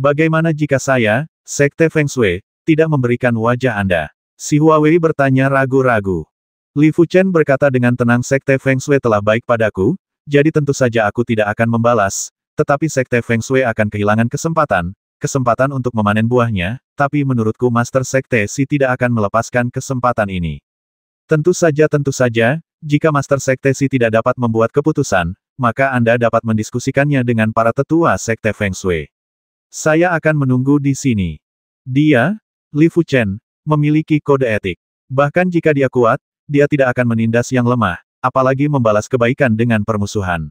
Bagaimana jika saya, Sekte Feng Shui, tidak memberikan wajah Anda? Si Huawei bertanya ragu-ragu. Li Fuchen berkata dengan tenang Sekte Feng Shui telah baik padaku, jadi tentu saja aku tidak akan membalas, tetapi Sekte Feng Shui akan kehilangan kesempatan, kesempatan untuk memanen buahnya, tapi menurutku Master Sekte Si tidak akan melepaskan kesempatan ini. Tentu saja tentu saja, jika Master Sekte Si tidak dapat membuat keputusan, maka Anda dapat mendiskusikannya dengan para tetua Sekte Feng Shui. Saya akan menunggu di sini. Dia, Li Fuchen, memiliki kode etik. Bahkan jika dia kuat, dia tidak akan menindas yang lemah, apalagi membalas kebaikan dengan permusuhan.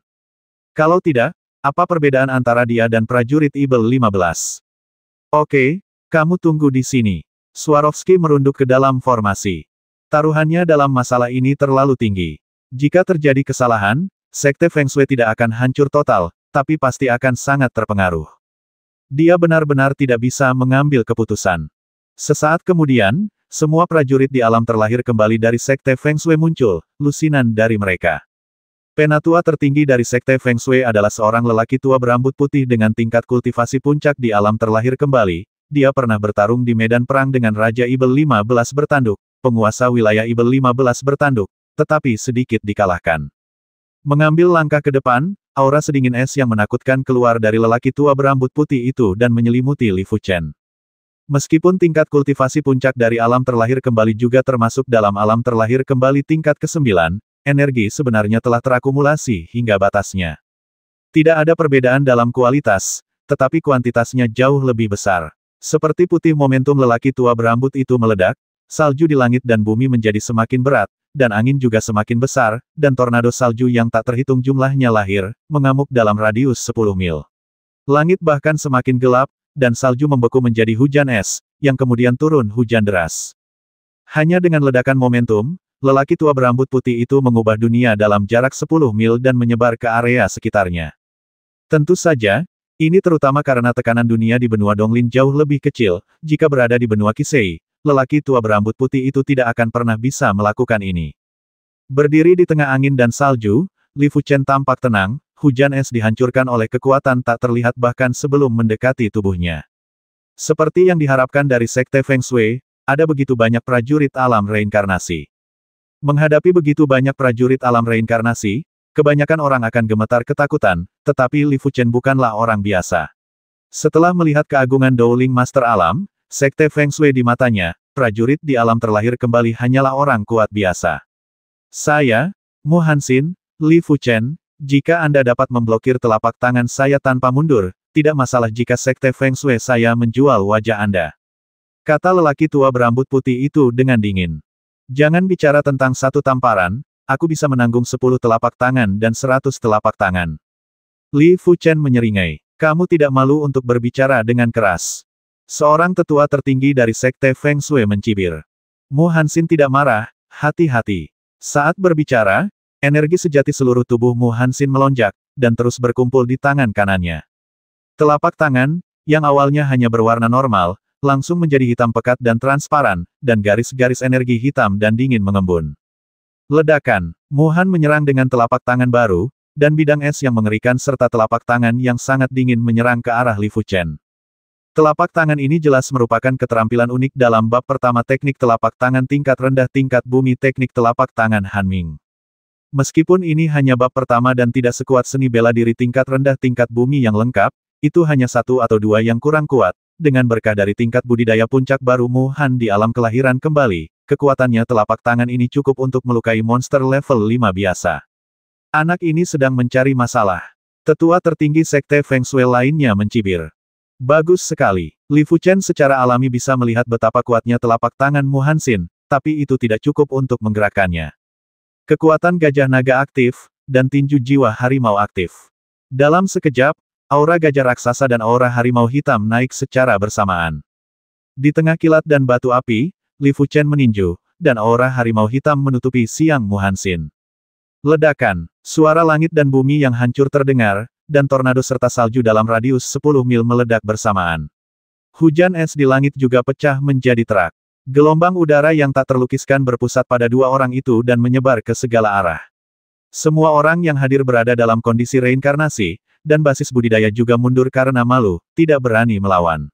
Kalau tidak, apa perbedaan antara dia dan prajurit Ibel 15? Oke, kamu tunggu di sini. Swarovski merunduk ke dalam formasi. Taruhannya dalam masalah ini terlalu tinggi. Jika terjadi kesalahan, Sekte Feng Shui tidak akan hancur total, tapi pasti akan sangat terpengaruh. Dia benar-benar tidak bisa mengambil keputusan. Sesaat kemudian, semua prajurit di alam terlahir kembali dari Sekte Feng Shui muncul, lusinan dari mereka. Penatua tertinggi dari Sekte Feng Shui adalah seorang lelaki tua berambut putih dengan tingkat kultivasi puncak di alam terlahir kembali. Dia pernah bertarung di medan perang dengan Raja Ibel 15 bertanduk, penguasa wilayah Ibel 15 bertanduk, tetapi sedikit dikalahkan. Mengambil langkah ke depan, Aura sedingin es yang menakutkan keluar dari lelaki tua berambut putih itu dan menyelimuti Li Fuchen. Meskipun tingkat kultivasi puncak dari alam terlahir kembali juga termasuk dalam alam terlahir kembali tingkat ke-9, energi sebenarnya telah terakumulasi hingga batasnya. Tidak ada perbedaan dalam kualitas, tetapi kuantitasnya jauh lebih besar. Seperti putih momentum lelaki tua berambut itu meledak, salju di langit dan bumi menjadi semakin berat, dan angin juga semakin besar, dan tornado salju yang tak terhitung jumlahnya lahir, mengamuk dalam radius 10 mil. Langit bahkan semakin gelap, dan salju membeku menjadi hujan es, yang kemudian turun hujan deras. Hanya dengan ledakan momentum, lelaki tua berambut putih itu mengubah dunia dalam jarak 10 mil dan menyebar ke area sekitarnya. Tentu saja, ini terutama karena tekanan dunia di benua Donglin jauh lebih kecil, jika berada di benua Kisei, lelaki tua berambut putih itu tidak akan pernah bisa melakukan ini. Berdiri di tengah angin dan salju, Li Fuchen tampak tenang, hujan es dihancurkan oleh kekuatan tak terlihat bahkan sebelum mendekati tubuhnya. Seperti yang diharapkan dari Sekte Feng Shui, ada begitu banyak prajurit alam reinkarnasi. Menghadapi begitu banyak prajurit alam reinkarnasi, kebanyakan orang akan gemetar ketakutan, tetapi Li Fuchen bukanlah orang biasa. Setelah melihat keagungan Dowling Master Alam, Sekte Feng Shui di matanya, prajurit di alam terlahir kembali hanyalah orang kuat biasa. Saya, Mu Hansin, Li Fuchen, jika Anda dapat memblokir telapak tangan saya tanpa mundur, tidak masalah jika Sekte Feng Shui saya menjual wajah Anda. Kata lelaki tua berambut putih itu dengan dingin. Jangan bicara tentang satu tamparan, aku bisa menanggung sepuluh telapak tangan dan seratus telapak tangan. Li Fuchen menyeringai. Kamu tidak malu untuk berbicara dengan keras. Seorang tetua tertinggi dari Sekte Feng Shui mencibir. Mu Hansin tidak marah, hati-hati. Saat berbicara, energi sejati seluruh tubuh Mu Hansin melonjak, dan terus berkumpul di tangan kanannya. Telapak tangan, yang awalnya hanya berwarna normal, langsung menjadi hitam pekat dan transparan, dan garis-garis energi hitam dan dingin mengembun. Ledakan, Muhan menyerang dengan telapak tangan baru, dan bidang es yang mengerikan serta telapak tangan yang sangat dingin menyerang ke arah Li Fuchen. Telapak tangan ini jelas merupakan keterampilan unik dalam bab pertama teknik telapak tangan tingkat rendah tingkat bumi teknik telapak tangan Han Ming. Meskipun ini hanya bab pertama dan tidak sekuat seni bela diri tingkat rendah tingkat bumi yang lengkap, itu hanya satu atau dua yang kurang kuat. Dengan berkah dari tingkat budidaya puncak baru Mu Han di alam kelahiran kembali, kekuatannya telapak tangan ini cukup untuk melukai monster level 5 biasa. Anak ini sedang mencari masalah. Tetua tertinggi Sekte Feng Shui lainnya mencibir. Bagus sekali. Li Fuchen secara alami bisa melihat betapa kuatnya telapak tangan Mu Hansin, tapi itu tidak cukup untuk menggerakkannya. Kekuatan gajah naga aktif, dan tinju jiwa harimau aktif. Dalam sekejap, aura gajah raksasa dan aura harimau hitam naik secara bersamaan. Di tengah kilat dan batu api, Li Fuchen meninju, dan aura harimau hitam menutupi siang Mu Hansin. Ledakan, suara langit dan bumi yang hancur terdengar, dan tornado serta salju dalam radius 10 mil meledak bersamaan. Hujan es di langit juga pecah menjadi terak. Gelombang udara yang tak terlukiskan berpusat pada dua orang itu dan menyebar ke segala arah. Semua orang yang hadir berada dalam kondisi reinkarnasi, dan basis budidaya juga mundur karena malu, tidak berani melawan.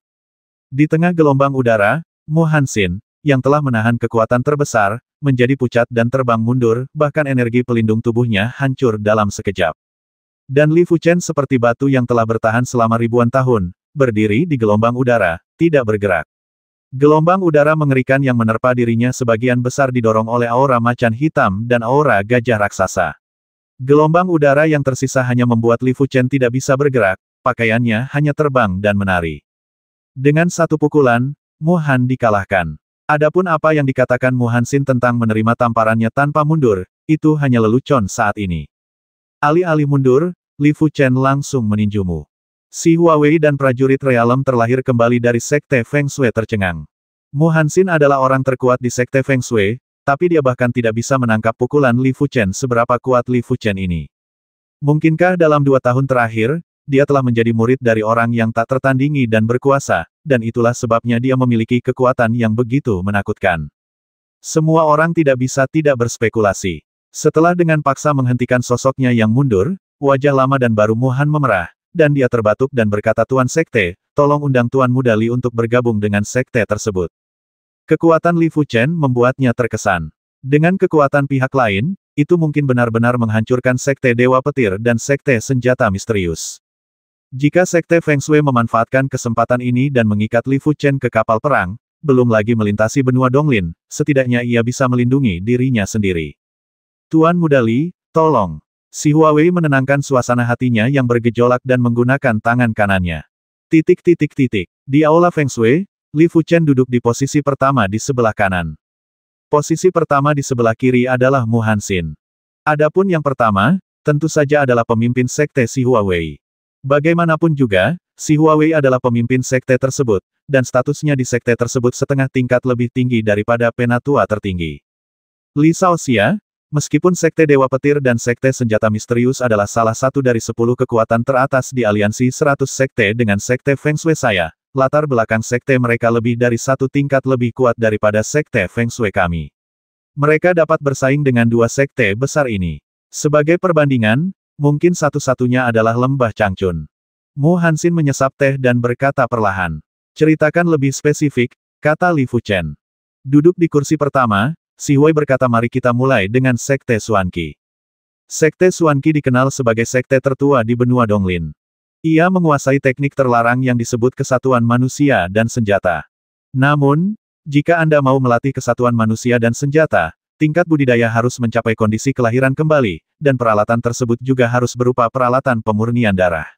Di tengah gelombang udara, Mu Hansin, yang telah menahan kekuatan terbesar, menjadi pucat dan terbang mundur, bahkan energi pelindung tubuhnya hancur dalam sekejap. Dan Li Fuchen seperti batu yang telah bertahan selama ribuan tahun, berdiri di gelombang udara, tidak bergerak. Gelombang udara mengerikan yang menerpa dirinya sebagian besar didorong oleh aura macan hitam dan aura gajah raksasa. Gelombang udara yang tersisa hanya membuat Li Fuchen tidak bisa bergerak, pakaiannya hanya terbang dan menari. Dengan satu pukulan, Muhan dikalahkan. Adapun apa yang dikatakan Sin tentang menerima tamparannya tanpa mundur, itu hanya lelucon saat ini. Alih-alih mundur, Li Fu Chen langsung meninjumu. Si Huawei dan prajurit realem terlahir kembali dari Sekte Feng Shui tercengang. Mu Hansin adalah orang terkuat di Sekte Feng Shui, tapi dia bahkan tidak bisa menangkap pukulan Li Fu Chen seberapa kuat Li Fu Chen ini. Mungkinkah dalam dua tahun terakhir, dia telah menjadi murid dari orang yang tak tertandingi dan berkuasa, dan itulah sebabnya dia memiliki kekuatan yang begitu menakutkan. Semua orang tidak bisa tidak berspekulasi. Setelah dengan paksa menghentikan sosoknya yang mundur, wajah lama dan baru Muhan memerah, dan dia terbatuk dan berkata Tuan Sekte, tolong undang Tuan Mudali untuk bergabung dengan Sekte tersebut. Kekuatan Li Fuchen membuatnya terkesan. Dengan kekuatan pihak lain, itu mungkin benar-benar menghancurkan Sekte Dewa Petir dan Sekte Senjata Misterius. Jika Sekte Feng Shui memanfaatkan kesempatan ini dan mengikat Li Fuchen ke kapal perang, belum lagi melintasi benua Donglin, setidaknya ia bisa melindungi dirinya sendiri. Tuan Muda Li, tolong. Si Huawei menenangkan suasana hatinya yang bergejolak dan menggunakan tangan kanannya. Titik titik titik. Di aula Feng Shui, Li Fuchen duduk di posisi pertama di sebelah kanan. Posisi pertama di sebelah kiri adalah Mu Hansin. Adapun yang pertama, tentu saja adalah pemimpin sekte Si Huawei. Bagaimanapun juga, Si Huawei adalah pemimpin sekte tersebut, dan statusnya di sekte tersebut setengah tingkat lebih tinggi daripada penatua tertinggi. Li Shaoxia, Meskipun Sekte Dewa Petir dan Sekte Senjata Misterius adalah salah satu dari sepuluh kekuatan teratas di aliansi seratus sekte dengan Sekte Feng Shui saya, latar belakang sekte mereka lebih dari satu tingkat lebih kuat daripada Sekte Feng Shui kami. Mereka dapat bersaing dengan dua sekte besar ini. Sebagai perbandingan, mungkin satu-satunya adalah lembah Changchun. Mu Hansin menyesap teh dan berkata perlahan. Ceritakan lebih spesifik, kata Li Fuchen. Duduk di kursi pertama, Si Wei berkata mari kita mulai dengan Sekte Suanki. Sekte Suanki dikenal sebagai sekte tertua di benua Donglin. Ia menguasai teknik terlarang yang disebut kesatuan manusia dan senjata. Namun, jika Anda mau melatih kesatuan manusia dan senjata, tingkat budidaya harus mencapai kondisi kelahiran kembali, dan peralatan tersebut juga harus berupa peralatan pemurnian darah.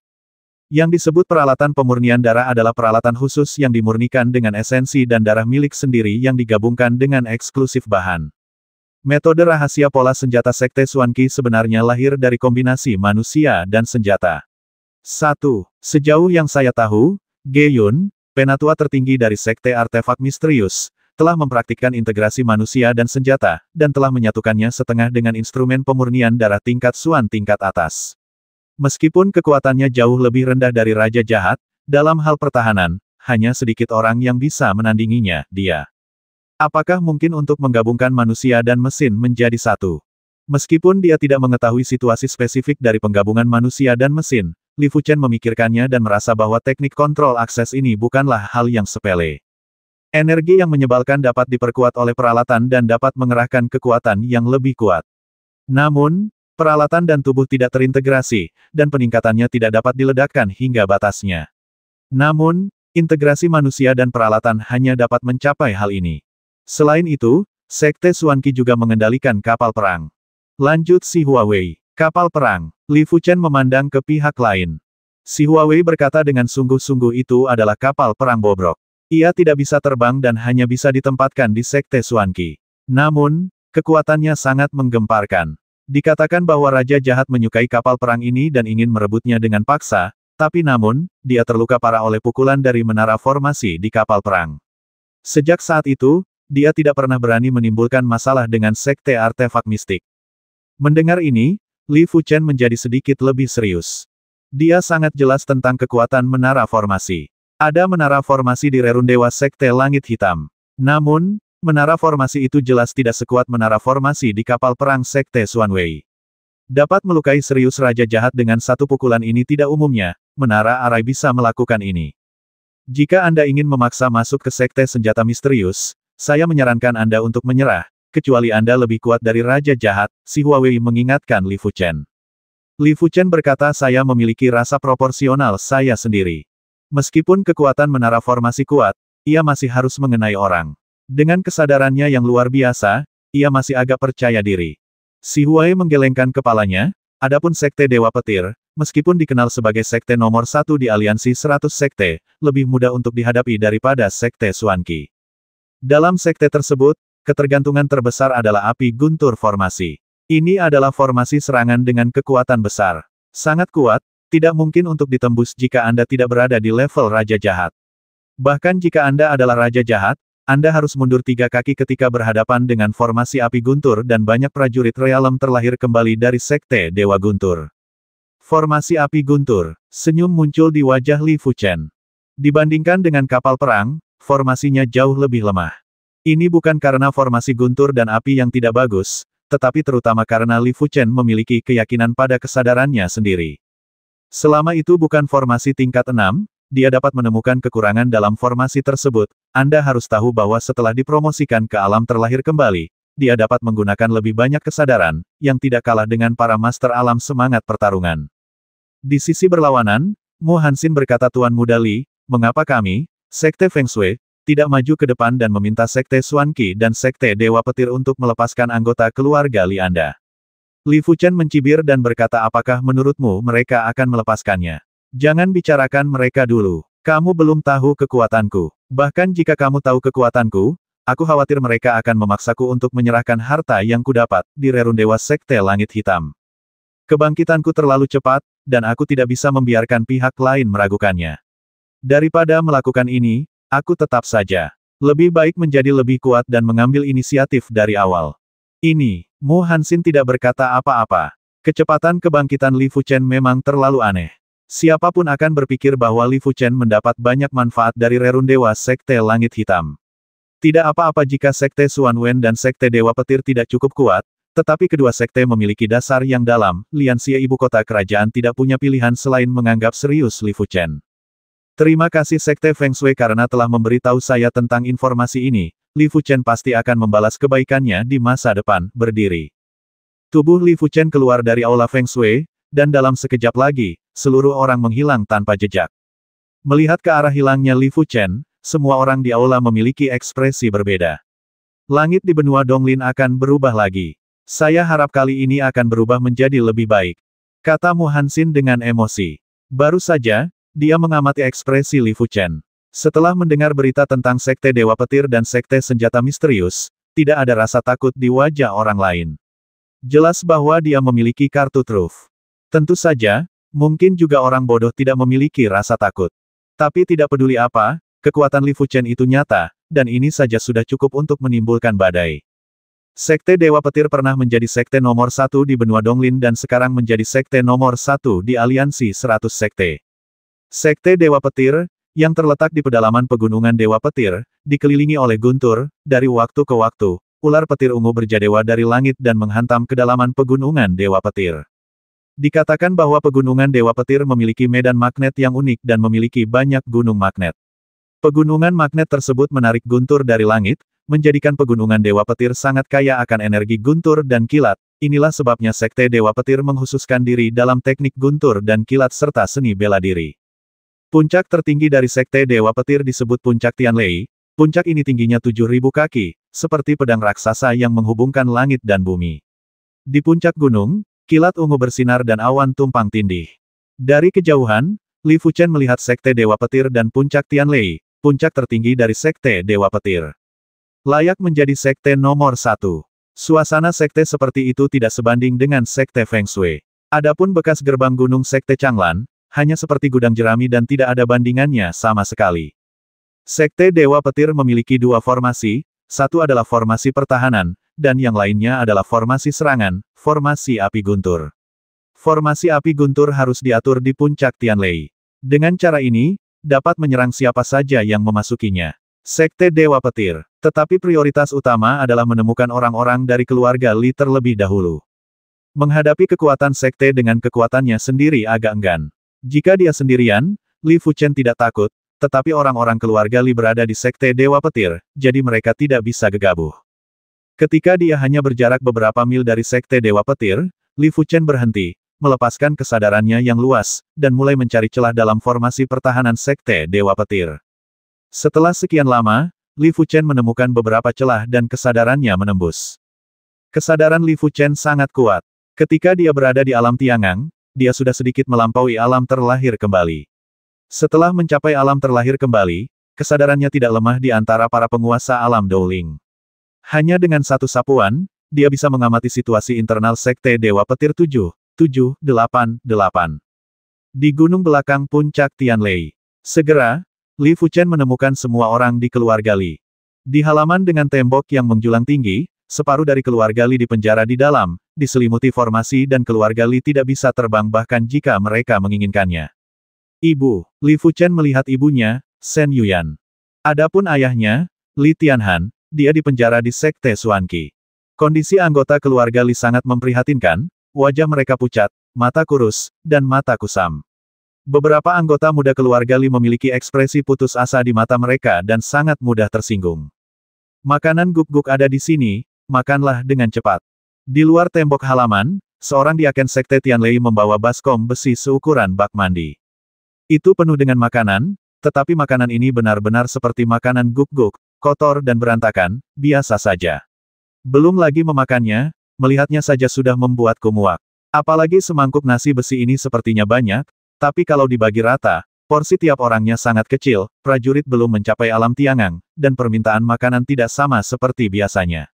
Yang disebut peralatan pemurnian darah adalah peralatan khusus yang dimurnikan dengan esensi dan darah milik sendiri yang digabungkan dengan eksklusif bahan. Metode rahasia pola senjata Sekte Suanki sebenarnya lahir dari kombinasi manusia dan senjata. 1. Sejauh yang saya tahu, Geyun, penatua tertinggi dari Sekte Artefak Misterius, telah mempraktikkan integrasi manusia dan senjata, dan telah menyatukannya setengah dengan instrumen pemurnian darah tingkat Suan tingkat atas. Meskipun kekuatannya jauh lebih rendah dari Raja Jahat, dalam hal pertahanan, hanya sedikit orang yang bisa menandinginya, dia. Apakah mungkin untuk menggabungkan manusia dan mesin menjadi satu? Meskipun dia tidak mengetahui situasi spesifik dari penggabungan manusia dan mesin, Li Fuchen memikirkannya dan merasa bahwa teknik kontrol akses ini bukanlah hal yang sepele. Energi yang menyebalkan dapat diperkuat oleh peralatan dan dapat mengerahkan kekuatan yang lebih kuat. Namun, Peralatan dan tubuh tidak terintegrasi, dan peningkatannya tidak dapat diledakkan hingga batasnya. Namun, integrasi manusia dan peralatan hanya dapat mencapai hal ini. Selain itu, Sekte Suanki juga mengendalikan kapal perang. Lanjut si Huawei. Kapal perang, Li Fuchen memandang ke pihak lain. Si Huawei berkata dengan sungguh-sungguh itu adalah kapal perang bobrok. Ia tidak bisa terbang dan hanya bisa ditempatkan di Sekte Suanki. Namun, kekuatannya sangat menggemparkan. Dikatakan bahwa Raja Jahat menyukai kapal perang ini dan ingin merebutnya dengan paksa, tapi namun, dia terluka parah oleh pukulan dari menara formasi di kapal perang. Sejak saat itu, dia tidak pernah berani menimbulkan masalah dengan sekte artefak mistik. Mendengar ini, Li Fuchen menjadi sedikit lebih serius. Dia sangat jelas tentang kekuatan menara formasi. Ada menara formasi di Rerun Dewa Sekte Langit Hitam. Namun, Menara formasi itu jelas tidak sekuat menara formasi di kapal perang Sekte Wei. Dapat melukai serius Raja Jahat dengan satu pukulan ini tidak umumnya, menara arai bisa melakukan ini. Jika Anda ingin memaksa masuk ke Sekte Senjata Misterius, saya menyarankan Anda untuk menyerah, kecuali Anda lebih kuat dari Raja Jahat, si Huawei mengingatkan Li Fuchen. Li Fuchen berkata saya memiliki rasa proporsional saya sendiri. Meskipun kekuatan menara formasi kuat, ia masih harus mengenai orang. Dengan kesadarannya yang luar biasa, ia masih agak percaya diri. Si Huai menggelengkan kepalanya, adapun Sekte Dewa Petir, meskipun dikenal sebagai Sekte nomor satu di aliansi 100 Sekte, lebih mudah untuk dihadapi daripada Sekte Suanki. Dalam Sekte tersebut, ketergantungan terbesar adalah api guntur formasi. Ini adalah formasi serangan dengan kekuatan besar. Sangat kuat, tidak mungkin untuk ditembus jika Anda tidak berada di level Raja Jahat. Bahkan jika Anda adalah Raja Jahat, anda harus mundur tiga kaki ketika berhadapan dengan formasi api guntur dan banyak prajurit realem terlahir kembali dari sekte Dewa Guntur. Formasi api guntur, senyum muncul di wajah Li Fuchen. Dibandingkan dengan kapal perang, formasinya jauh lebih lemah. Ini bukan karena formasi guntur dan api yang tidak bagus, tetapi terutama karena Li Fuchen memiliki keyakinan pada kesadarannya sendiri. Selama itu bukan formasi tingkat 6, dia dapat menemukan kekurangan dalam formasi tersebut, Anda harus tahu bahwa setelah dipromosikan ke alam terlahir kembali, dia dapat menggunakan lebih banyak kesadaran, yang tidak kalah dengan para master alam semangat pertarungan. Di sisi berlawanan, Mu Hansin berkata Tuan Muda Li, mengapa kami, Sekte Feng Shui, tidak maju ke depan dan meminta Sekte Xuan Qi dan Sekte Dewa Petir untuk melepaskan anggota keluarga Li Anda. Li Fuchen mencibir dan berkata apakah menurutmu mereka akan melepaskannya. Jangan bicarakan mereka dulu. Kamu belum tahu kekuatanku. Bahkan jika kamu tahu kekuatanku, aku khawatir mereka akan memaksaku untuk menyerahkan harta yang kudapat di Rerun Dewa Sekte Langit Hitam. Kebangkitanku terlalu cepat, dan aku tidak bisa membiarkan pihak lain meragukannya. Daripada melakukan ini, aku tetap saja. Lebih baik menjadi lebih kuat dan mengambil inisiatif dari awal. Ini, Mu Hansin tidak berkata apa-apa. Kecepatan kebangkitan Li Fuchen memang terlalu aneh. Siapapun akan berpikir bahwa Li Fuchen mendapat banyak manfaat dari Rerun Dewa Sekte Langit Hitam. Tidak apa-apa jika Sekte Suan Wen dan Sekte Dewa Petir tidak cukup kuat, tetapi kedua sekte memiliki dasar yang dalam, Xie ibu kota kerajaan tidak punya pilihan selain menganggap serius Li Fuchen. Terima kasih Sekte Feng Shui karena telah memberitahu saya tentang informasi ini, Li Fuchen pasti akan membalas kebaikannya di masa depan, berdiri. Tubuh Li Fuchen keluar dari aula Feng Shui, dan dalam sekejap lagi, seluruh orang menghilang tanpa jejak. Melihat ke arah hilangnya Li Fuchen, semua orang di aula memiliki ekspresi berbeda. Langit di benua Donglin akan berubah lagi. Saya harap kali ini akan berubah menjadi lebih baik. Kata Mu Hansin dengan emosi. Baru saja, dia mengamati ekspresi Li Fuchen. Setelah mendengar berita tentang Sekte Dewa Petir dan Sekte Senjata Misterius, tidak ada rasa takut di wajah orang lain. Jelas bahwa dia memiliki kartu truf. Tentu saja, mungkin juga orang bodoh tidak memiliki rasa takut. Tapi tidak peduli apa, kekuatan Li Fuchen itu nyata, dan ini saja sudah cukup untuk menimbulkan badai. Sekte Dewa Petir pernah menjadi sekte nomor satu di benua Donglin dan sekarang menjadi sekte nomor satu di aliansi 100 sekte. Sekte Dewa Petir, yang terletak di pedalaman pegunungan Dewa Petir, dikelilingi oleh guntur, dari waktu ke waktu, ular petir ungu berjadewa dari langit dan menghantam kedalaman pegunungan Dewa Petir. Dikatakan bahwa pegunungan Dewa Petir memiliki medan magnet yang unik dan memiliki banyak gunung magnet. Pegunungan magnet tersebut menarik guntur dari langit, menjadikan pegunungan Dewa Petir sangat kaya akan energi guntur dan kilat. Inilah sebabnya Sekte Dewa Petir menghususkan diri dalam teknik guntur dan kilat serta seni bela diri. Puncak tertinggi dari Sekte Dewa Petir disebut Puncak Tianlei. Puncak ini tingginya 7.000 kaki, seperti pedang raksasa yang menghubungkan langit dan bumi. Di puncak gunung, Kilat ungu bersinar dan awan tumpang tindih. Dari kejauhan, Li Fuchen melihat Sekte Dewa Petir dan Puncak Tianlei, puncak tertinggi dari Sekte Dewa Petir. Layak menjadi Sekte nomor satu. Suasana Sekte seperti itu tidak sebanding dengan Sekte Feng Shui. Adapun bekas gerbang gunung Sekte Changlan, hanya seperti gudang jerami dan tidak ada bandingannya sama sekali. Sekte Dewa Petir memiliki dua formasi, satu adalah formasi pertahanan, dan yang lainnya adalah formasi serangan, formasi api guntur. Formasi api guntur harus diatur di puncak Tianlei. Dengan cara ini, dapat menyerang siapa saja yang memasukinya. Sekte Dewa Petir. Tetapi prioritas utama adalah menemukan orang-orang dari keluarga Li terlebih dahulu. Menghadapi kekuatan sekte dengan kekuatannya sendiri agak enggan. Jika dia sendirian, Li Fuchen tidak takut, tetapi orang-orang keluarga Li berada di sekte Dewa Petir, jadi mereka tidak bisa gegabah. Ketika dia hanya berjarak beberapa mil dari Sekte Dewa Petir, Li Fuchen berhenti, melepaskan kesadarannya yang luas, dan mulai mencari celah dalam formasi pertahanan Sekte Dewa Petir. Setelah sekian lama, Li Fuchen menemukan beberapa celah dan kesadarannya menembus. Kesadaran Li Fuchen sangat kuat. Ketika dia berada di alam Tiangang, dia sudah sedikit melampaui alam terlahir kembali. Setelah mencapai alam terlahir kembali, kesadarannya tidak lemah di antara para penguasa alam Douling. Hanya dengan satu sapuan, dia bisa mengamati situasi internal Sekte Dewa Petir 7, 7, 8, 8. Di gunung belakang puncak Tianlei. Segera, Li Fuchen menemukan semua orang di keluarga Li. Di halaman dengan tembok yang menjulang tinggi, separuh dari keluarga Li dipenjara di dalam, diselimuti formasi dan keluarga Li tidak bisa terbang bahkan jika mereka menginginkannya. Ibu, Li Fuchen melihat ibunya, Shen Yuyan. Adapun ayahnya, Li Tianhan, dia dipenjara di Sekte Suanki. Kondisi anggota keluarga Li sangat memprihatinkan, wajah mereka pucat, mata kurus, dan mata kusam. Beberapa anggota muda keluarga Li memiliki ekspresi putus asa di mata mereka dan sangat mudah tersinggung. Makanan guk-guk ada di sini, makanlah dengan cepat. Di luar tembok halaman, seorang diaken sekte Tianlei membawa baskom besi seukuran bak mandi. Itu penuh dengan makanan, tetapi makanan ini benar-benar seperti makanan guk-guk, kotor dan berantakan, biasa saja. Belum lagi memakannya, melihatnya saja sudah membuatku muak. Apalagi semangkuk nasi besi ini sepertinya banyak, tapi kalau dibagi rata, porsi tiap orangnya sangat kecil, prajurit belum mencapai alam tiangang, dan permintaan makanan tidak sama seperti biasanya.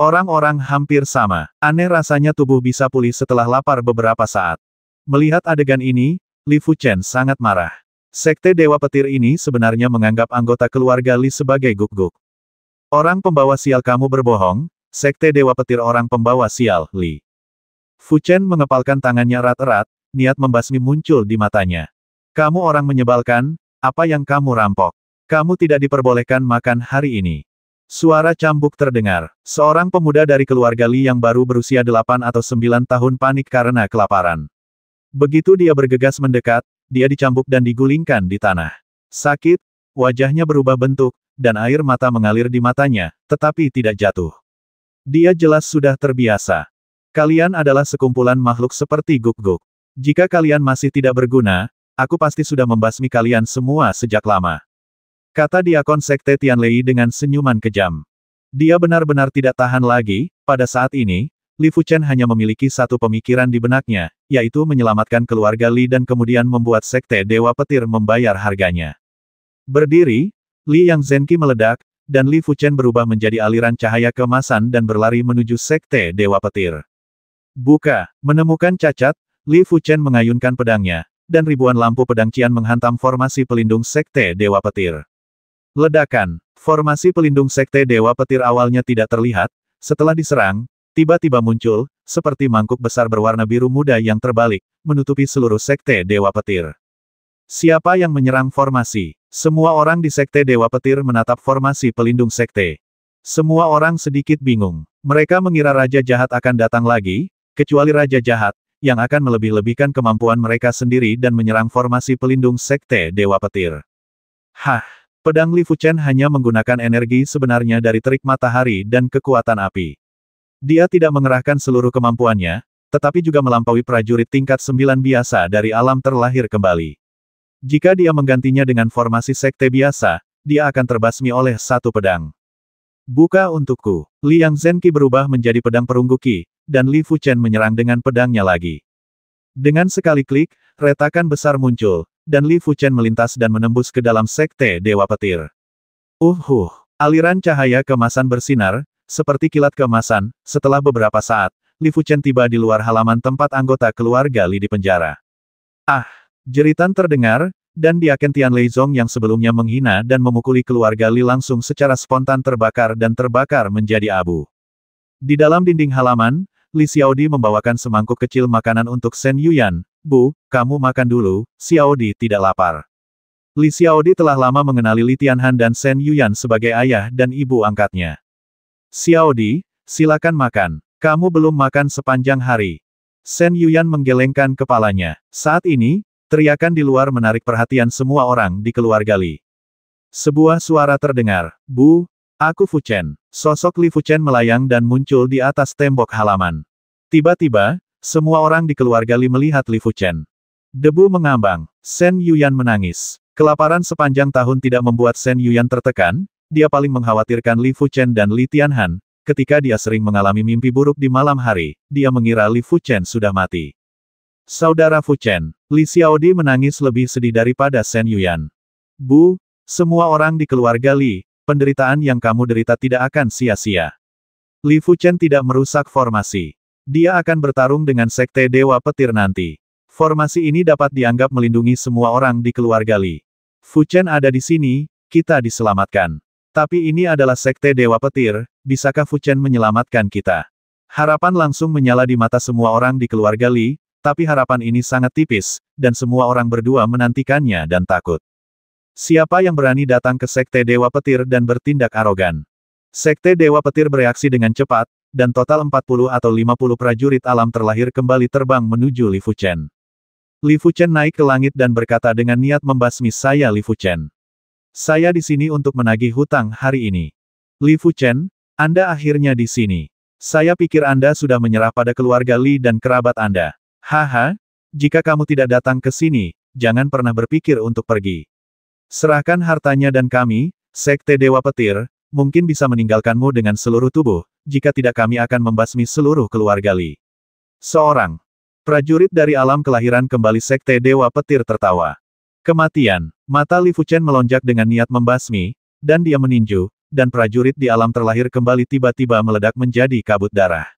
Orang-orang hampir sama, aneh rasanya tubuh bisa pulih setelah lapar beberapa saat. Melihat adegan ini, Li Fuchen sangat marah. Sekte Dewa Petir ini sebenarnya menganggap anggota keluarga Li sebagai guk-guk. Orang pembawa sial kamu berbohong, Sekte Dewa Petir orang pembawa sial, Li. Fu Chen mengepalkan tangannya erat-erat, niat membasmi muncul di matanya. Kamu orang menyebalkan, apa yang kamu rampok? Kamu tidak diperbolehkan makan hari ini. Suara cambuk terdengar. Seorang pemuda dari keluarga Li yang baru berusia 8 atau 9 tahun panik karena kelaparan. Begitu dia bergegas mendekat, dia dicambuk dan digulingkan di tanah. Sakit, wajahnya berubah bentuk, dan air mata mengalir di matanya, tetapi tidak jatuh. Dia jelas sudah terbiasa. Kalian adalah sekumpulan makhluk seperti guk-guk. Jika kalian masih tidak berguna, aku pasti sudah membasmi kalian semua sejak lama. Kata diakon sekte Tianlei dengan senyuman kejam. Dia benar-benar tidak tahan lagi, pada saat ini, Li Fuchen hanya memiliki satu pemikiran di benaknya, yaitu menyelamatkan keluarga Li dan kemudian membuat sekte Dewa Petir membayar harganya. Berdiri, Li Yang Zenki meledak, dan Li Fuchen berubah menjadi aliran cahaya kemasan dan berlari menuju sekte Dewa Petir. Buka, menemukan cacat, Li Fuchen mengayunkan pedangnya, dan ribuan lampu pedang Cian menghantam formasi pelindung sekte Dewa Petir. Ledakan, formasi pelindung sekte Dewa Petir awalnya tidak terlihat, setelah diserang, tiba-tiba muncul, seperti mangkuk besar berwarna biru muda yang terbalik, menutupi seluruh sekte Dewa Petir. Siapa yang menyerang formasi? Semua orang di sekte Dewa Petir menatap formasi pelindung sekte. Semua orang sedikit bingung. Mereka mengira Raja Jahat akan datang lagi, kecuali Raja Jahat, yang akan melebih-lebihkan kemampuan mereka sendiri dan menyerang formasi pelindung sekte Dewa Petir. Hah, pedang Li Fuchen hanya menggunakan energi sebenarnya dari terik matahari dan kekuatan api. Dia tidak mengerahkan seluruh kemampuannya, tetapi juga melampaui prajurit tingkat sembilan biasa dari alam terlahir kembali. Jika dia menggantinya dengan formasi sekte biasa, dia akan terbasmi oleh satu pedang. Buka untukku. Liang Zenki berubah menjadi pedang perunggu Qi, dan Li Fuchen menyerang dengan pedangnya lagi. Dengan sekali klik, retakan besar muncul, dan Li Fuchen melintas dan menembus ke dalam sekte Dewa Petir. Uhuh! Aliran cahaya kemasan bersinar, seperti kilat keemasan, setelah beberapa saat, Li Fuchen tiba di luar halaman tempat anggota keluarga Li di penjara. Ah! Jeritan terdengar, dan Diaken Tian Zong yang sebelumnya menghina dan memukuli keluarga Li langsung secara spontan terbakar dan terbakar menjadi abu. Di dalam dinding halaman, Li Xiaodi membawakan semangkuk kecil makanan untuk Shen Yuyan, Bu, kamu makan dulu, Xiaodi tidak lapar. Li Xiaodi telah lama mengenali Li Tianhan dan Shen Yuyan sebagai ayah dan ibu angkatnya. Di, silakan makan. Kamu belum makan sepanjang hari. Sen Yuyan menggelengkan kepalanya. Saat ini, teriakan di luar menarik perhatian semua orang di keluarga Li. Sebuah suara terdengar. Bu, aku Fu Chen. Sosok Li Fu Chen melayang dan muncul di atas tembok halaman. Tiba-tiba, semua orang di keluarga Li melihat Li Fu Chen. Debu mengambang. Sen Yuyan menangis. Kelaparan sepanjang tahun tidak membuat Sen Yuyan tertekan, dia paling mengkhawatirkan Li Fuchen dan Li Tianhan, ketika dia sering mengalami mimpi buruk di malam hari, dia mengira Li Fuchen sudah mati. Saudara Fuchen, Li Xiaodi menangis lebih sedih daripada Shen Yuan. Bu, semua orang di keluarga Li, penderitaan yang kamu derita tidak akan sia-sia. Li Fuchen tidak merusak formasi. Dia akan bertarung dengan Sekte Dewa Petir nanti. Formasi ini dapat dianggap melindungi semua orang di keluarga Li. Fuchen ada di sini, kita diselamatkan. Tapi ini adalah sekte Dewa Petir, bisakah Fuchen menyelamatkan kita? Harapan langsung menyala di mata semua orang di keluarga Li, tapi harapan ini sangat tipis, dan semua orang berdua menantikannya dan takut. Siapa yang berani datang ke Sekte Dewa Petir dan bertindak arogan? Sekte Dewa Petir bereaksi dengan cepat, dan total 40 atau 50 prajurit alam terlahir kembali terbang menuju Li Fuchen. Li Fuchen naik ke langit dan berkata dengan niat membasmi saya Li Fuchen. Saya di sini untuk menagih hutang hari ini. Li Fuchen, Anda akhirnya di sini. Saya pikir Anda sudah menyerah pada keluarga Li dan kerabat Anda. Haha, jika kamu tidak datang ke sini, jangan pernah berpikir untuk pergi. Serahkan hartanya dan kami, Sekte Dewa Petir, mungkin bisa meninggalkanmu dengan seluruh tubuh, jika tidak kami akan membasmi seluruh keluarga Li. Seorang prajurit dari alam kelahiran kembali Sekte Dewa Petir tertawa. Kematian. Mata Li Fuchen melonjak dengan niat membasmi, dan dia meninju, dan prajurit di alam terlahir kembali tiba-tiba meledak menjadi kabut darah.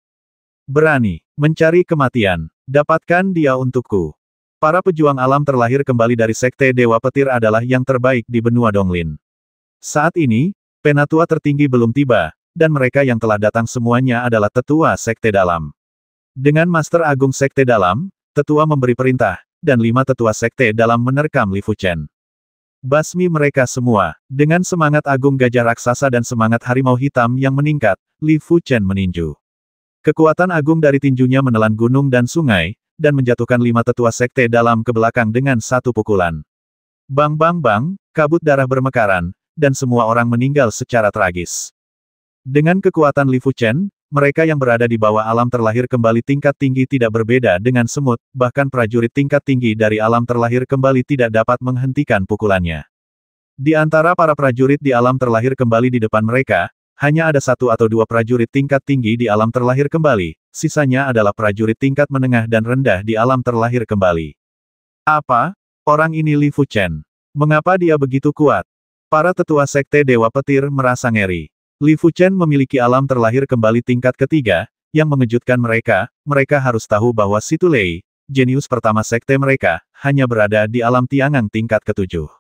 Berani. Mencari kematian. Dapatkan dia untukku. Para pejuang alam terlahir kembali dari Sekte Dewa Petir adalah yang terbaik di benua Donglin. Saat ini, penatua tertinggi belum tiba, dan mereka yang telah datang semuanya adalah tetua Sekte Dalam. Dengan Master Agung Sekte Dalam, tetua memberi perintah, dan lima tetua sekte dalam menerkam Li Fuchen. Basmi mereka semua, dengan semangat agung gajah raksasa dan semangat harimau hitam yang meningkat, Li Fuchen meninju. Kekuatan agung dari tinjunya menelan gunung dan sungai, dan menjatuhkan lima tetua sekte dalam ke belakang dengan satu pukulan. Bang bang bang, kabut darah bermekaran, dan semua orang meninggal secara tragis. Dengan kekuatan Li Fuchen, mereka yang berada di bawah alam terlahir kembali tingkat tinggi tidak berbeda dengan semut, bahkan prajurit tingkat tinggi dari alam terlahir kembali tidak dapat menghentikan pukulannya. Di antara para prajurit di alam terlahir kembali di depan mereka, hanya ada satu atau dua prajurit tingkat tinggi di alam terlahir kembali, sisanya adalah prajurit tingkat menengah dan rendah di alam terlahir kembali. Apa? Orang ini Li Fuchen. Mengapa dia begitu kuat? Para tetua sekte Dewa Petir merasa ngeri. Li Fuchen memiliki alam terlahir kembali tingkat ketiga, yang mengejutkan mereka, mereka harus tahu bahwa Situ Lei, jenius pertama sekte mereka, hanya berada di alam tiangang tingkat ketujuh.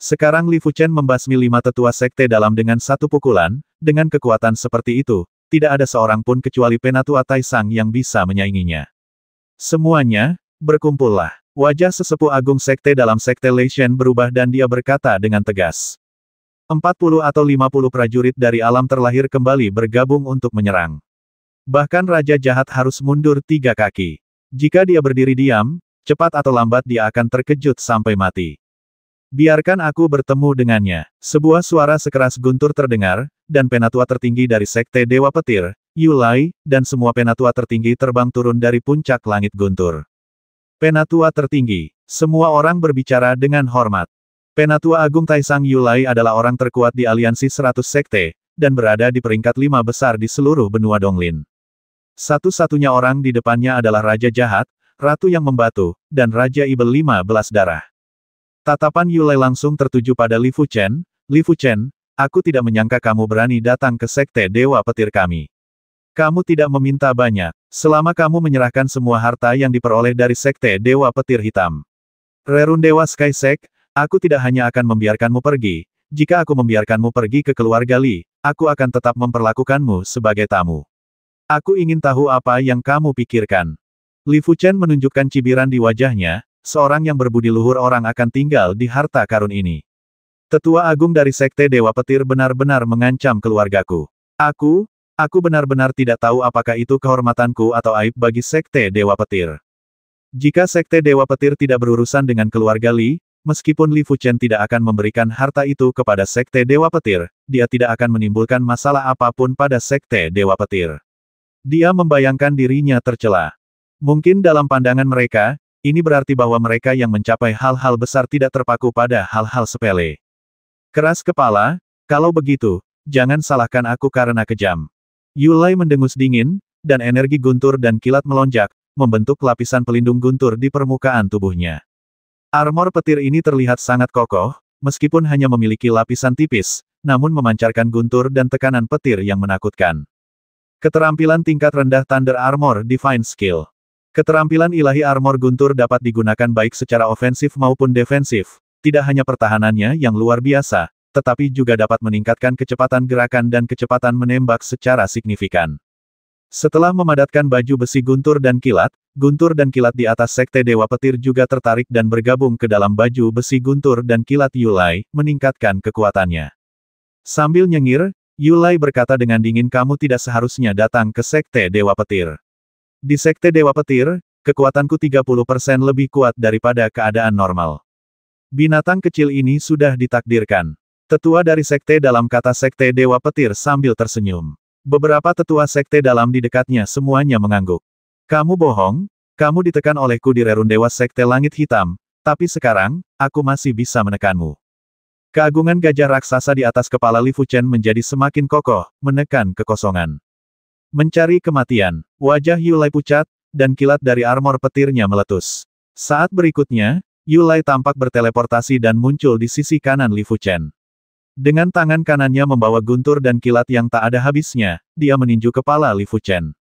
Sekarang Li Fuchen membasmi lima tetua sekte dalam dengan satu pukulan, dengan kekuatan seperti itu, tidak ada seorang pun kecuali Penatua Taisang yang bisa menyainginya. Semuanya, berkumpullah. Wajah sesepuh agung sekte dalam sekte Shen berubah dan dia berkata dengan tegas. 40 atau 50 prajurit dari alam terlahir kembali bergabung untuk menyerang. Bahkan Raja Jahat harus mundur tiga kaki. Jika dia berdiri diam, cepat atau lambat dia akan terkejut sampai mati. Biarkan aku bertemu dengannya. Sebuah suara sekeras guntur terdengar, dan penatua tertinggi dari Sekte Dewa Petir, Yulai, dan semua penatua tertinggi terbang turun dari puncak langit guntur. Penatua tertinggi, semua orang berbicara dengan hormat. Penatua Agung Taisang Yulai adalah orang terkuat di aliansi 100 sekte, dan berada di peringkat lima besar di seluruh benua Donglin. Satu-satunya orang di depannya adalah Raja Jahat, Ratu yang Membatu, dan Raja Ibel 15 Darah. Tatapan Yulai langsung tertuju pada Li Fuchen, Li Fuchen, aku tidak menyangka kamu berani datang ke sekte Dewa Petir kami. Kamu tidak meminta banyak, selama kamu menyerahkan semua harta yang diperoleh dari sekte Dewa Petir Hitam. Rerun Dewa Sky Aku tidak hanya akan membiarkanmu pergi, jika aku membiarkanmu pergi ke keluarga Li, aku akan tetap memperlakukanmu sebagai tamu. Aku ingin tahu apa yang kamu pikirkan. Li Fuchen menunjukkan cibiran di wajahnya, seorang yang berbudi luhur orang akan tinggal di harta karun ini. Tetua agung dari Sekte Dewa Petir benar-benar mengancam keluargaku. Aku, aku benar-benar tidak tahu apakah itu kehormatanku atau aib bagi Sekte Dewa Petir. Jika Sekte Dewa Petir tidak berurusan dengan keluarga Li, Meskipun Li Fuchen tidak akan memberikan harta itu kepada Sekte Dewa Petir, dia tidak akan menimbulkan masalah apapun pada Sekte Dewa Petir. Dia membayangkan dirinya tercela. Mungkin dalam pandangan mereka, ini berarti bahwa mereka yang mencapai hal-hal besar tidak terpaku pada hal-hal sepele. Keras kepala, kalau begitu, jangan salahkan aku karena kejam. Yulai mendengus dingin, dan energi guntur dan kilat melonjak, membentuk lapisan pelindung guntur di permukaan tubuhnya. Armor petir ini terlihat sangat kokoh, meskipun hanya memiliki lapisan tipis, namun memancarkan guntur dan tekanan petir yang menakutkan. Keterampilan tingkat rendah Thunder Armor Divine Skill Keterampilan ilahi armor guntur dapat digunakan baik secara ofensif maupun defensif, tidak hanya pertahanannya yang luar biasa, tetapi juga dapat meningkatkan kecepatan gerakan dan kecepatan menembak secara signifikan. Setelah memadatkan baju besi guntur dan kilat, Guntur dan kilat di atas sekte Dewa Petir juga tertarik dan bergabung ke dalam baju besi Guntur dan kilat Yulai, meningkatkan kekuatannya. Sambil nyengir, Yulai berkata dengan dingin kamu tidak seharusnya datang ke sekte Dewa Petir. Di sekte Dewa Petir, kekuatanku 30% lebih kuat daripada keadaan normal. Binatang kecil ini sudah ditakdirkan. Tetua dari sekte dalam kata sekte Dewa Petir sambil tersenyum. Beberapa tetua sekte dalam di dekatnya semuanya mengangguk. Kamu bohong, kamu ditekan olehku di Rerun Dewa Sekte Langit Hitam, tapi sekarang, aku masih bisa menekanmu. Keagungan gajah raksasa di atas kepala Li Fuchen menjadi semakin kokoh, menekan kekosongan. Mencari kematian, wajah Yulai pucat, dan kilat dari armor petirnya meletus. Saat berikutnya, Yulai tampak berteleportasi dan muncul di sisi kanan Li Fuchen. Dengan tangan kanannya membawa guntur dan kilat yang tak ada habisnya, dia meninju kepala Li Fuchen.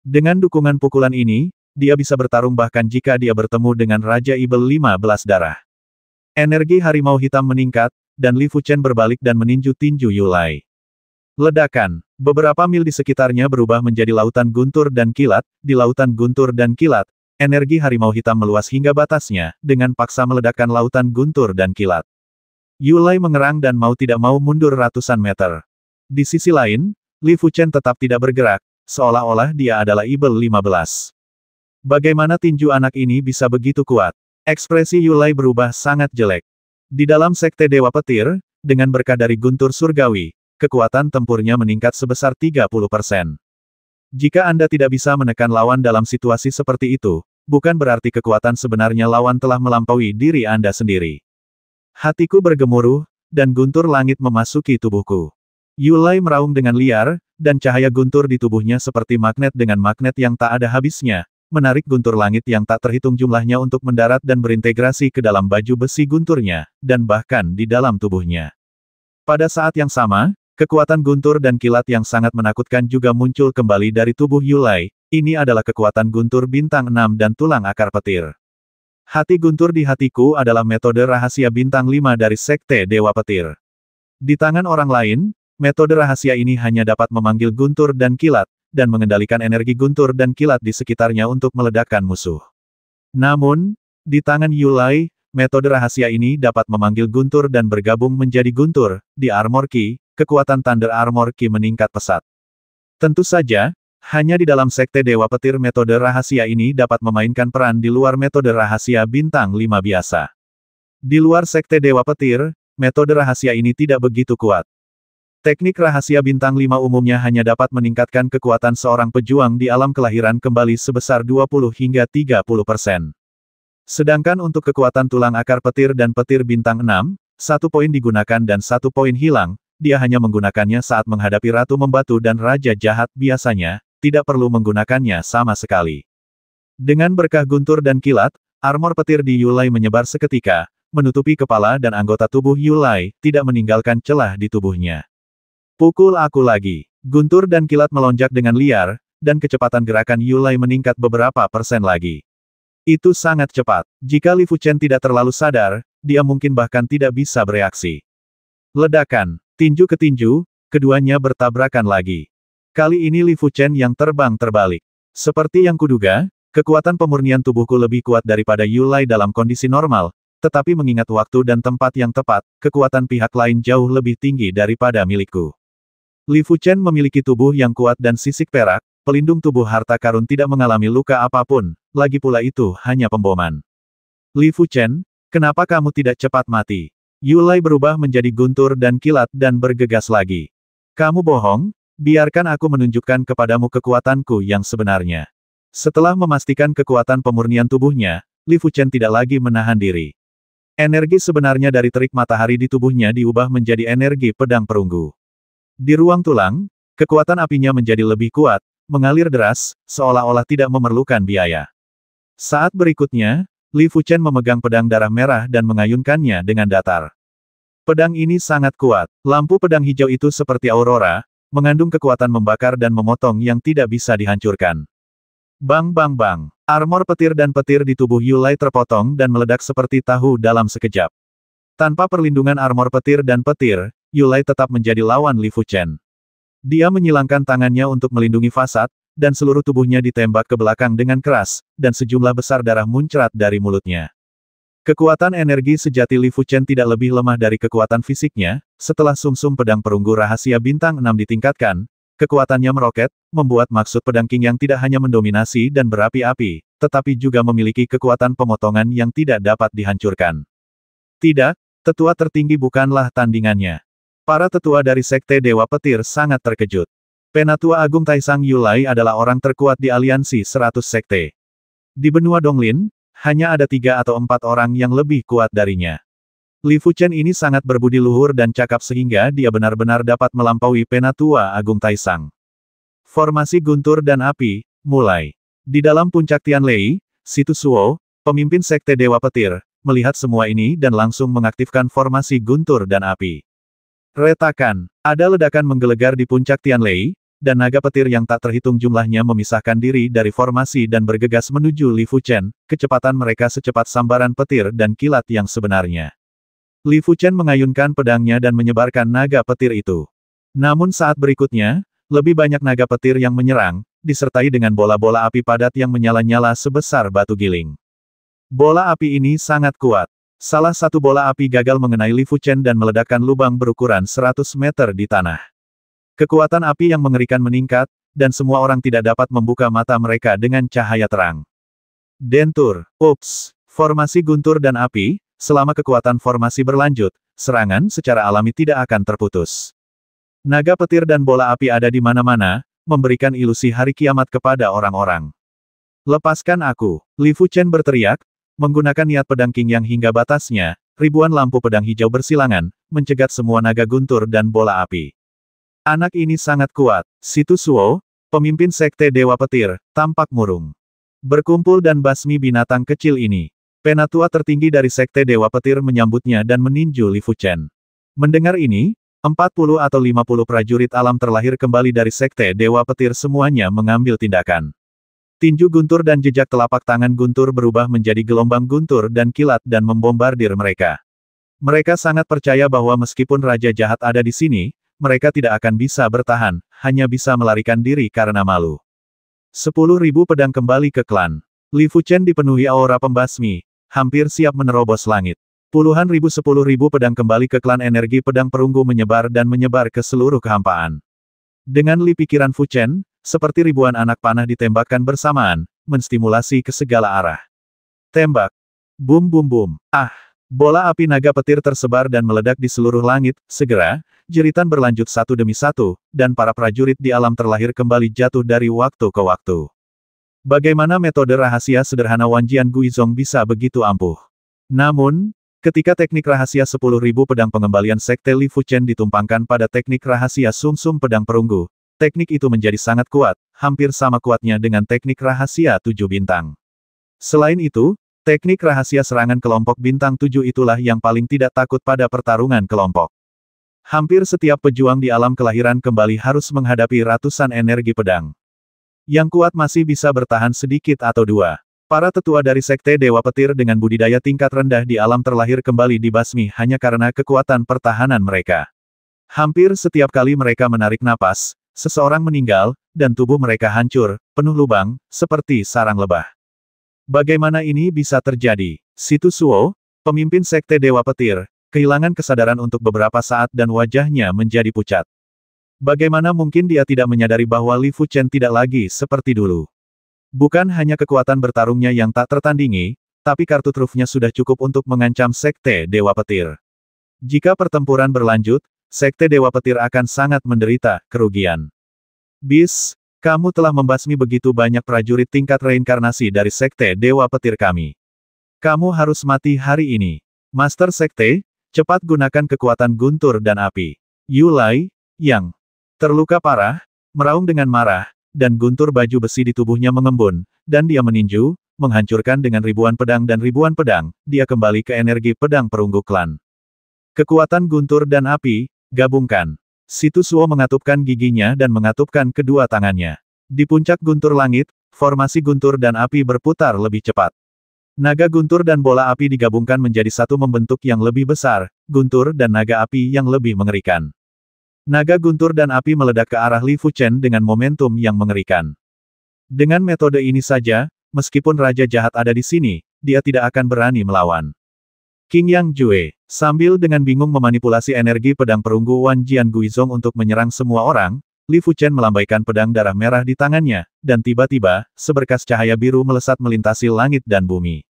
Dengan dukungan pukulan ini, dia bisa bertarung bahkan jika dia bertemu dengan Raja Ibel 15 darah. Energi harimau hitam meningkat, dan Li Fuchen berbalik dan meninju tinju Yulai. Ledakan. Beberapa mil di sekitarnya berubah menjadi lautan guntur dan kilat, di lautan guntur dan kilat, energi harimau hitam meluas hingga batasnya, dengan paksa meledakkan lautan guntur dan kilat. Yulai mengerang dan mau tidak mau mundur ratusan meter. Di sisi lain, Li Fuchen tetap tidak bergerak, seolah-olah dia adalah Ibel 15. Bagaimana tinju anak ini bisa begitu kuat? Ekspresi Yulai berubah sangat jelek. Di dalam Sekte Dewa Petir, dengan berkah dari Guntur Surgawi, kekuatan tempurnya meningkat sebesar 30 Jika Anda tidak bisa menekan lawan dalam situasi seperti itu, bukan berarti kekuatan sebenarnya lawan telah melampaui diri Anda sendiri. Hatiku bergemuruh, dan guntur langit memasuki tubuhku. Yulai meraung dengan liar, dan cahaya guntur di tubuhnya seperti magnet dengan magnet yang tak ada habisnya, menarik guntur langit yang tak terhitung jumlahnya untuk mendarat dan berintegrasi ke dalam baju besi gunturnya, dan bahkan di dalam tubuhnya. Pada saat yang sama, kekuatan guntur dan kilat yang sangat menakutkan juga muncul kembali dari tubuh Yulai, ini adalah kekuatan guntur bintang 6 dan tulang akar petir. Hati guntur di hatiku adalah metode rahasia bintang 5 dari Sekte Dewa Petir. Di tangan orang lain, Metode rahasia ini hanya dapat memanggil guntur dan kilat, dan mengendalikan energi guntur dan kilat di sekitarnya untuk meledakkan musuh. Namun, di tangan Yulai, metode rahasia ini dapat memanggil guntur dan bergabung menjadi guntur, di armor key, kekuatan Thunder Armor Key meningkat pesat. Tentu saja, hanya di dalam Sekte Dewa Petir metode rahasia ini dapat memainkan peran di luar metode rahasia bintang 5 biasa. Di luar Sekte Dewa Petir, metode rahasia ini tidak begitu kuat. Teknik rahasia bintang 5 umumnya hanya dapat meningkatkan kekuatan seorang pejuang di alam kelahiran kembali sebesar 20 hingga 30 persen. Sedangkan untuk kekuatan tulang akar petir dan petir bintang 6, satu poin digunakan dan satu poin hilang, dia hanya menggunakannya saat menghadapi Ratu Membatu dan Raja Jahat biasanya, tidak perlu menggunakannya sama sekali. Dengan berkah guntur dan kilat, armor petir di Yulai menyebar seketika, menutupi kepala dan anggota tubuh Yulai, tidak meninggalkan celah di tubuhnya. Pukul aku lagi. Guntur dan kilat melonjak dengan liar, dan kecepatan gerakan Yulai meningkat beberapa persen lagi. Itu sangat cepat. Jika Li Fuchen tidak terlalu sadar, dia mungkin bahkan tidak bisa bereaksi. Ledakan, tinju ke tinju, keduanya bertabrakan lagi. Kali ini Li Fuchen yang terbang terbalik. Seperti yang kuduga, kekuatan pemurnian tubuhku lebih kuat daripada Yulai dalam kondisi normal, tetapi mengingat waktu dan tempat yang tepat, kekuatan pihak lain jauh lebih tinggi daripada milikku. Li Chen memiliki tubuh yang kuat dan sisik perak, pelindung tubuh harta karun tidak mengalami luka apapun, lagi pula itu hanya pemboman. Li Chen, kenapa kamu tidak cepat mati? Yulai berubah menjadi guntur dan kilat dan bergegas lagi. Kamu bohong, biarkan aku menunjukkan kepadamu kekuatanku yang sebenarnya. Setelah memastikan kekuatan pemurnian tubuhnya, Li Chen tidak lagi menahan diri. Energi sebenarnya dari terik matahari di tubuhnya diubah menjadi energi pedang perunggu. Di ruang tulang, kekuatan apinya menjadi lebih kuat, mengalir deras, seolah-olah tidak memerlukan biaya. Saat berikutnya, Li Fuchen memegang pedang darah merah dan mengayunkannya dengan datar. Pedang ini sangat kuat, lampu pedang hijau itu seperti aurora, mengandung kekuatan membakar dan memotong yang tidak bisa dihancurkan. Bang bang bang, armor petir dan petir di tubuh Yulai terpotong dan meledak seperti tahu dalam sekejap. Tanpa perlindungan armor petir dan petir, Yulai tetap menjadi lawan Li Fuchen. Dia menyilangkan tangannya untuk melindungi fasad, dan seluruh tubuhnya ditembak ke belakang dengan keras, dan sejumlah besar darah muncrat dari mulutnya. Kekuatan energi sejati Li Fuchen tidak lebih lemah dari kekuatan fisiknya, setelah sumsum -sum pedang perunggu rahasia bintang 6 ditingkatkan, kekuatannya meroket, membuat maksud pedang King yang tidak hanya mendominasi dan berapi-api, tetapi juga memiliki kekuatan pemotongan yang tidak dapat dihancurkan. Tidak, tetua tertinggi bukanlah tandingannya. Para tetua dari Sekte Dewa Petir sangat terkejut. Penatua Agung Taisang Yulai adalah orang terkuat di aliansi 100 sekte. Di benua Donglin, hanya ada tiga atau empat orang yang lebih kuat darinya. Li Fuchen ini sangat berbudi luhur dan cakap sehingga dia benar-benar dapat melampaui Penatua Agung Taisang. Formasi guntur dan api, mulai. Di dalam puncak Tianlei, Situ Suo, pemimpin Sekte Dewa Petir, melihat semua ini dan langsung mengaktifkan formasi guntur dan api. Retakan. Ada ledakan menggelegar di puncak Tianlei, dan naga petir yang tak terhitung jumlahnya memisahkan diri dari formasi dan bergegas menuju Li Fuchen, kecepatan mereka secepat sambaran petir dan kilat yang sebenarnya. Li Fuchen mengayunkan pedangnya dan menyebarkan naga petir itu. Namun saat berikutnya, lebih banyak naga petir yang menyerang, disertai dengan bola-bola api padat yang menyala-nyala sebesar batu giling. Bola api ini sangat kuat. Salah satu bola api gagal mengenai Li Fuchen dan meledakkan lubang berukuran 100 meter di tanah. Kekuatan api yang mengerikan meningkat, dan semua orang tidak dapat membuka mata mereka dengan cahaya terang. Dentur, ups, formasi guntur dan api, selama kekuatan formasi berlanjut, serangan secara alami tidak akan terputus. Naga petir dan bola api ada di mana-mana, memberikan ilusi hari kiamat kepada orang-orang. Lepaskan aku, Li Fuchen berteriak, Menggunakan niat pedang King yang hingga batasnya, ribuan lampu pedang hijau bersilangan, mencegat semua naga guntur dan bola api. Anak ini sangat kuat. Situ Suo, pemimpin sekte Dewa Petir, tampak murung. Berkumpul dan basmi binatang kecil ini. Penatua tertinggi dari sekte Dewa Petir menyambutnya dan meninju Li Fuchen. Mendengar ini, 40 atau 50 prajurit alam terlahir kembali dari sekte Dewa Petir semuanya mengambil tindakan. Tinju guntur dan jejak telapak tangan guntur berubah menjadi gelombang guntur dan kilat dan membombardir mereka. Mereka sangat percaya bahwa meskipun raja jahat ada di sini, mereka tidak akan bisa bertahan, hanya bisa melarikan diri karena malu. Sepuluh ribu pedang kembali ke klan. Li Fuchen dipenuhi aura pembasmi, hampir siap menerobos langit. Puluhan ribu sepuluh ribu pedang kembali ke klan energi pedang perunggu menyebar dan menyebar ke seluruh kehampaan. Dengan li pikiran Fuchen, seperti ribuan anak panah ditembakkan bersamaan, menstimulasi ke segala arah. Tembak. Bum bum bum. Ah. Bola api naga petir tersebar dan meledak di seluruh langit, segera, jeritan berlanjut satu demi satu, dan para prajurit di alam terlahir kembali jatuh dari waktu ke waktu. Bagaimana metode rahasia sederhana Wanjian Guizong bisa begitu ampuh? Namun, ketika teknik rahasia 10.000 pedang pengembalian Sekte Li Fuchen ditumpangkan pada teknik rahasia sumsum Sum pedang perunggu, Teknik itu menjadi sangat kuat, hampir sama kuatnya dengan teknik rahasia tujuh bintang. Selain itu, teknik rahasia serangan kelompok bintang tujuh itulah yang paling tidak takut pada pertarungan kelompok. Hampir setiap pejuang di alam kelahiran kembali harus menghadapi ratusan energi pedang. Yang kuat masih bisa bertahan sedikit atau dua. Para tetua dari Sekte Dewa Petir dengan budidaya tingkat rendah di alam terlahir kembali di Basmi hanya karena kekuatan pertahanan mereka. Hampir setiap kali mereka menarik napas, Seseorang meninggal, dan tubuh mereka hancur, penuh lubang, seperti sarang lebah. Bagaimana ini bisa terjadi? Situ Suo, pemimpin sekte Dewa Petir, kehilangan kesadaran untuk beberapa saat dan wajahnya menjadi pucat. Bagaimana mungkin dia tidak menyadari bahwa Li Chen tidak lagi seperti dulu? Bukan hanya kekuatan bertarungnya yang tak tertandingi, tapi kartu trufnya sudah cukup untuk mengancam sekte Dewa Petir. Jika pertempuran berlanjut, Sekte Dewa Petir akan sangat menderita kerugian. Bis, kamu telah membasmi begitu banyak prajurit tingkat reinkarnasi dari Sekte Dewa Petir kami. Kamu harus mati hari ini. Master Sekte, cepat gunakan kekuatan guntur dan api. Yulai, yang terluka parah, meraung dengan marah, dan guntur baju besi di tubuhnya mengembun, dan dia meninju, menghancurkan dengan ribuan pedang dan ribuan pedang, dia kembali ke energi pedang perunggu klan. Kekuatan guntur dan api, Gabungkan. Situ Suo mengatupkan giginya dan mengatupkan kedua tangannya. Di puncak guntur langit, formasi guntur dan api berputar lebih cepat. Naga guntur dan bola api digabungkan menjadi satu membentuk yang lebih besar, guntur dan naga api yang lebih mengerikan. Naga guntur dan api meledak ke arah Li Fuchen dengan momentum yang mengerikan. Dengan metode ini saja, meskipun Raja Jahat ada di sini, dia tidak akan berani melawan. King Yang Jue, sambil dengan bingung memanipulasi energi pedang perunggu Wan Jian Guizong untuk menyerang semua orang, Li Fuchen melambaikan pedang darah merah di tangannya, dan tiba-tiba, seberkas cahaya biru melesat melintasi langit dan bumi.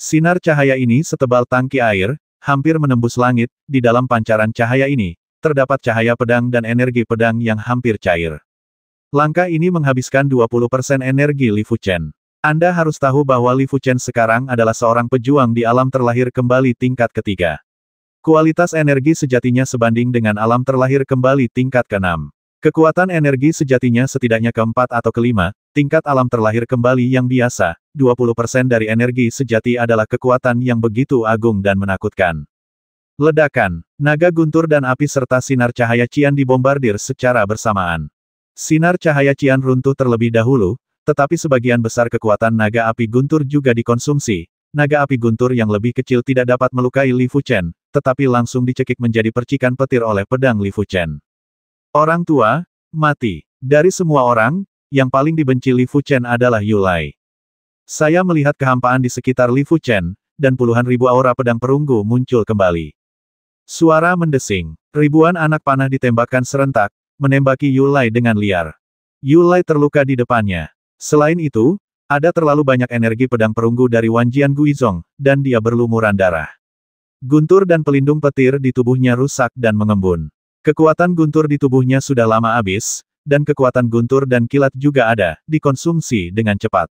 Sinar cahaya ini setebal tangki air, hampir menembus langit, di dalam pancaran cahaya ini, terdapat cahaya pedang dan energi pedang yang hampir cair. Langkah ini menghabiskan 20% energi Li Fuchen. Anda harus tahu bahwa Li Fuchen sekarang adalah seorang pejuang di alam terlahir kembali tingkat ketiga. Kualitas energi sejatinya sebanding dengan alam terlahir kembali tingkat keenam. Kekuatan energi sejatinya setidaknya keempat atau kelima, tingkat alam terlahir kembali yang biasa, 20% dari energi sejati adalah kekuatan yang begitu agung dan menakutkan. Ledakan, naga guntur dan api serta sinar cahaya Cian dibombardir secara bersamaan. Sinar cahaya Cian runtuh terlebih dahulu, tetapi sebagian besar kekuatan naga api guntur juga dikonsumsi. Naga api guntur yang lebih kecil tidak dapat melukai Li Fuchen, tetapi langsung dicekik menjadi percikan petir oleh pedang Li Fuchen. Orang tua, mati. Dari semua orang, yang paling dibenci Li Fuchen adalah Yulai. Saya melihat kehampaan di sekitar Li Fuchen, dan puluhan ribu aura pedang perunggu muncul kembali. Suara mendesing. Ribuan anak panah ditembakkan serentak, menembaki Yulai dengan liar. Yulai terluka di depannya. Selain itu, ada terlalu banyak energi pedang perunggu dari Wanjian Guizong, dan dia berlumuran darah. Guntur dan pelindung petir di tubuhnya rusak dan mengembun. Kekuatan guntur di tubuhnya sudah lama habis, dan kekuatan guntur dan kilat juga ada, dikonsumsi dengan cepat.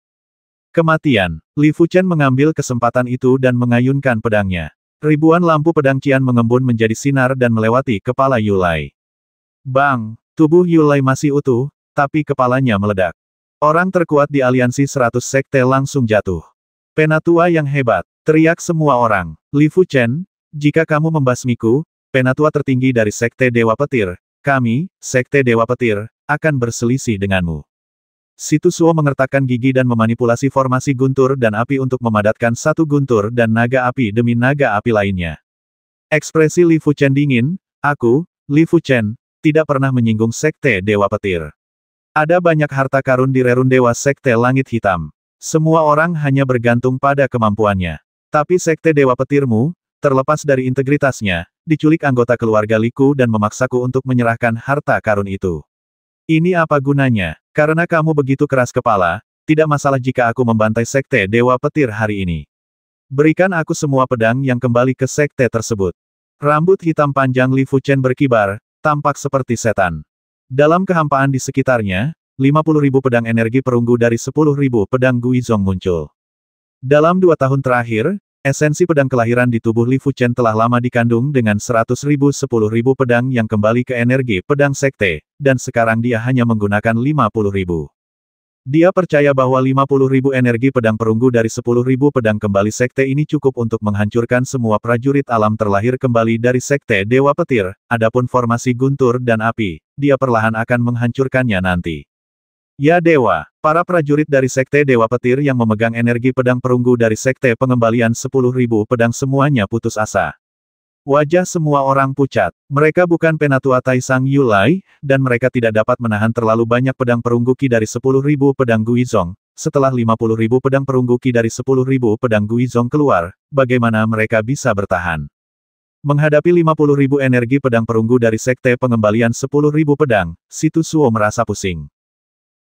Kematian. Li Fuchen mengambil kesempatan itu dan mengayunkan pedangnya. Ribuan lampu pedang Qian mengembun menjadi sinar dan melewati kepala Yulai. Bang! Tubuh Yulai masih utuh, tapi kepalanya meledak. Orang terkuat di aliansi 100 sekte langsung jatuh. Penatua yang hebat, teriak semua orang. Li Fu Chen, jika kamu membasmiku, penatua tertinggi dari sekte Dewa Petir, kami, sekte Dewa Petir, akan berselisih denganmu. Situ Suo mengertakkan gigi dan memanipulasi formasi guntur dan api untuk memadatkan satu guntur dan naga api demi naga api lainnya. Ekspresi Li Fu Chen dingin, aku, Li Fu Chen, tidak pernah menyinggung sekte Dewa Petir. Ada banyak harta karun di Rerun Dewa Sekte Langit Hitam. Semua orang hanya bergantung pada kemampuannya. Tapi Sekte Dewa Petirmu, terlepas dari integritasnya, diculik anggota keluarga Liku dan memaksaku untuk menyerahkan harta karun itu. Ini apa gunanya? Karena kamu begitu keras kepala, tidak masalah jika aku membantai Sekte Dewa Petir hari ini. Berikan aku semua pedang yang kembali ke Sekte tersebut. Rambut hitam panjang Li Fuchen berkibar, tampak seperti setan. Dalam kehampaan di sekitarnya, ribu pedang energi perunggu dari ribu pedang Guizong muncul. Dalam dua tahun terakhir, esensi pedang kelahiran di tubuh Li Fuchen telah lama dikandung dengan ribu 100.000 ribu pedang yang kembali ke energi pedang sekte, dan sekarang dia hanya menggunakan ribu. Dia percaya bahwa 50.000 energi pedang perunggu dari 10.000 pedang kembali sekte ini cukup untuk menghancurkan semua prajurit alam terlahir kembali dari sekte Dewa Petir, adapun formasi guntur dan api, dia perlahan akan menghancurkannya nanti. Ya Dewa, para prajurit dari sekte Dewa Petir yang memegang energi pedang perunggu dari sekte pengembalian 10.000 pedang semuanya putus asa. Wajah semua orang pucat. Mereka bukan penatua Taisang Yulai, dan mereka tidak dapat menahan terlalu banyak pedang perungguki dari 10.000 pedang Guizong. Setelah 50.000 pedang perungguki dari 10.000 pedang Guizong keluar, bagaimana mereka bisa bertahan? Menghadapi 50.000 energi pedang perunggu dari Sekte Pengembalian 10.000 pedang, Situ Suo merasa pusing.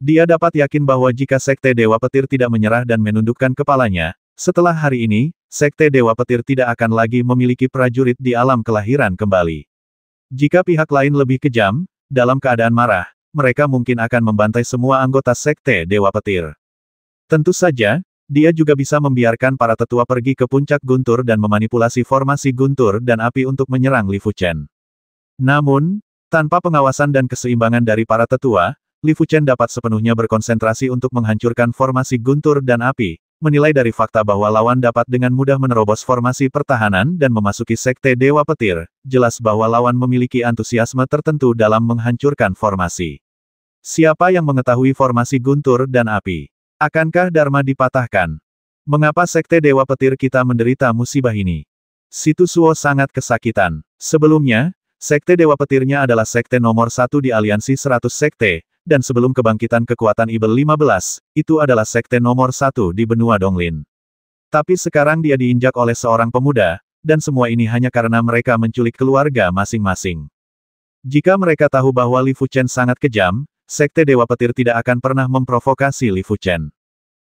Dia dapat yakin bahwa jika Sekte Dewa Petir tidak menyerah dan menundukkan kepalanya, setelah hari ini, Sekte Dewa Petir tidak akan lagi memiliki prajurit di alam kelahiran kembali. Jika pihak lain lebih kejam, dalam keadaan marah, mereka mungkin akan membantai semua anggota Sekte Dewa Petir. Tentu saja, dia juga bisa membiarkan para tetua pergi ke puncak guntur dan memanipulasi formasi guntur dan api untuk menyerang Li Fuchen. Namun, tanpa pengawasan dan keseimbangan dari para tetua, Li Fuchen dapat sepenuhnya berkonsentrasi untuk menghancurkan formasi guntur dan api, menilai dari fakta bahwa lawan dapat dengan mudah menerobos formasi pertahanan dan memasuki sekte Dewa Petir, jelas bahwa lawan memiliki antusiasme tertentu dalam menghancurkan formasi. Siapa yang mengetahui formasi guntur dan api? Akankah Dharma dipatahkan? Mengapa sekte Dewa Petir kita menderita musibah ini? Situ Suo sangat kesakitan. Sebelumnya, sekte Dewa Petirnya adalah sekte nomor satu di aliansi 100 sekte, dan sebelum kebangkitan kekuatan Ibel 15, itu adalah sekte nomor satu di benua Donglin. Tapi sekarang dia diinjak oleh seorang pemuda, dan semua ini hanya karena mereka menculik keluarga masing-masing. Jika mereka tahu bahwa Li Fuchen sangat kejam, sekte Dewa Petir tidak akan pernah memprovokasi Li Fuchen.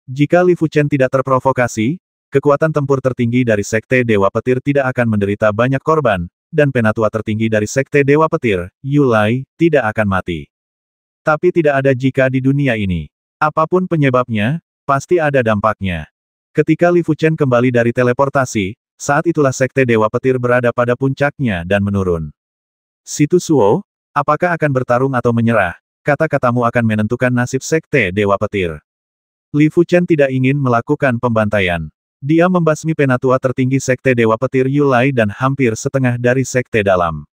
Jika Li Fuchen tidak terprovokasi, kekuatan tempur tertinggi dari sekte Dewa Petir tidak akan menderita banyak korban, dan penatua tertinggi dari sekte Dewa Petir, Yulai, tidak akan mati. Tapi tidak ada jika di dunia ini. Apapun penyebabnya, pasti ada dampaknya. Ketika Li Fuchen kembali dari teleportasi, saat itulah Sekte Dewa Petir berada pada puncaknya dan menurun. Situ Suo, apakah akan bertarung atau menyerah? Kata-katamu akan menentukan nasib Sekte Dewa Petir. Li Fuchen tidak ingin melakukan pembantaian. Dia membasmi penatua tertinggi Sekte Dewa Petir Yulai dan hampir setengah dari Sekte Dalam.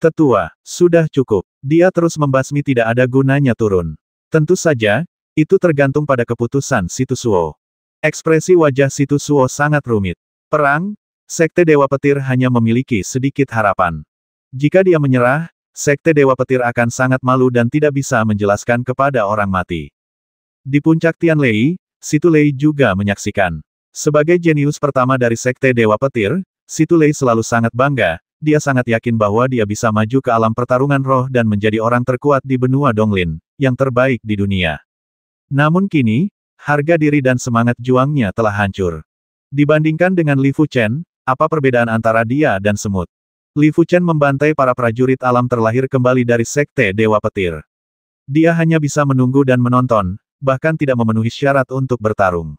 Tetua, sudah cukup. Dia terus membasmi tidak ada gunanya turun. Tentu saja, itu tergantung pada keputusan Situsuo. Ekspresi wajah Situsuo sangat rumit. Perang, Sekte Dewa Petir hanya memiliki sedikit harapan. Jika dia menyerah, Sekte Dewa Petir akan sangat malu dan tidak bisa menjelaskan kepada orang mati. Di puncak Tian Lei, Situ Lei juga menyaksikan. Sebagai jenius pertama dari Sekte Dewa Petir, Situ Lei selalu sangat bangga, dia sangat yakin bahwa dia bisa maju ke alam pertarungan roh dan menjadi orang terkuat di benua Donglin, yang terbaik di dunia. Namun kini, harga diri dan semangat juangnya telah hancur. Dibandingkan dengan Li Fu Chen, apa perbedaan antara dia dan semut? Li Fu Chen membantai para prajurit alam terlahir kembali dari Sekte Dewa Petir. Dia hanya bisa menunggu dan menonton, bahkan tidak memenuhi syarat untuk bertarung.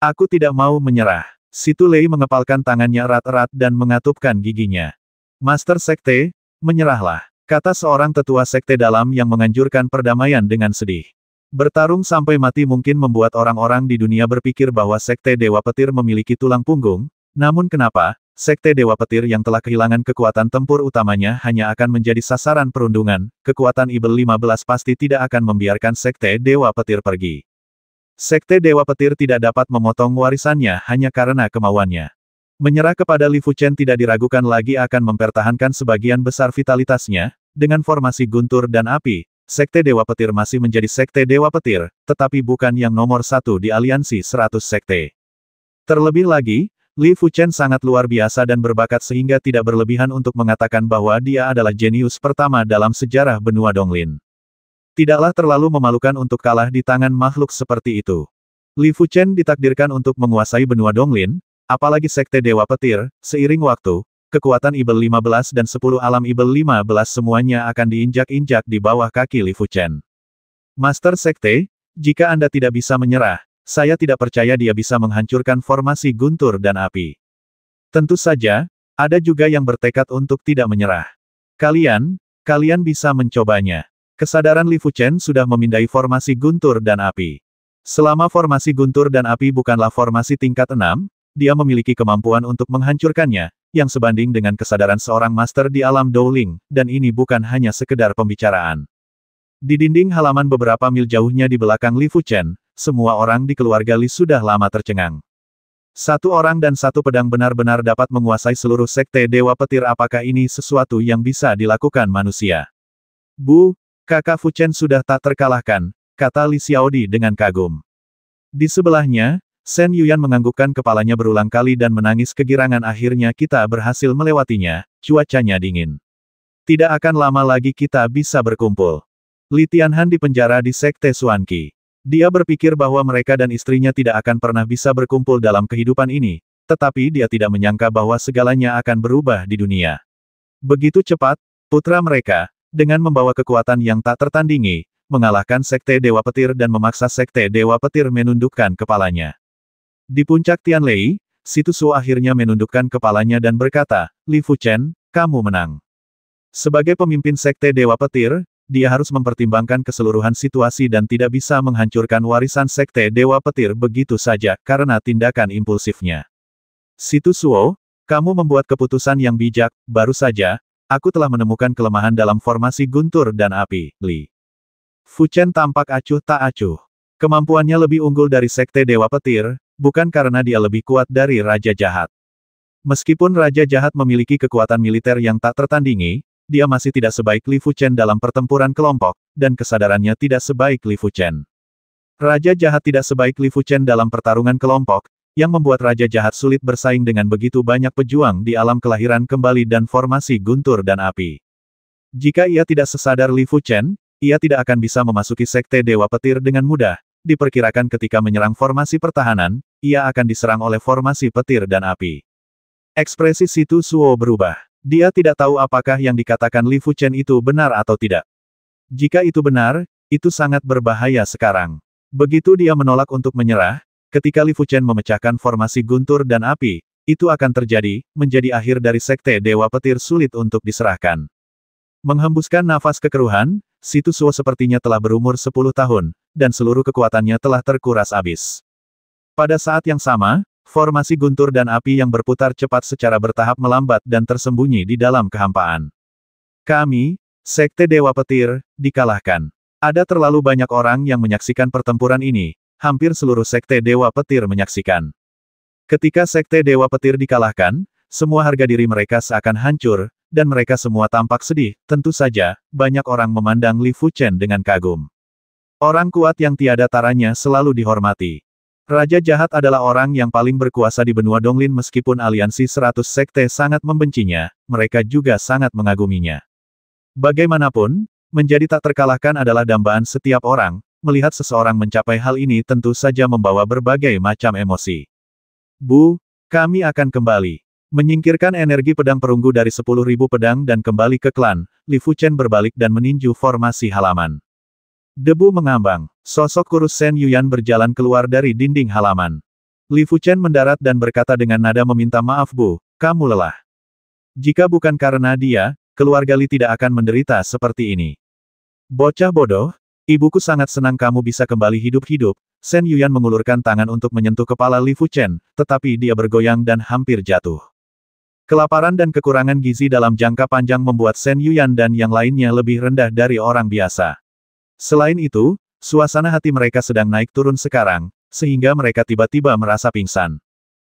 Aku tidak mau menyerah. Situ Lei mengepalkan tangannya erat-erat dan mengatupkan giginya. Master Sekte, menyerahlah, kata seorang tetua Sekte dalam yang menganjurkan perdamaian dengan sedih. Bertarung sampai mati mungkin membuat orang-orang di dunia berpikir bahwa Sekte Dewa Petir memiliki tulang punggung, namun kenapa, Sekte Dewa Petir yang telah kehilangan kekuatan tempur utamanya hanya akan menjadi sasaran perundungan, kekuatan Ibel 15 pasti tidak akan membiarkan Sekte Dewa Petir pergi. Sekte Dewa Petir tidak dapat memotong warisannya hanya karena kemauannya. Menyerah kepada Li Fuchen tidak diragukan lagi akan mempertahankan sebagian besar vitalitasnya, dengan formasi guntur dan api, Sekte Dewa Petir masih menjadi Sekte Dewa Petir, tetapi bukan yang nomor satu di aliansi 100 Sekte. Terlebih lagi, Li Fuchen sangat luar biasa dan berbakat sehingga tidak berlebihan untuk mengatakan bahwa dia adalah jenius pertama dalam sejarah benua Donglin. Tidaklah terlalu memalukan untuk kalah di tangan makhluk seperti itu. Li Fuchen ditakdirkan untuk menguasai benua Donglin, Apalagi Sekte Dewa Petir, seiring waktu, kekuatan Ibel 15 dan 10 alam Ibel 15 semuanya akan diinjak-injak di bawah kaki Li Fuchen. Master Sekte, jika Anda tidak bisa menyerah, saya tidak percaya dia bisa menghancurkan formasi guntur dan api. Tentu saja, ada juga yang bertekad untuk tidak menyerah. Kalian, kalian bisa mencobanya. Kesadaran Li Fuchen sudah memindai formasi guntur dan api. Selama formasi guntur dan api bukanlah formasi tingkat 6, dia memiliki kemampuan untuk menghancurkannya, yang sebanding dengan kesadaran seorang master di alam Dowling, dan ini bukan hanya sekedar pembicaraan. Di dinding halaman beberapa mil jauhnya di belakang Li Fuchen, semua orang di keluarga Li sudah lama tercengang. Satu orang dan satu pedang benar-benar dapat menguasai seluruh sekte Dewa Petir apakah ini sesuatu yang bisa dilakukan manusia? Bu, kakak Fuchen sudah tak terkalahkan, kata Li Xiaodi dengan kagum. Di sebelahnya, Sen Yuan menganggukkan kepalanya berulang kali dan menangis kegirangan akhirnya kita berhasil melewatinya, cuacanya dingin. Tidak akan lama lagi kita bisa berkumpul. Li Tianhan penjara di Sekte Suanki. Dia berpikir bahwa mereka dan istrinya tidak akan pernah bisa berkumpul dalam kehidupan ini, tetapi dia tidak menyangka bahwa segalanya akan berubah di dunia. Begitu cepat, putra mereka, dengan membawa kekuatan yang tak tertandingi, mengalahkan Sekte Dewa Petir dan memaksa Sekte Dewa Petir menundukkan kepalanya. Di puncak Tianlei, Situ akhirnya menundukkan kepalanya dan berkata, Li Fu Chen, kamu menang. Sebagai pemimpin Sekte Dewa Petir, dia harus mempertimbangkan keseluruhan situasi dan tidak bisa menghancurkan warisan Sekte Dewa Petir begitu saja karena tindakan impulsifnya. Situ Suo, kamu membuat keputusan yang bijak, baru saja, aku telah menemukan kelemahan dalam formasi guntur dan api, Li. Fu Chen tampak acuh tak acuh. Kemampuannya lebih unggul dari Sekte Dewa Petir, bukan karena dia lebih kuat dari Raja Jahat. Meskipun Raja Jahat memiliki kekuatan militer yang tak tertandingi, dia masih tidak sebaik Li Fuchen dalam pertempuran kelompok, dan kesadarannya tidak sebaik Li Fuchen. Raja Jahat tidak sebaik Li Fuchen dalam pertarungan kelompok, yang membuat Raja Jahat sulit bersaing dengan begitu banyak pejuang di alam kelahiran kembali dan formasi guntur dan api. Jika ia tidak sesadar Li Fuchen, ia tidak akan bisa memasuki sekte Dewa Petir dengan mudah, diperkirakan ketika menyerang formasi pertahanan, ia akan diserang oleh formasi petir dan api. Ekspresi Situ Suo berubah. Dia tidak tahu apakah yang dikatakan Li Fuchen itu benar atau tidak. Jika itu benar, itu sangat berbahaya sekarang. Begitu dia menolak untuk menyerah, ketika Li Fuchen memecahkan formasi guntur dan api, itu akan terjadi, menjadi akhir dari Sekte Dewa Petir sulit untuk diserahkan. Menghembuskan nafas kekeruhan, Suo sepertinya telah berumur 10 tahun, dan seluruh kekuatannya telah terkuras habis. Pada saat yang sama, formasi guntur dan api yang berputar cepat secara bertahap melambat dan tersembunyi di dalam kehampaan. Kami, Sekte Dewa Petir, dikalahkan. Ada terlalu banyak orang yang menyaksikan pertempuran ini, hampir seluruh Sekte Dewa Petir menyaksikan. Ketika Sekte Dewa Petir dikalahkan, semua harga diri mereka seakan hancur, dan mereka semua tampak sedih, tentu saja, banyak orang memandang Li Fuchen dengan kagum. Orang kuat yang tiada taranya selalu dihormati. Raja jahat adalah orang yang paling berkuasa di benua Donglin meskipun aliansi 100 sekte sangat membencinya, mereka juga sangat mengaguminya. Bagaimanapun, menjadi tak terkalahkan adalah dambaan setiap orang, melihat seseorang mencapai hal ini tentu saja membawa berbagai macam emosi. Bu, kami akan kembali. Menyingkirkan energi pedang perunggu dari 10.000 pedang dan kembali ke klan, Li Fuchen berbalik dan meninju formasi halaman. Debu mengambang, sosok kurus Shen Yuyan berjalan keluar dari dinding halaman. Li Fuchen mendarat dan berkata dengan nada meminta maaf Bu, kamu lelah. Jika bukan karena dia, keluarga Li tidak akan menderita seperti ini. Bocah bodoh, ibuku sangat senang kamu bisa kembali hidup-hidup, Shen Yuyan mengulurkan tangan untuk menyentuh kepala Li Fuchen, tetapi dia bergoyang dan hampir jatuh. Kelaparan dan kekurangan gizi dalam jangka panjang membuat Shen Yuyan dan yang lainnya lebih rendah dari orang biasa. Selain itu, suasana hati mereka sedang naik turun sekarang, sehingga mereka tiba-tiba merasa pingsan.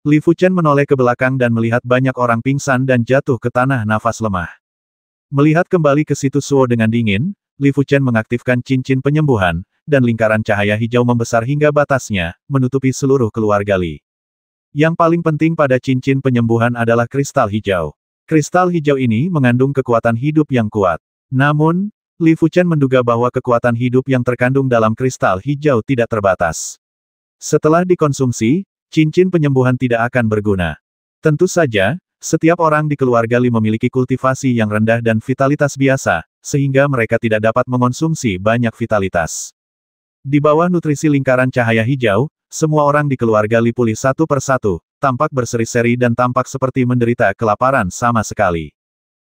Li Fuchen menoleh ke belakang dan melihat banyak orang pingsan dan jatuh ke tanah nafas lemah. Melihat kembali ke situ Suo dengan dingin, Li Fuchen mengaktifkan cincin penyembuhan, dan lingkaran cahaya hijau membesar hingga batasnya, menutupi seluruh keluarga Li. Yang paling penting pada cincin penyembuhan adalah kristal hijau. Kristal hijau ini mengandung kekuatan hidup yang kuat. Namun, Li Fuchen menduga bahwa kekuatan hidup yang terkandung dalam kristal hijau tidak terbatas. Setelah dikonsumsi, cincin penyembuhan tidak akan berguna. Tentu saja, setiap orang di keluarga Li memiliki kultivasi yang rendah dan vitalitas biasa, sehingga mereka tidak dapat mengonsumsi banyak vitalitas. Di bawah nutrisi lingkaran cahaya hijau, semua orang di keluarga Lipuli satu persatu, tampak berseri-seri dan tampak seperti menderita kelaparan sama sekali.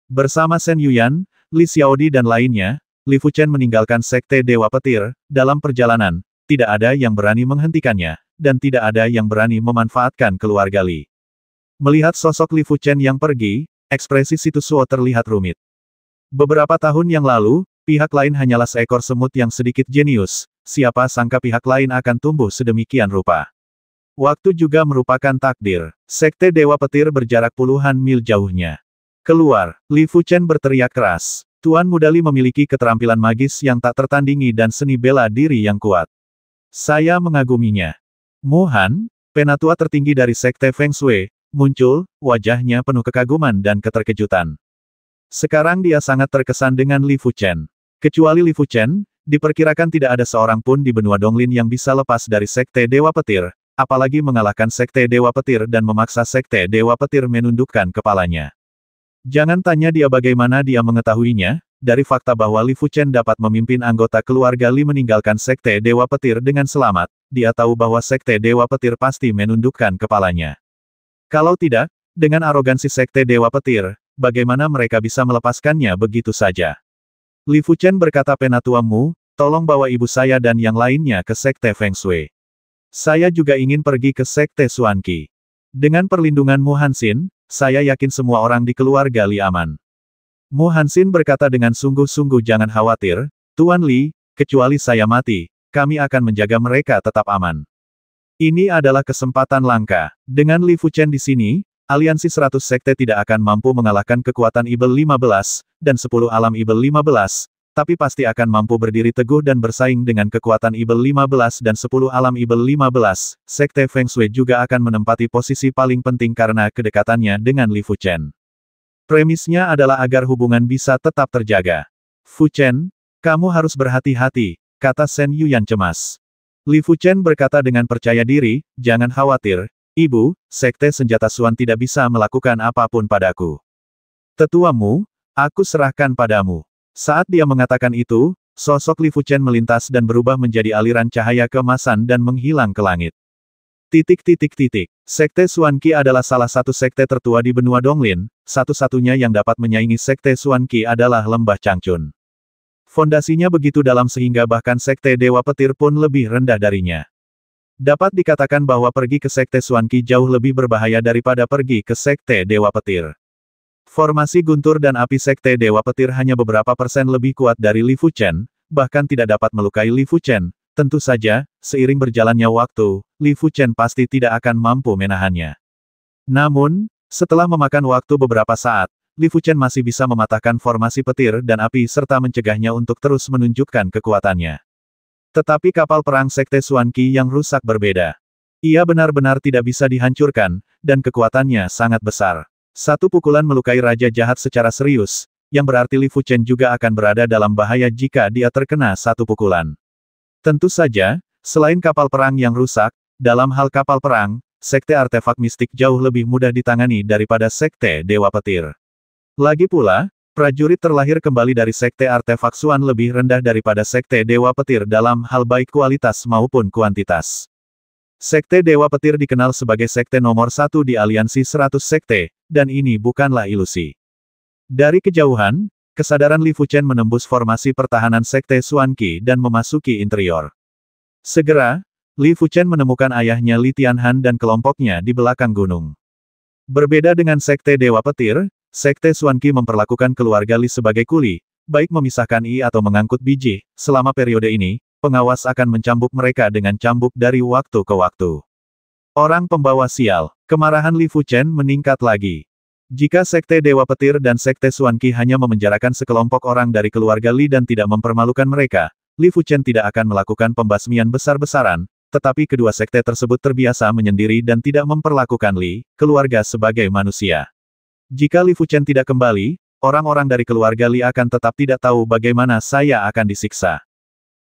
Bersama Shen Yuyan, Li Xiaodi dan lainnya, Li Fuchen meninggalkan Sekte Dewa Petir, dalam perjalanan, tidak ada yang berani menghentikannya, dan tidak ada yang berani memanfaatkan keluarga Li. Melihat sosok Li Fuchen yang pergi, ekspresi Situ Suo terlihat rumit. Beberapa tahun yang lalu, pihak lain hanyalah seekor semut yang sedikit jenius, siapa sangka pihak lain akan tumbuh sedemikian rupa. Waktu juga merupakan takdir. Sekte Dewa Petir berjarak puluhan mil jauhnya. Keluar, Li Fuchen berteriak keras. Tuan Mudali memiliki keterampilan magis yang tak tertandingi dan seni bela diri yang kuat. Saya mengaguminya. Mohan, penatua tertinggi dari Sekte Feng Shui, muncul, wajahnya penuh kekaguman dan keterkejutan. Sekarang dia sangat terkesan dengan Li Fuchen. Kecuali Li Fuchen, Diperkirakan tidak ada seorang pun di benua Donglin yang bisa lepas dari Sekte Dewa Petir, apalagi mengalahkan Sekte Dewa Petir dan memaksa Sekte Dewa Petir menundukkan kepalanya. Jangan tanya dia bagaimana dia mengetahuinya, dari fakta bahwa Li Fuchen dapat memimpin anggota keluarga Li meninggalkan Sekte Dewa Petir dengan selamat, dia tahu bahwa Sekte Dewa Petir pasti menundukkan kepalanya. Kalau tidak, dengan arogansi Sekte Dewa Petir, bagaimana mereka bisa melepaskannya begitu saja? Li Fuchen berkata penatuamu, tolong bawa ibu saya dan yang lainnya ke Sekte Feng Shui. Saya juga ingin pergi ke Sekte Suanki. Dengan perlindunganmu Hansin, saya yakin semua orang di keluarga Li aman. Mu Hansin berkata dengan sungguh-sungguh jangan khawatir, Tuan Li, kecuali saya mati, kami akan menjaga mereka tetap aman. Ini adalah kesempatan langka. Dengan Li Fuchen di sini, Aliansi 100 Sekte tidak akan mampu mengalahkan kekuatan Ibel 15, dan 10 alam Ibel 15, tapi pasti akan mampu berdiri teguh dan bersaing dengan kekuatan Ibel 15 dan 10 alam Ibel 15. Sekte Feng Shui juga akan menempati posisi paling penting karena kedekatannya dengan Li Fuchen. Premisnya adalah agar hubungan bisa tetap terjaga. Fuchen, kamu harus berhati-hati, kata Shen Yuan cemas. Li Fuchen berkata dengan percaya diri, jangan khawatir, Ibu, Sekte Senjata Suan tidak bisa melakukan apapun padaku. Tetuamu, aku serahkan padamu. Saat dia mengatakan itu, sosok Li Fuchen melintas dan berubah menjadi aliran cahaya kemasan dan menghilang ke langit. Titik titik titik. Sekte Suan Qi adalah salah satu sekte tertua di benua Donglin, satu-satunya yang dapat menyaingi Sekte Suan Qi adalah Lembah Changchun. Fondasinya begitu dalam sehingga bahkan Sekte Dewa Petir pun lebih rendah darinya. Dapat dikatakan bahwa pergi ke Sekte Suanki jauh lebih berbahaya daripada pergi ke Sekte Dewa Petir. Formasi guntur dan api Sekte Dewa Petir hanya beberapa persen lebih kuat dari Li Fuchen, bahkan tidak dapat melukai Li Fuchen. Tentu saja, seiring berjalannya waktu, Li Fuchen pasti tidak akan mampu menahannya. Namun, setelah memakan waktu beberapa saat, Li Fuchen masih bisa mematahkan formasi petir dan api serta mencegahnya untuk terus menunjukkan kekuatannya. Tetapi kapal perang Sekte Suanki yang rusak berbeda. Ia benar-benar tidak bisa dihancurkan, dan kekuatannya sangat besar. Satu pukulan melukai Raja Jahat secara serius, yang berarti Li Fuchen juga akan berada dalam bahaya jika dia terkena satu pukulan. Tentu saja, selain kapal perang yang rusak, dalam hal kapal perang, sekte artefak mistik jauh lebih mudah ditangani daripada sekte Dewa Petir. Lagi pula, Prajurit terlahir kembali dari sekte artefak Suan lebih rendah daripada sekte Dewa Petir dalam hal baik kualitas maupun kuantitas. Sekte Dewa Petir dikenal sebagai sekte nomor satu di aliansi 100 sekte, dan ini bukanlah ilusi. Dari kejauhan, kesadaran Li Fuchen menembus formasi pertahanan sekte Suan Qi dan memasuki interior. Segera, Li Fuchen menemukan ayahnya Li Tianhan dan kelompoknya di belakang gunung. Berbeda dengan sekte Dewa Petir, Sekte Suanki memperlakukan keluarga Li sebagai kuli, baik memisahkan I atau mengangkut biji, selama periode ini, pengawas akan mencambuk mereka dengan cambuk dari waktu ke waktu. Orang pembawa sial, kemarahan Li Fuchen meningkat lagi. Jika Sekte Dewa Petir dan Sekte Suanki hanya memenjarakan sekelompok orang dari keluarga Li dan tidak mempermalukan mereka, Li Fuchen tidak akan melakukan pembasmian besar-besaran, tetapi kedua sekte tersebut terbiasa menyendiri dan tidak memperlakukan Li, keluarga sebagai manusia. Jika Li Fuchen tidak kembali, orang-orang dari keluarga Li akan tetap tidak tahu bagaimana saya akan disiksa.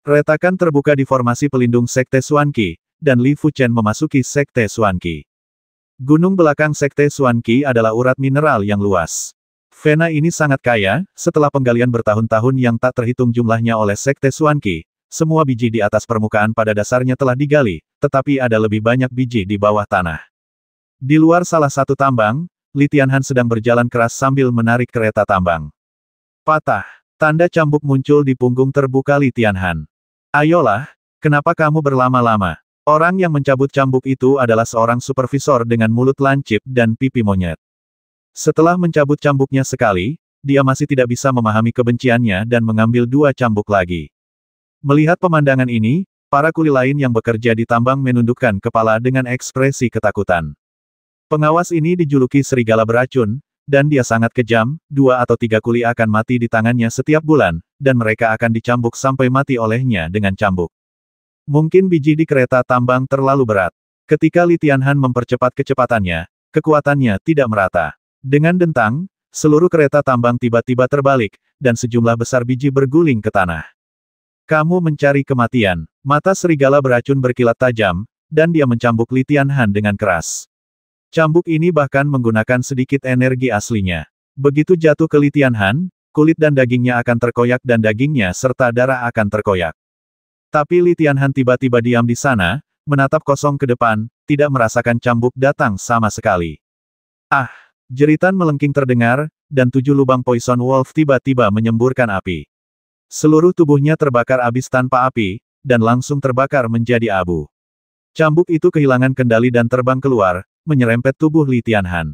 Retakan terbuka di formasi pelindung Sekte Suanki, dan Li Fuchen memasuki Sekte Suanki. Gunung belakang Sekte Suanki adalah urat mineral yang luas. Vena ini sangat kaya, setelah penggalian bertahun-tahun yang tak terhitung jumlahnya oleh Sekte Suanki, semua biji di atas permukaan pada dasarnya telah digali, tetapi ada lebih banyak biji di bawah tanah. Di luar salah satu tambang, Li Tianhan sedang berjalan keras sambil menarik kereta tambang. Patah. Tanda cambuk muncul di punggung terbuka Li Tianhan. Ayolah, kenapa kamu berlama-lama? Orang yang mencabut cambuk itu adalah seorang supervisor dengan mulut lancip dan pipi monyet. Setelah mencabut cambuknya sekali, dia masih tidak bisa memahami kebenciannya dan mengambil dua cambuk lagi. Melihat pemandangan ini, para kuli lain yang bekerja di tambang menundukkan kepala dengan ekspresi ketakutan. Pengawas ini dijuluki serigala beracun, dan dia sangat kejam, dua atau tiga kuli akan mati di tangannya setiap bulan, dan mereka akan dicambuk sampai mati olehnya dengan cambuk. Mungkin biji di kereta tambang terlalu berat. Ketika Li Tianhan mempercepat kecepatannya, kekuatannya tidak merata. Dengan dentang, seluruh kereta tambang tiba-tiba terbalik, dan sejumlah besar biji berguling ke tanah. Kamu mencari kematian. Mata serigala beracun berkilat tajam, dan dia mencambuk Li Tianhan dengan keras. Cambuk ini bahkan menggunakan sedikit energi aslinya. Begitu jatuh ke Litianhan, Han, kulit dan dagingnya akan terkoyak dan dagingnya serta darah akan terkoyak. Tapi Litianhan Han tiba-tiba diam di sana, menatap kosong ke depan, tidak merasakan cambuk datang sama sekali. Ah! Jeritan melengking terdengar, dan tujuh lubang poison wolf tiba-tiba menyemburkan api. Seluruh tubuhnya terbakar abis tanpa api, dan langsung terbakar menjadi abu. Cambuk itu kehilangan kendali dan terbang keluar, menyerempet tubuh Li Tianhan.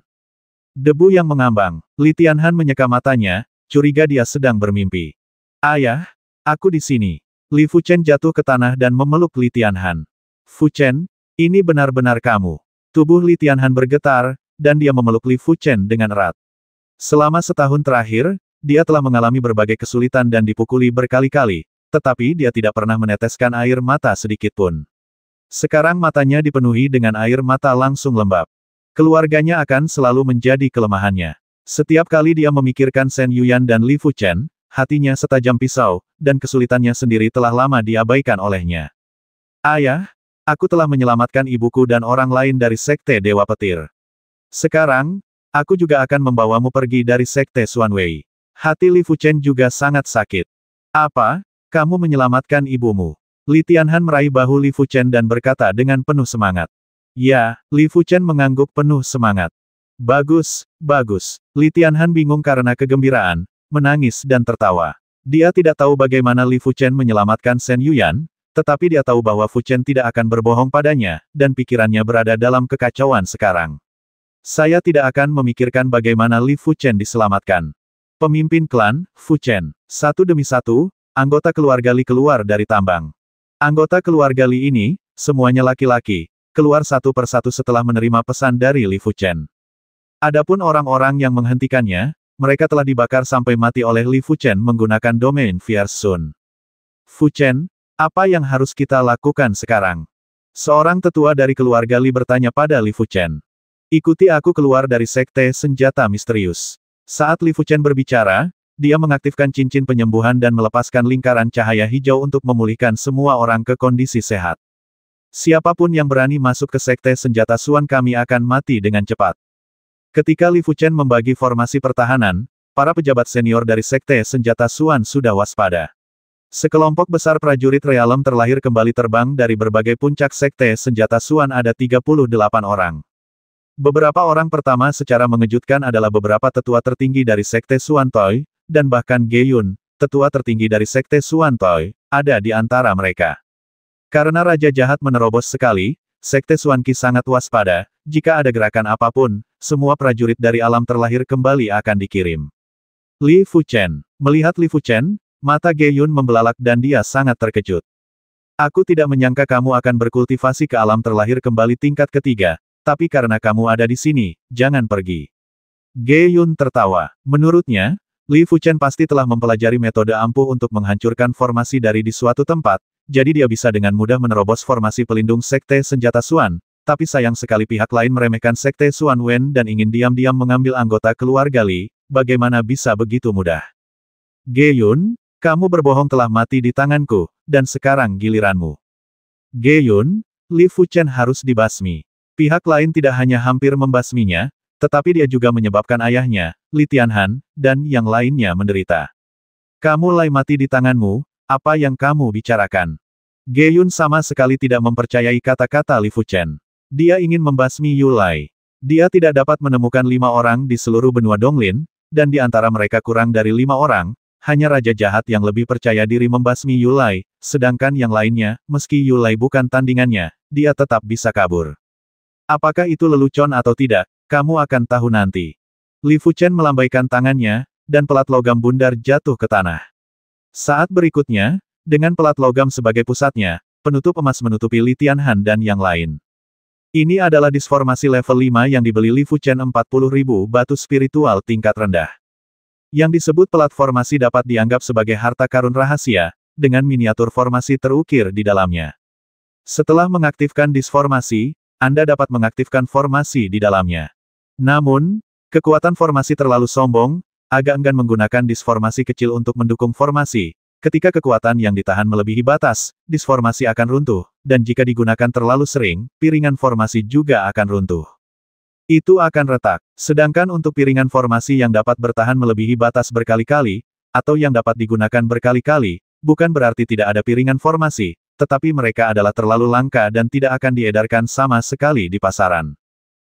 Debu yang mengambang, Li Tianhan menyeka matanya, curiga dia sedang bermimpi. Ayah, aku di sini. Li Fuchen jatuh ke tanah dan memeluk Li Tianhan. Fuchen, ini benar-benar kamu. Tubuh Li Tianhan bergetar, dan dia memeluk Li Fuchen dengan erat. Selama setahun terakhir, dia telah mengalami berbagai kesulitan dan dipukuli berkali-kali, tetapi dia tidak pernah meneteskan air mata sedikitpun. Sekarang matanya dipenuhi dengan air mata langsung lembab. Keluarganya akan selalu menjadi kelemahannya. Setiap kali dia memikirkan Shen Yuyan dan Li Fuchen, hatinya setajam pisau, dan kesulitannya sendiri telah lama diabaikan olehnya. Ayah, aku telah menyelamatkan ibuku dan orang lain dari Sekte Dewa Petir. Sekarang, aku juga akan membawamu pergi dari Sekte Xuan Wei. Hati Li Fuchen juga sangat sakit. Apa? Kamu menyelamatkan ibumu. Li Tianhan meraih bahu Li Fuchen dan berkata dengan penuh semangat. Ya, Li Fuchen mengangguk penuh semangat. Bagus, bagus. Li Tianhan bingung karena kegembiraan, menangis dan tertawa. Dia tidak tahu bagaimana Li Fuchen menyelamatkan Shen Yuyan, tetapi dia tahu bahwa Fuchen tidak akan berbohong padanya, dan pikirannya berada dalam kekacauan sekarang. Saya tidak akan memikirkan bagaimana Li Fuchen diselamatkan. Pemimpin klan, Fuchen. Satu demi satu, anggota keluarga Li keluar dari tambang. Anggota keluarga Li ini, semuanya laki-laki, keluar satu persatu setelah menerima pesan dari Li Fuchen. Adapun orang-orang yang menghentikannya, mereka telah dibakar sampai mati oleh Li Fuchen menggunakan domain Fierce Sun. Fuchen, apa yang harus kita lakukan sekarang? Seorang tetua dari keluarga Li bertanya pada Li Fuchen. Ikuti aku keluar dari sekte senjata misterius. Saat Li Fuchen berbicara, dia mengaktifkan cincin penyembuhan dan melepaskan lingkaran cahaya hijau untuk memulihkan semua orang ke kondisi sehat. Siapapun yang berani masuk ke sekte senjata Suan kami akan mati dengan cepat. Ketika Li Fuchen membagi formasi pertahanan, para pejabat senior dari sekte senjata Suan sudah waspada. Sekelompok besar prajurit realem terlahir kembali terbang dari berbagai puncak sekte senjata Suan ada 38 orang. Beberapa orang pertama secara mengejutkan adalah beberapa tetua tertinggi dari sekte Suan Toy, dan bahkan Geyun, tetua tertinggi dari Sekte Suan Toi, ada di antara mereka. Karena Raja Jahat menerobos sekali, Sekte Suan Suanki sangat waspada, jika ada gerakan apapun, semua prajurit dari alam terlahir kembali akan dikirim. Li Fuchen. Melihat Li Fuchen, mata Geyun membelalak dan dia sangat terkejut. Aku tidak menyangka kamu akan berkultivasi ke alam terlahir kembali tingkat ketiga, tapi karena kamu ada di sini, jangan pergi. Ge Yun tertawa. Menurutnya, Li Fuchen pasti telah mempelajari metode ampuh untuk menghancurkan formasi dari di suatu tempat, jadi dia bisa dengan mudah menerobos formasi pelindung Sekte Senjata Suan, tapi sayang sekali pihak lain meremehkan Sekte Suan Wen dan ingin diam-diam mengambil anggota keluarga Li, bagaimana bisa begitu mudah? Ge Yun, kamu berbohong telah mati di tanganku, dan sekarang giliranmu. Ge Yun, Li Fuchen harus dibasmi. Pihak lain tidak hanya hampir membasminya, tetapi dia juga menyebabkan ayahnya, Li Tianhan, dan yang lainnya menderita. Kamu lay mati di tanganmu, apa yang kamu bicarakan? Ge Yun sama sekali tidak mempercayai kata-kata Li Fuchen. Dia ingin membasmi Yulai. Dia tidak dapat menemukan lima orang di seluruh benua Donglin, dan di antara mereka kurang dari lima orang, hanya raja jahat yang lebih percaya diri membasmi Yulai, sedangkan yang lainnya, meski Yulai bukan tandingannya, dia tetap bisa kabur. Apakah itu lelucon atau tidak, kamu akan tahu nanti. Li Fuchen melambaikan tangannya, dan pelat logam bundar jatuh ke tanah. Saat berikutnya, dengan pelat logam sebagai pusatnya, penutup emas menutupi Li Tianhan dan yang lain. Ini adalah disformasi level 5 yang dibeli Li Fuchen 40.000 batu spiritual tingkat rendah. Yang disebut pelat formasi dapat dianggap sebagai harta karun rahasia, dengan miniatur formasi terukir di dalamnya. Setelah mengaktifkan disformasi, anda dapat mengaktifkan formasi di dalamnya. Namun, kekuatan formasi terlalu sombong, agak enggan menggunakan disformasi kecil untuk mendukung formasi. Ketika kekuatan yang ditahan melebihi batas, disformasi akan runtuh, dan jika digunakan terlalu sering, piringan formasi juga akan runtuh. Itu akan retak. Sedangkan untuk piringan formasi yang dapat bertahan melebihi batas berkali-kali, atau yang dapat digunakan berkali-kali, bukan berarti tidak ada piringan formasi, tetapi mereka adalah terlalu langka dan tidak akan diedarkan sama sekali di pasaran.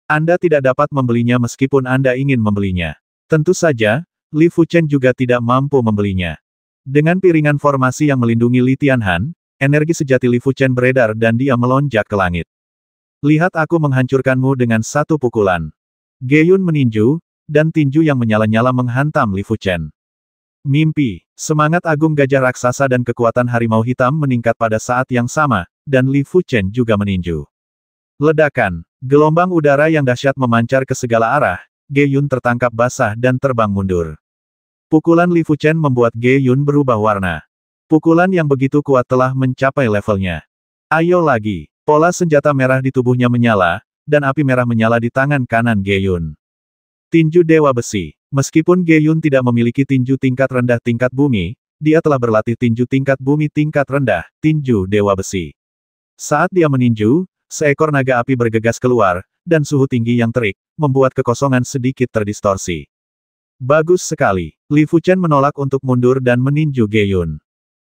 Anda tidak dapat membelinya meskipun Anda ingin membelinya. Tentu saja, Li Fuchen juga tidak mampu membelinya. Dengan piringan formasi yang melindungi Li Tianhan, energi sejati Li Fuchen beredar dan dia melonjak ke langit. Lihat aku menghancurkanmu dengan satu pukulan. Geyun meninju, dan tinju yang menyala-nyala menghantam Li Fuchen. Mimpi, semangat agung gajah raksasa dan kekuatan harimau hitam meningkat pada saat yang sama, dan Li Fuchen juga meninju. Ledakan, gelombang udara yang dahsyat memancar ke segala arah, Ge Yun tertangkap basah dan terbang mundur. Pukulan Li Fuchen membuat Ge Yun berubah warna. Pukulan yang begitu kuat telah mencapai levelnya. Ayo lagi, pola senjata merah di tubuhnya menyala, dan api merah menyala di tangan kanan Ge Yun. Tinju Dewa Besi, Meskipun Ge tidak memiliki tinju tingkat rendah tingkat bumi, dia telah berlatih tinju tingkat bumi tingkat rendah, tinju Dewa Besi. Saat dia meninju, seekor naga api bergegas keluar, dan suhu tinggi yang terik, membuat kekosongan sedikit terdistorsi. Bagus sekali. Li Fuchen menolak untuk mundur dan meninju Ge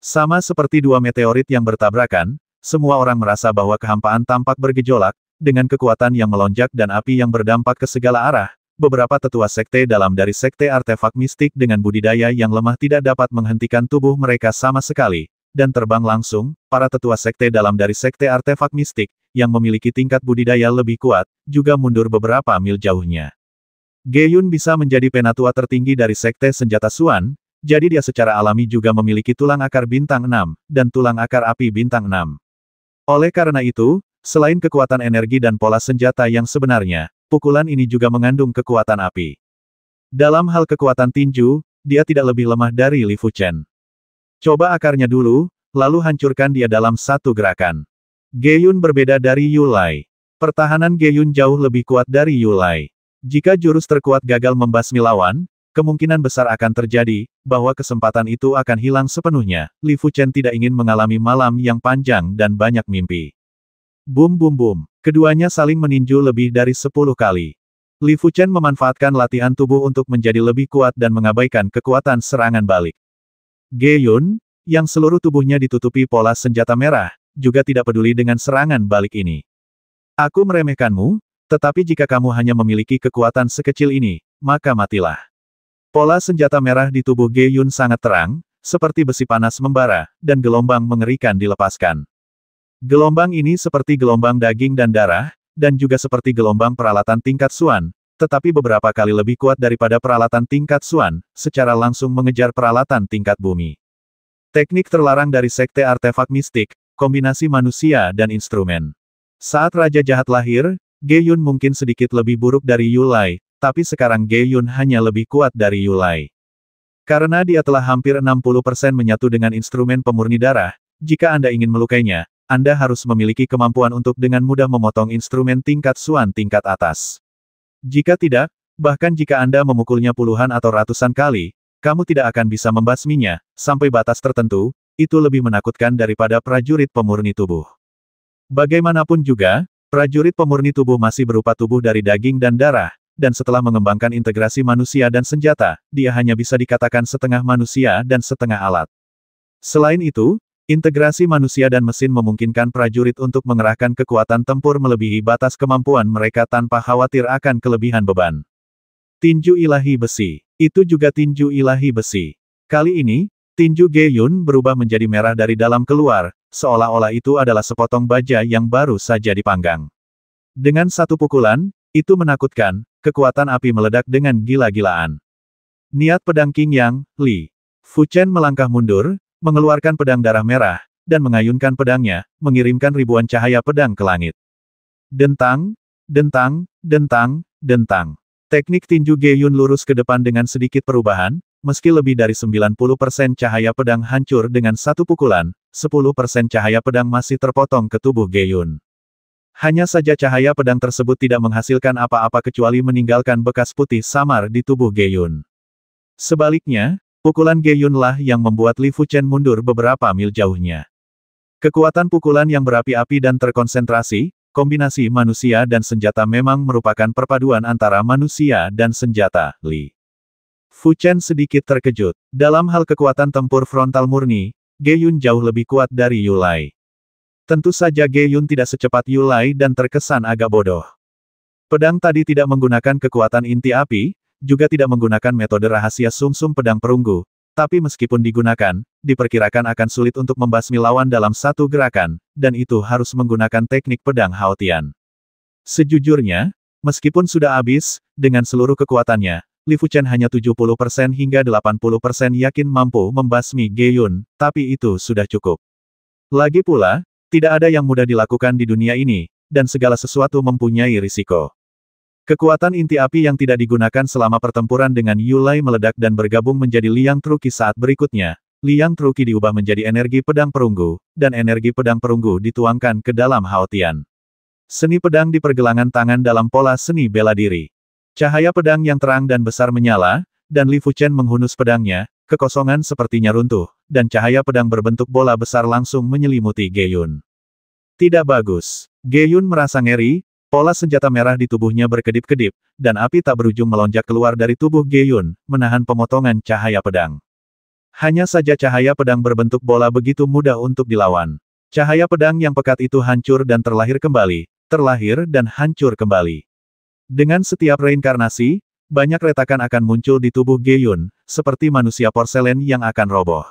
Sama seperti dua meteorit yang bertabrakan, semua orang merasa bahwa kehampaan tampak bergejolak, dengan kekuatan yang melonjak dan api yang berdampak ke segala arah, beberapa tetua sekte dalam dari sekte artefak mistik dengan budidaya yang lemah tidak dapat menghentikan tubuh mereka sama sekali, dan terbang langsung, para tetua sekte dalam dari sekte artefak mistik, yang memiliki tingkat budidaya lebih kuat, juga mundur beberapa mil jauhnya. Geyun bisa menjadi penatua tertinggi dari sekte senjata Suan, jadi dia secara alami juga memiliki tulang akar bintang 6, dan tulang akar api bintang 6. Oleh karena itu, selain kekuatan energi dan pola senjata yang sebenarnya, pukulan ini juga mengandung kekuatan api. Dalam hal kekuatan tinju, dia tidak lebih lemah dari Li Fuchen. Coba akarnya dulu, lalu hancurkan dia dalam satu gerakan. Geyun berbeda dari Yulai. Pertahanan Geyun jauh lebih kuat dari Yulai. Jika jurus terkuat gagal membasmi lawan, kemungkinan besar akan terjadi, bahwa kesempatan itu akan hilang sepenuhnya. Li Fuchen tidak ingin mengalami malam yang panjang dan banyak mimpi. Bum bum bum. Keduanya saling meninju lebih dari sepuluh kali. Li Fuchen memanfaatkan latihan tubuh untuk menjadi lebih kuat dan mengabaikan kekuatan serangan balik. Ge Yun, yang seluruh tubuhnya ditutupi pola senjata merah, juga tidak peduli dengan serangan balik ini. Aku meremehkanmu, tetapi jika kamu hanya memiliki kekuatan sekecil ini, maka matilah. Pola senjata merah di tubuh Ge Yun sangat terang, seperti besi panas membara, dan gelombang mengerikan dilepaskan. Gelombang ini seperti gelombang daging dan darah, dan juga seperti gelombang peralatan tingkat Suan, tetapi beberapa kali lebih kuat daripada peralatan tingkat Suan, secara langsung mengejar peralatan tingkat bumi. Teknik terlarang dari sekte artefak mistik, kombinasi manusia dan instrumen. Saat Raja Jahat lahir, Ge mungkin sedikit lebih buruk dari Yulai, tapi sekarang Ge hanya lebih kuat dari Yulai. Karena dia telah hampir 60% menyatu dengan instrumen pemurni darah, jika Anda ingin melukainya, anda harus memiliki kemampuan untuk dengan mudah memotong instrumen tingkat suan tingkat atas. Jika tidak, bahkan jika Anda memukulnya puluhan atau ratusan kali, kamu tidak akan bisa membasminya, sampai batas tertentu, itu lebih menakutkan daripada prajurit pemurni tubuh. Bagaimanapun juga, prajurit pemurni tubuh masih berupa tubuh dari daging dan darah, dan setelah mengembangkan integrasi manusia dan senjata, dia hanya bisa dikatakan setengah manusia dan setengah alat. Selain itu, Integrasi manusia dan mesin memungkinkan prajurit untuk mengerahkan kekuatan tempur melebihi batas kemampuan mereka tanpa khawatir akan kelebihan beban. Tinju Ilahi Besi. Itu juga Tinju Ilahi Besi. Kali ini, Tinju Geyun berubah menjadi merah dari dalam keluar, seolah-olah itu adalah sepotong baja yang baru saja dipanggang. Dengan satu pukulan, itu menakutkan, kekuatan api meledak dengan gila-gilaan. Niat pedang King Yang, Li. Fu Chen melangkah mundur, mengeluarkan pedang darah merah, dan mengayunkan pedangnya, mengirimkan ribuan cahaya pedang ke langit. Dentang, dentang, dentang, dentang. Teknik tinju Geyun lurus ke depan dengan sedikit perubahan, meski lebih dari 90% cahaya pedang hancur dengan satu pukulan, 10% cahaya pedang masih terpotong ke tubuh Geyun. Hanya saja cahaya pedang tersebut tidak menghasilkan apa-apa kecuali meninggalkan bekas putih samar di tubuh Geyun. Sebaliknya, Pukulan Geyun lah yang membuat Li Fuchen mundur beberapa mil jauhnya. Kekuatan pukulan yang berapi-api dan terkonsentrasi, kombinasi manusia dan senjata memang merupakan perpaduan antara manusia dan senjata, Li. Fuchen sedikit terkejut. Dalam hal kekuatan tempur frontal murni, Geyun jauh lebih kuat dari Yulai. Tentu saja Geyun tidak secepat Yulai dan terkesan agak bodoh. Pedang tadi tidak menggunakan kekuatan inti api, juga tidak menggunakan metode rahasia sumsum -sum pedang perunggu, tapi meskipun digunakan, diperkirakan akan sulit untuk membasmi lawan dalam satu gerakan, dan itu harus menggunakan teknik pedang Haotian. Sejujurnya, meskipun sudah habis, dengan seluruh kekuatannya, Li Fuchen hanya 70% hingga 80% yakin mampu membasmi Geyun, tapi itu sudah cukup. Lagi pula, tidak ada yang mudah dilakukan di dunia ini, dan segala sesuatu mempunyai risiko. Kekuatan inti api yang tidak digunakan selama pertempuran dengan Yulai meledak dan bergabung menjadi liang truki saat berikutnya. Liang truki diubah menjadi energi pedang perunggu, dan energi pedang perunggu dituangkan ke dalam Haotian. Seni pedang di pergelangan tangan dalam pola seni bela diri. Cahaya pedang yang terang dan besar menyala, dan Li Fuchen menghunus pedangnya, kekosongan sepertinya runtuh, dan cahaya pedang berbentuk bola besar langsung menyelimuti Geyun. Tidak bagus. Geyun merasa ngeri, Pola senjata merah di tubuhnya berkedip-kedip, dan api tak berujung melonjak keluar dari tubuh Geyun, menahan pemotongan cahaya pedang. Hanya saja cahaya pedang berbentuk bola begitu mudah untuk dilawan. Cahaya pedang yang pekat itu hancur dan terlahir kembali, terlahir dan hancur kembali. Dengan setiap reinkarnasi, banyak retakan akan muncul di tubuh Geyun, seperti manusia porselen yang akan roboh.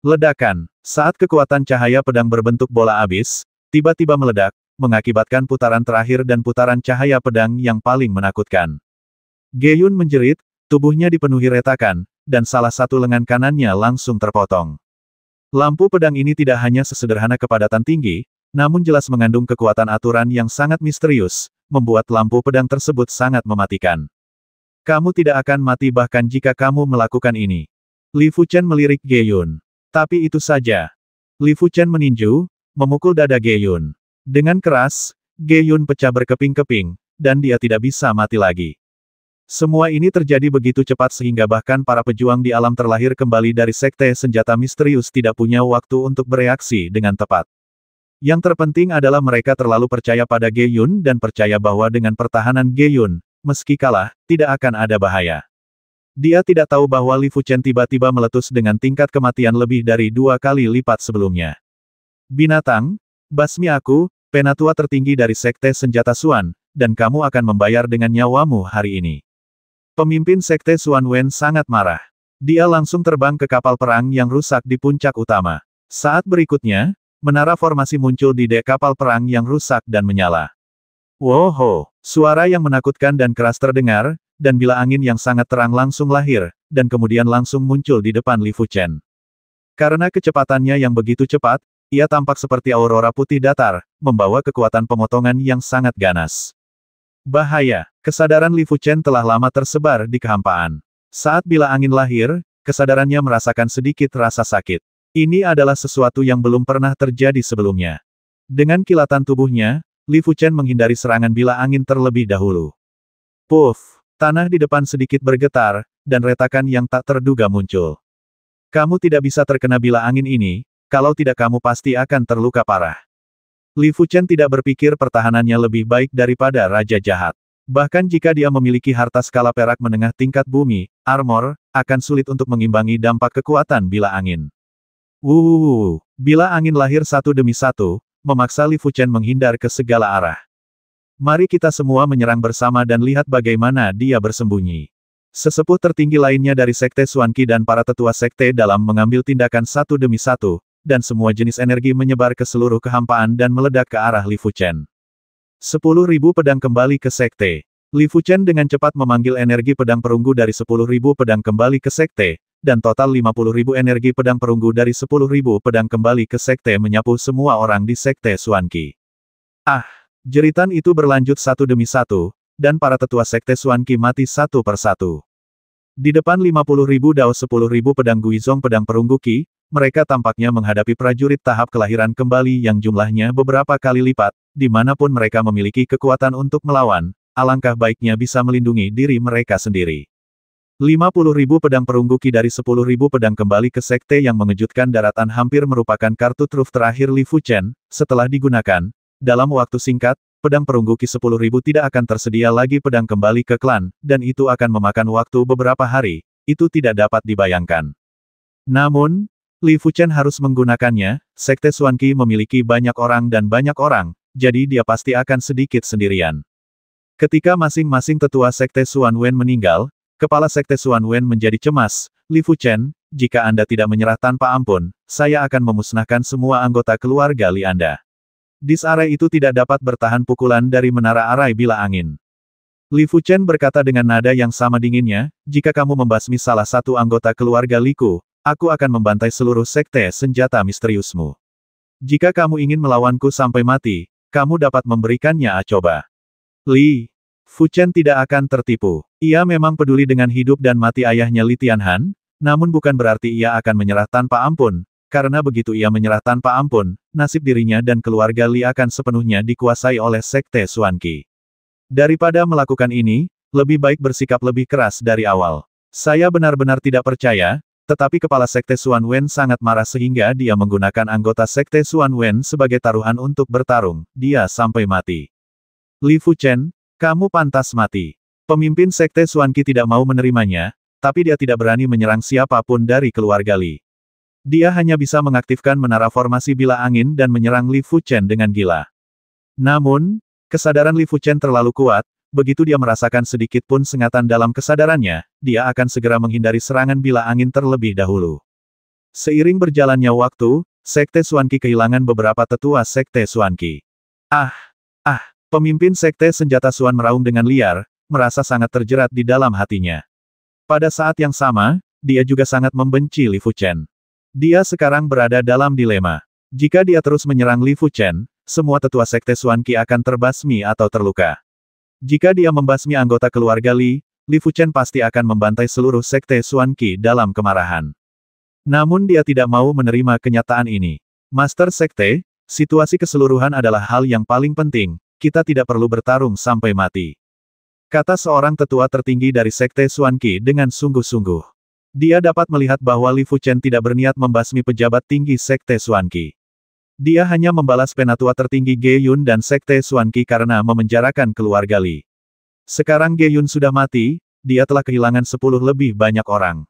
Ledakan, saat kekuatan cahaya pedang berbentuk bola abis, tiba-tiba meledak, mengakibatkan putaran terakhir dan putaran cahaya pedang yang paling menakutkan. Geyun menjerit, tubuhnya dipenuhi retakan, dan salah satu lengan kanannya langsung terpotong. Lampu pedang ini tidak hanya sesederhana kepadatan tinggi, namun jelas mengandung kekuatan aturan yang sangat misterius, membuat lampu pedang tersebut sangat mematikan. Kamu tidak akan mati bahkan jika kamu melakukan ini. Li Fuchen melirik Geyun. Tapi itu saja. Li Fuchen meninju, memukul dada Geyun. Dengan keras, Geyun pecah berkeping-keping, dan dia tidak bisa mati lagi. Semua ini terjadi begitu cepat sehingga bahkan para pejuang di alam terlahir kembali dari sekte senjata misterius tidak punya waktu untuk bereaksi dengan tepat. Yang terpenting adalah mereka terlalu percaya pada Geyun dan percaya bahwa dengan pertahanan Geyun, meski kalah, tidak akan ada bahaya. Dia tidak tahu bahwa Li Fuchen tiba-tiba meletus dengan tingkat kematian lebih dari dua kali lipat sebelumnya. Binatang, basmi aku, penatua tertinggi dari Sekte Senjata Suan, dan kamu akan membayar dengan nyawamu hari ini. Pemimpin Sekte Suan Wen sangat marah. Dia langsung terbang ke kapal perang yang rusak di puncak utama. Saat berikutnya, menara formasi muncul di dek kapal perang yang rusak dan menyala. Woho, suara yang menakutkan dan keras terdengar, dan bila angin yang sangat terang langsung lahir, dan kemudian langsung muncul di depan Li Fuchen. Karena kecepatannya yang begitu cepat, ia tampak seperti aurora putih datar, membawa kekuatan pemotongan yang sangat ganas. Bahaya, kesadaran Li Fuchen telah lama tersebar di kehampaan. Saat bila angin lahir, kesadarannya merasakan sedikit rasa sakit. Ini adalah sesuatu yang belum pernah terjadi sebelumnya. Dengan kilatan tubuhnya, Li Fuchen menghindari serangan bila angin terlebih dahulu. Puff, tanah di depan sedikit bergetar, dan retakan yang tak terduga muncul. Kamu tidak bisa terkena bila angin ini, kalau tidak kamu pasti akan terluka parah. Li Fuchen tidak berpikir pertahanannya lebih baik daripada Raja Jahat. Bahkan jika dia memiliki harta skala perak menengah tingkat bumi, armor, akan sulit untuk mengimbangi dampak kekuatan bila angin. Wuh, bila angin lahir satu demi satu, memaksa Li Fuchen menghindar ke segala arah. Mari kita semua menyerang bersama dan lihat bagaimana dia bersembunyi. Sesepuh tertinggi lainnya dari Sekte Suanki dan para tetua Sekte dalam mengambil tindakan satu demi satu, dan semua jenis energi menyebar ke seluruh kehampaan dan meledak ke arah Li Fuchen. Sepuluh ribu pedang kembali ke sekte. Li Fuchen dengan cepat memanggil energi pedang perunggu dari sepuluh ribu pedang kembali ke sekte, dan total lima puluh ribu energi pedang perunggu dari sepuluh ribu pedang kembali ke sekte menyapu semua orang di sekte Suanki. Ah! Jeritan itu berlanjut satu demi satu, dan para tetua sekte Suanki mati satu persatu. Di depan ribu dao 10.000 pedang Guizong pedang perunggu Ki, mereka tampaknya menghadapi prajurit tahap kelahiran kembali yang jumlahnya beberapa kali lipat, dimanapun mereka memiliki kekuatan untuk melawan, alangkah baiknya bisa melindungi diri mereka sendiri. 50.000 pedang perungguki dari ribu pedang kembali ke sekte yang mengejutkan daratan hampir merupakan kartu truf terakhir Li Fu Chen, setelah digunakan. Dalam waktu singkat, pedang perungguki ribu tidak akan tersedia lagi pedang kembali ke klan, dan itu akan memakan waktu beberapa hari, itu tidak dapat dibayangkan. Namun, Li Fuchen harus menggunakannya, Sekte Suanki memiliki banyak orang dan banyak orang, jadi dia pasti akan sedikit sendirian. Ketika masing-masing tetua Sekte Suan Wen meninggal, kepala Sekte Suan Wen menjadi cemas, Li Fuchen, jika Anda tidak menyerah tanpa ampun, saya akan memusnahkan semua anggota keluarga Li Anda. Disarai itu tidak dapat bertahan pukulan dari menara arai bila angin. Li Fuchen berkata dengan nada yang sama dinginnya, jika kamu membasmi salah satu anggota keluarga Liku, Aku akan membantai seluruh sekte senjata misteriusmu. Jika kamu ingin melawanku sampai mati, kamu dapat memberikannya a ah, coba. Li. Fuchen tidak akan tertipu. Ia memang peduli dengan hidup dan mati ayahnya Li Tianhan, namun bukan berarti ia akan menyerah tanpa ampun, karena begitu ia menyerah tanpa ampun, nasib dirinya dan keluarga Li akan sepenuhnya dikuasai oleh Sekte Suanki. Daripada melakukan ini, lebih baik bersikap lebih keras dari awal. Saya benar-benar tidak percaya, tetapi kepala sekte Xuan Wen sangat marah sehingga dia menggunakan anggota sekte Xuan Wen sebagai taruhan untuk bertarung, dia sampai mati. Li Chen, kamu pantas mati. Pemimpin sekte Xuan Qi tidak mau menerimanya, tapi dia tidak berani menyerang siapapun dari keluarga Li. Dia hanya bisa mengaktifkan menara formasi bila angin dan menyerang Li Chen dengan gila. Namun, kesadaran Li Chen terlalu kuat, begitu dia merasakan sedikit pun sengatan dalam kesadarannya, dia akan segera menghindari serangan bila angin terlebih dahulu. Seiring berjalannya waktu, Sekte Suanki kehilangan beberapa tetua Sekte Suanki. Ah! Ah! Pemimpin Sekte Senjata Suan meraung dengan liar, merasa sangat terjerat di dalam hatinya. Pada saat yang sama, dia juga sangat membenci Li Fuchen. Dia sekarang berada dalam dilema. Jika dia terus menyerang Li Fuchen, semua tetua sekte Suanki akan terbasmi atau terluka. Jika dia membasmi anggota keluarga Li, Li Fuchen pasti akan membantai seluruh sekte Xuan Qi dalam kemarahan. Namun dia tidak mau menerima kenyataan ini. Master Sekte, situasi keseluruhan adalah hal yang paling penting, kita tidak perlu bertarung sampai mati. Kata seorang tetua tertinggi dari Sekte Xuan Qi dengan sungguh-sungguh. Dia dapat melihat bahwa Li Fuchen tidak berniat membasmi pejabat tinggi Sekte Xuan Qi. Dia hanya membalas penatua tertinggi Ge Yun dan Sekte Suanki karena memenjarakan keluarga Li. Sekarang Ge Yun sudah mati, dia telah kehilangan sepuluh lebih banyak orang.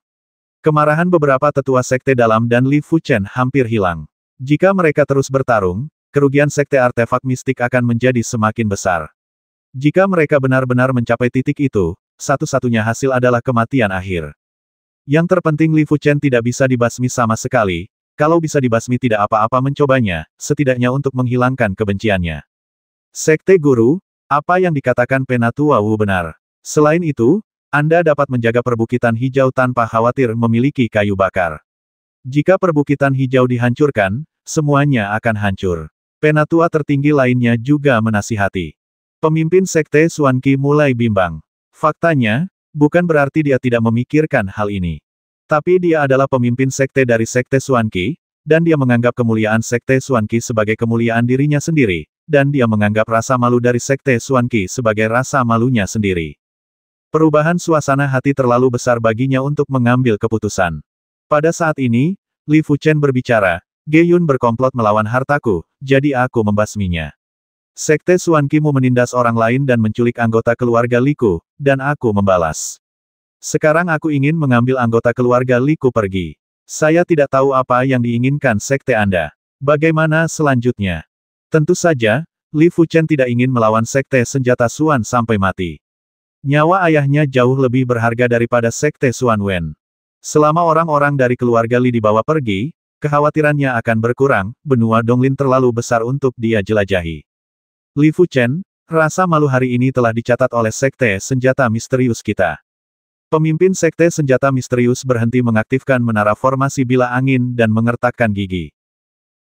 Kemarahan beberapa tetua Sekte Dalam dan Li Fuchen hampir hilang. Jika mereka terus bertarung, kerugian Sekte Artefak Mistik akan menjadi semakin besar. Jika mereka benar-benar mencapai titik itu, satu-satunya hasil adalah kematian akhir. Yang terpenting Li Fuchen tidak bisa dibasmi sama sekali, kalau bisa dibasmi tidak apa-apa mencobanya, setidaknya untuk menghilangkan kebenciannya. Sekte Guru, apa yang dikatakan Penatua Wu benar. Selain itu, Anda dapat menjaga perbukitan hijau tanpa khawatir memiliki kayu bakar. Jika perbukitan hijau dihancurkan, semuanya akan hancur. Penatua tertinggi lainnya juga menasihati. Pemimpin Sekte Suanki mulai bimbang. Faktanya, bukan berarti dia tidak memikirkan hal ini. Tapi dia adalah pemimpin sekte dari sekte Suanki, dan dia menganggap kemuliaan sekte Suanki sebagai kemuliaan dirinya sendiri, dan dia menganggap rasa malu dari sekte Suanki sebagai rasa malunya sendiri. Perubahan suasana hati terlalu besar baginya untuk mengambil keputusan. Pada saat ini, Li Fuchen berbicara, Geyun berkomplot melawan hartaku, jadi aku membasminya. Sekte Suankimu menindas orang lain dan menculik anggota keluarga Liku, dan aku membalas. Sekarang aku ingin mengambil anggota keluarga Liku pergi. Saya tidak tahu apa yang diinginkan sekte Anda. Bagaimana selanjutnya? Tentu saja, Li Fuchen tidak ingin melawan sekte senjata Suan sampai mati. Nyawa ayahnya jauh lebih berharga daripada sekte Suan Wen. Selama orang-orang dari keluarga Li dibawa pergi, kekhawatirannya akan berkurang, benua Donglin terlalu besar untuk dia jelajahi. Li Fuchen, rasa malu hari ini telah dicatat oleh sekte senjata misterius kita. Pemimpin Sekte Senjata Misterius berhenti mengaktifkan menara formasi bila angin dan mengertakkan gigi.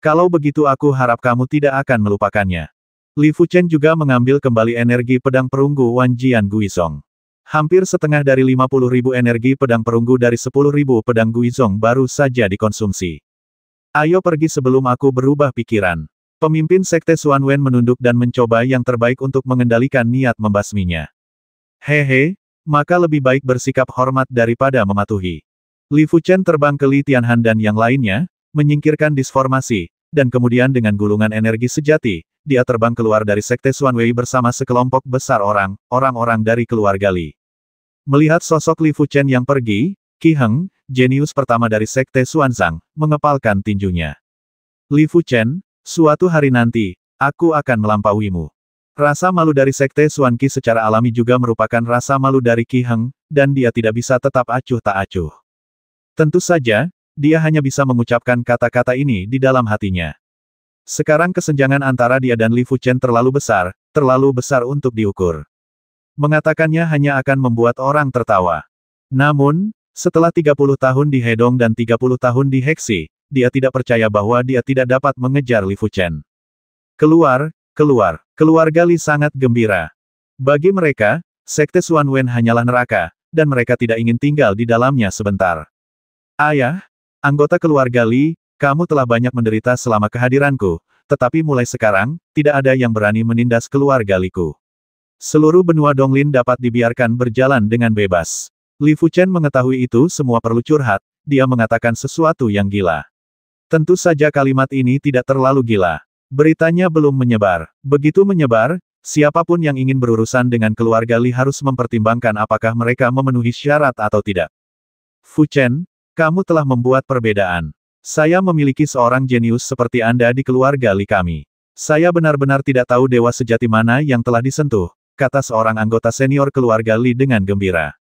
Kalau begitu aku harap kamu tidak akan melupakannya. Li Fuchen juga mengambil kembali energi pedang perunggu Wan Jian Guizong. Hampir setengah dari 50 ribu energi pedang perunggu dari 10 ribu pedang Guizong baru saja dikonsumsi. Ayo pergi sebelum aku berubah pikiran. Pemimpin Sekte Suan Wen menunduk dan mencoba yang terbaik untuk mengendalikan niat membasminya. Hehe, he, maka lebih baik bersikap hormat daripada mematuhi. Li Fuchen terbang ke Li Tianhan dan yang lainnya, menyingkirkan disformasi, dan kemudian dengan gulungan energi sejati, dia terbang keluar dari Sekte Xuan Wei bersama sekelompok besar orang, orang-orang dari keluarga Li. Melihat sosok Li Fuchen yang pergi, Qi Heng, jenius pertama dari Sekte Xuanzang, mengepalkan tinjunya. Li Fuchen, suatu hari nanti, aku akan melampauimu. Rasa malu dari Sekte Suanki secara alami juga merupakan rasa malu dari Qi Heng, dan dia tidak bisa tetap acuh tak acuh. Tentu saja, dia hanya bisa mengucapkan kata-kata ini di dalam hatinya. Sekarang kesenjangan antara dia dan Li Fuchen terlalu besar, terlalu besar untuk diukur. Mengatakannya hanya akan membuat orang tertawa. Namun, setelah 30 tahun di Hedong dan 30 tahun di Heksi, dia tidak percaya bahwa dia tidak dapat mengejar Li Fuchen. Keluar, keluar. Keluarga Li sangat gembira. Bagi mereka, Sekte Xuan Wen hanyalah neraka, dan mereka tidak ingin tinggal di dalamnya sebentar. Ayah, anggota keluarga Li, kamu telah banyak menderita selama kehadiranku, tetapi mulai sekarang, tidak ada yang berani menindas keluarga Liku. Seluruh benua Donglin dapat dibiarkan berjalan dengan bebas. Li Fuchen mengetahui itu semua perlu curhat, dia mengatakan sesuatu yang gila. Tentu saja kalimat ini tidak terlalu gila. Beritanya belum menyebar. Begitu menyebar, siapapun yang ingin berurusan dengan keluarga Li harus mempertimbangkan apakah mereka memenuhi syarat atau tidak. Fu Chen, kamu telah membuat perbedaan. Saya memiliki seorang jenius seperti Anda di keluarga Li kami. Saya benar-benar tidak tahu dewa sejati mana yang telah disentuh, kata seorang anggota senior keluarga Li dengan gembira.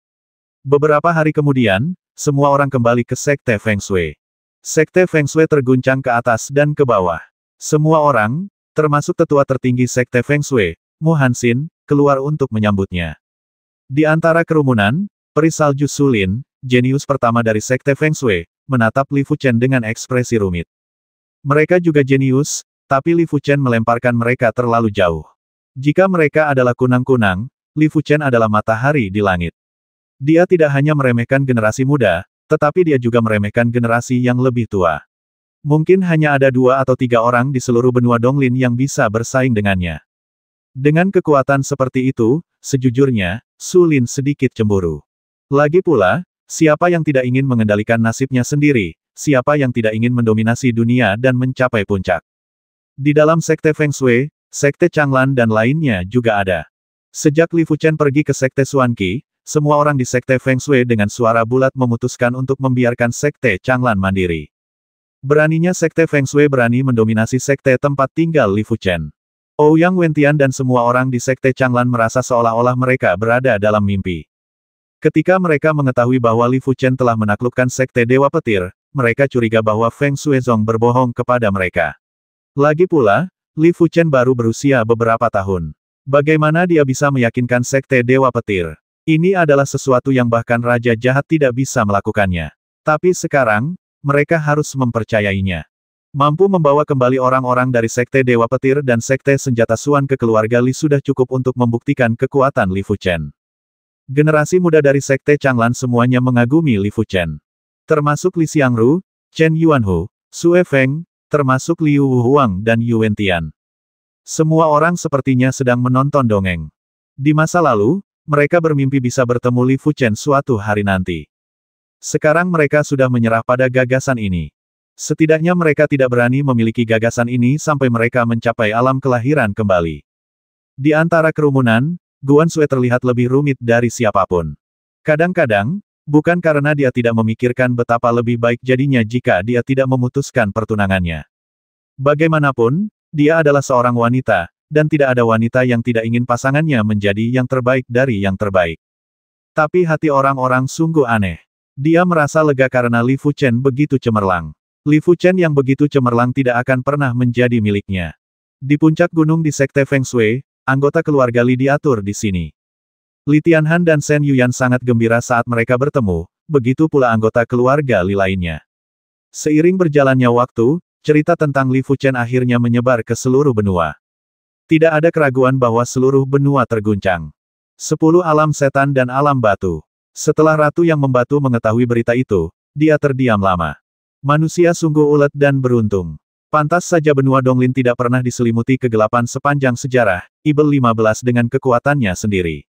Beberapa hari kemudian, semua orang kembali ke Sekte Feng Shui. Sekte Feng Shui terguncang ke atas dan ke bawah. Semua orang, termasuk tetua tertinggi Sekte Feng Shui, Mu Hansin, keluar untuk menyambutnya. Di antara kerumunan, perisal Jusulin, jenius pertama dari Sekte Feng Shui, menatap Li Fuchen dengan ekspresi rumit. Mereka juga jenius, tapi Li Fuchen melemparkan mereka terlalu jauh. Jika mereka adalah kunang-kunang, Li Fuchen adalah matahari di langit. Dia tidak hanya meremehkan generasi muda, tetapi dia juga meremehkan generasi yang lebih tua. Mungkin hanya ada dua atau tiga orang di seluruh benua Donglin yang bisa bersaing dengannya. Dengan kekuatan seperti itu, sejujurnya, Sulin sedikit cemburu. Lagi pula, siapa yang tidak ingin mengendalikan nasibnya sendiri, siapa yang tidak ingin mendominasi dunia dan mencapai puncak. Di dalam Sekte Feng Shui, Sekte Changlan dan lainnya juga ada. Sejak Li Fuchen pergi ke Sekte Suanqi, semua orang di Sekte Feng Shui dengan suara bulat memutuskan untuk membiarkan Sekte Changlan mandiri. Beraninya sekte Feng Shui berani mendominasi sekte tempat tinggal Li Fuchen. Ouyang oh Wentian dan semua orang di sekte Changlan merasa seolah-olah mereka berada dalam mimpi. Ketika mereka mengetahui bahwa Li Fuchen telah menaklukkan sekte Dewa Petir, mereka curiga bahwa Feng Shui Zong berbohong kepada mereka. Lagi pula, Li Fuchen baru berusia beberapa tahun. Bagaimana dia bisa meyakinkan sekte Dewa Petir? Ini adalah sesuatu yang bahkan Raja Jahat tidak bisa melakukannya. Tapi sekarang, mereka harus mempercayainya. Mampu membawa kembali orang-orang dari Sekte Dewa Petir dan Sekte Senjata Suan ke keluarga Li sudah cukup untuk membuktikan kekuatan Li Fuchen. Generasi muda dari Sekte Changlan semuanya mengagumi Li Fuchen. Termasuk Li Xiangru, Chen Yuanhu, Sue Feng, termasuk Liu Huang dan Yu Wentian. Semua orang sepertinya sedang menonton dongeng. Di masa lalu, mereka bermimpi bisa bertemu Li Fuchen suatu hari nanti. Sekarang mereka sudah menyerah pada gagasan ini. Setidaknya mereka tidak berani memiliki gagasan ini sampai mereka mencapai alam kelahiran kembali. Di antara kerumunan, Guan Sue terlihat lebih rumit dari siapapun. Kadang-kadang, bukan karena dia tidak memikirkan betapa lebih baik jadinya jika dia tidak memutuskan pertunangannya. Bagaimanapun, dia adalah seorang wanita, dan tidak ada wanita yang tidak ingin pasangannya menjadi yang terbaik dari yang terbaik. Tapi hati orang-orang sungguh aneh. Dia merasa lega karena Li Fuchen begitu cemerlang. Li Fuchen yang begitu cemerlang tidak akan pernah menjadi miliknya. Di puncak gunung di Sekte Feng Shui, anggota keluarga Li diatur di sini. Li Tianhan dan Shen Yuyan sangat gembira saat mereka bertemu, begitu pula anggota keluarga Li lainnya. Seiring berjalannya waktu, cerita tentang Li Fuchen akhirnya menyebar ke seluruh benua. Tidak ada keraguan bahwa seluruh benua terguncang. Sepuluh alam setan dan alam batu. Setelah ratu yang membatu mengetahui berita itu, dia terdiam lama. Manusia sungguh ulet dan beruntung. Pantas saja benua Donglin tidak pernah diselimuti kegelapan sepanjang sejarah, Ibel 15 dengan kekuatannya sendiri.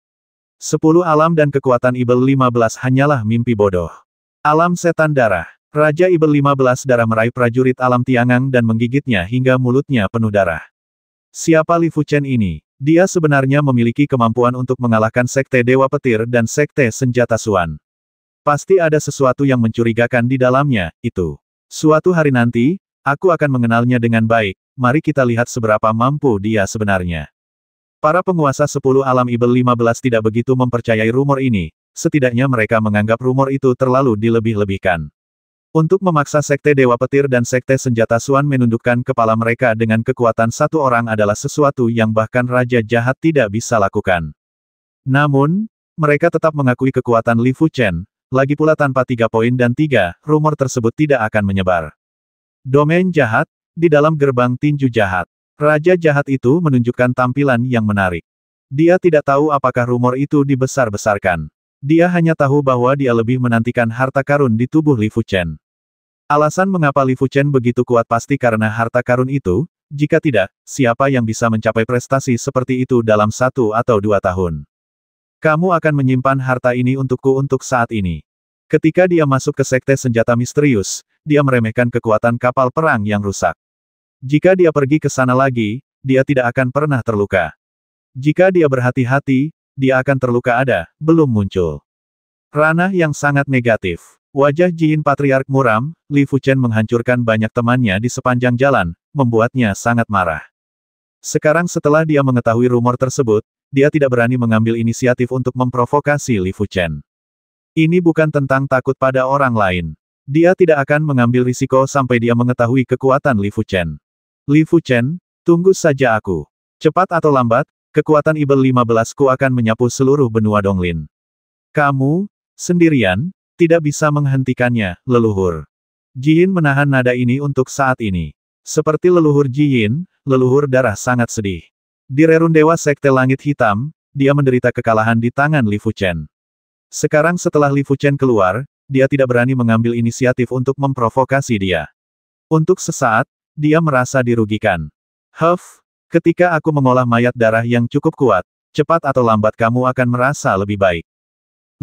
Sepuluh alam dan kekuatan Ibel 15 hanyalah mimpi bodoh. Alam setan darah. Raja Ibel 15 darah meraih prajurit alam Tiangang dan menggigitnya hingga mulutnya penuh darah. Siapa Li Fuchen ini? Dia sebenarnya memiliki kemampuan untuk mengalahkan Sekte Dewa Petir dan Sekte Senjata Suan. Pasti ada sesuatu yang mencurigakan di dalamnya, itu. Suatu hari nanti, aku akan mengenalnya dengan baik, mari kita lihat seberapa mampu dia sebenarnya. Para penguasa sepuluh alam Ibel 15 tidak begitu mempercayai rumor ini, setidaknya mereka menganggap rumor itu terlalu dilebih-lebihkan. Untuk memaksa Sekte Dewa Petir dan Sekte Senjata Suan menundukkan kepala mereka dengan kekuatan satu orang adalah sesuatu yang bahkan Raja Jahat tidak bisa lakukan. Namun, mereka tetap mengakui kekuatan Li Fu Chen. lagi pula tanpa tiga poin dan tiga, rumor tersebut tidak akan menyebar. Domain Jahat, di dalam gerbang tinju jahat. Raja jahat itu menunjukkan tampilan yang menarik. Dia tidak tahu apakah rumor itu dibesar-besarkan. Dia hanya tahu bahwa dia lebih menantikan harta karun di tubuh Li Fuchen. Alasan mengapa Li Fuchen begitu kuat pasti karena harta karun itu, jika tidak, siapa yang bisa mencapai prestasi seperti itu dalam satu atau dua tahun? Kamu akan menyimpan harta ini untukku untuk saat ini. Ketika dia masuk ke sekte senjata misterius, dia meremehkan kekuatan kapal perang yang rusak. Jika dia pergi ke sana lagi, dia tidak akan pernah terluka. Jika dia berhati-hati, dia akan terluka ada, belum muncul. Ranah yang sangat negatif. Wajah Jin Patriark muram, Li Fuchen menghancurkan banyak temannya di sepanjang jalan, membuatnya sangat marah. Sekarang setelah dia mengetahui rumor tersebut, dia tidak berani mengambil inisiatif untuk memprovokasi Li Fuchen. Ini bukan tentang takut pada orang lain. Dia tidak akan mengambil risiko sampai dia mengetahui kekuatan Li Fuchen. Li Fuchen, tunggu saja aku. Cepat atau lambat, kekuatan Ibel 15-ku akan menyapu seluruh benua Donglin. Kamu, sendirian, tidak bisa menghentikannya, leluhur. Jiin menahan nada ini untuk saat ini. Seperti leluhur Jiin, leluhur darah sangat sedih. Di Rerun Dewa Sekte Langit Hitam, dia menderita kekalahan di tangan Li Fuchen. Sekarang setelah Li Fuchen keluar, dia tidak berani mengambil inisiatif untuk memprovokasi dia. Untuk sesaat, dia merasa dirugikan. Huff, Ketika aku mengolah mayat darah yang cukup kuat, cepat atau lambat kamu akan merasa lebih baik.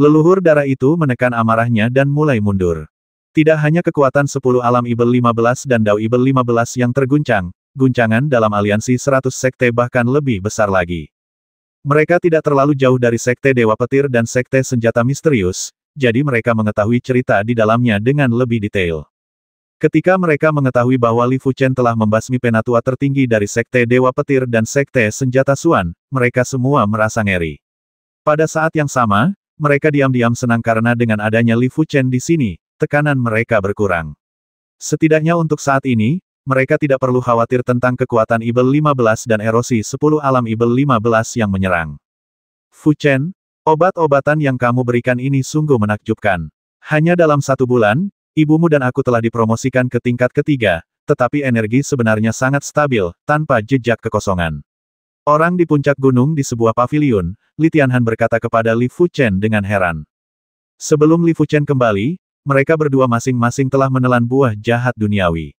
Leluhur darah itu menekan amarahnya dan mulai mundur. Tidak hanya kekuatan 10 alam Ibel 15 dan Dao Ibel 15 yang terguncang, guncangan dalam aliansi 100 sekte bahkan lebih besar lagi. Mereka tidak terlalu jauh dari sekte Dewa Petir dan sekte Senjata Misterius, jadi mereka mengetahui cerita di dalamnya dengan lebih detail. Ketika mereka mengetahui bahwa Li Fuchen telah membasmi penatua tertinggi dari Sekte Dewa Petir dan Sekte Senjata Suan, mereka semua merasa ngeri. Pada saat yang sama, mereka diam-diam senang karena dengan adanya Li Fuchen di sini, tekanan mereka berkurang. Setidaknya untuk saat ini, mereka tidak perlu khawatir tentang kekuatan Ibel 15 dan erosi 10 alam Ibel 15 yang menyerang. Fuchen, obat-obatan yang kamu berikan ini sungguh menakjubkan. Hanya dalam satu bulan, Ibumu dan aku telah dipromosikan ke tingkat ketiga, tetapi energi sebenarnya sangat stabil, tanpa jejak kekosongan. Orang di puncak gunung di sebuah paviliun, Li Tianhan berkata kepada Li Fuchen dengan heran. Sebelum Li Fuchen kembali, mereka berdua masing-masing telah menelan buah jahat duniawi.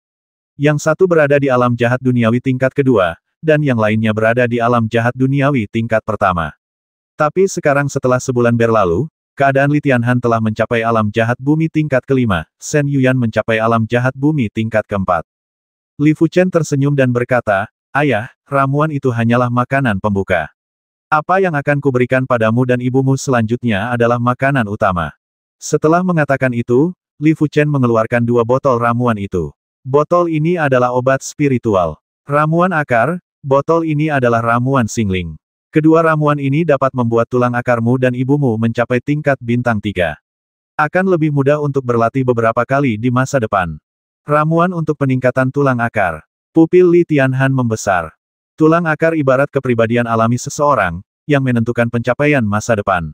Yang satu berada di alam jahat duniawi tingkat kedua, dan yang lainnya berada di alam jahat duniawi tingkat pertama. Tapi sekarang setelah sebulan berlalu, Keadaan Litianhan telah mencapai alam jahat bumi tingkat kelima, Shen Yuan mencapai alam jahat bumi tingkat keempat. Li Fuchen tersenyum dan berkata, Ayah, ramuan itu hanyalah makanan pembuka. Apa yang akan kuberikan padamu dan ibumu selanjutnya adalah makanan utama. Setelah mengatakan itu, Li Fuchen mengeluarkan dua botol ramuan itu. Botol ini adalah obat spiritual. Ramuan akar, botol ini adalah ramuan singling. Kedua ramuan ini dapat membuat tulang akarmu dan ibumu mencapai tingkat bintang tiga. Akan lebih mudah untuk berlatih beberapa kali di masa depan. Ramuan untuk peningkatan tulang akar. Pupil Li Tianhan membesar. Tulang akar ibarat kepribadian alami seseorang, yang menentukan pencapaian masa depan.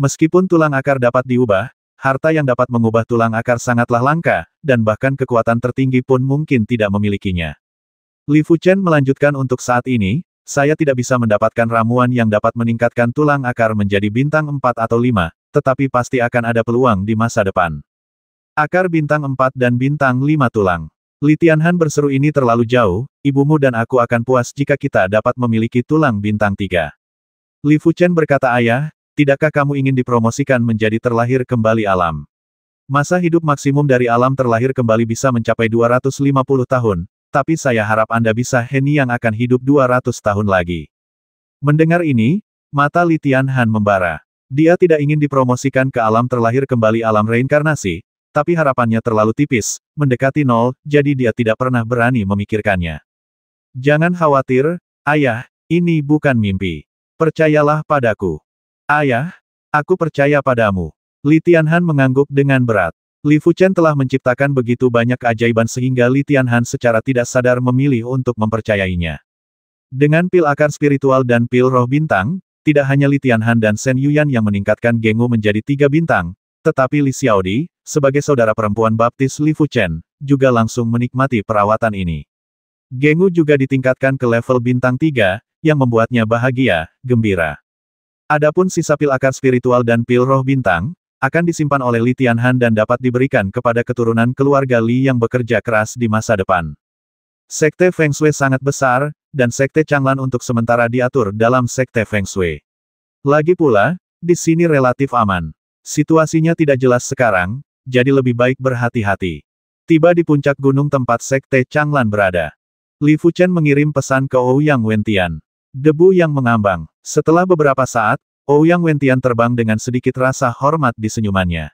Meskipun tulang akar dapat diubah, harta yang dapat mengubah tulang akar sangatlah langka, dan bahkan kekuatan tertinggi pun mungkin tidak memilikinya. Li Fuchen melanjutkan untuk saat ini, saya tidak bisa mendapatkan ramuan yang dapat meningkatkan tulang akar menjadi bintang 4 atau 5, tetapi pasti akan ada peluang di masa depan. Akar bintang 4 dan bintang 5 tulang. Litianhan Tianhan berseru ini terlalu jauh, ibumu dan aku akan puas jika kita dapat memiliki tulang bintang 3. Li Fuchen berkata ayah, tidakkah kamu ingin dipromosikan menjadi terlahir kembali alam? Masa hidup maksimum dari alam terlahir kembali bisa mencapai 250 tahun, tapi saya harap Anda bisa Heni yang akan hidup 200 tahun lagi. Mendengar ini, mata Li Tianhan membara. Dia tidak ingin dipromosikan ke alam terlahir kembali alam reinkarnasi, tapi harapannya terlalu tipis, mendekati nol, jadi dia tidak pernah berani memikirkannya. Jangan khawatir, ayah, ini bukan mimpi. Percayalah padaku. Ayah, aku percaya padamu. Li Tianhan mengangguk dengan berat. Li Fuchen telah menciptakan begitu banyak keajaiban sehingga Li Tianhan secara tidak sadar memilih untuk mempercayainya. Dengan pil akar spiritual dan pil roh bintang, tidak hanya Li Tianhan dan Shen Yuyan yang meningkatkan Gengu menjadi tiga bintang, tetapi Li Xiaodi, sebagai saudara perempuan baptis Li Fuchen, juga langsung menikmati perawatan ini. Gengu juga ditingkatkan ke level bintang tiga, yang membuatnya bahagia, gembira. Adapun sisa pil akar spiritual dan pil roh bintang, akan disimpan oleh Li Tianhan dan dapat diberikan kepada keturunan keluarga Li yang bekerja keras di masa depan. Sekte Feng Shui sangat besar, dan Sekte Changlan untuk sementara diatur dalam Sekte Feng Shui. Lagi pula, di sini relatif aman. Situasinya tidak jelas sekarang, jadi lebih baik berhati-hati. Tiba di puncak gunung tempat Sekte Changlan berada. Li Fuchen mengirim pesan ke Ouyang Wentian. Debu yang mengambang. Setelah beberapa saat, Ouyang Wentian terbang dengan sedikit rasa hormat di senyumannya.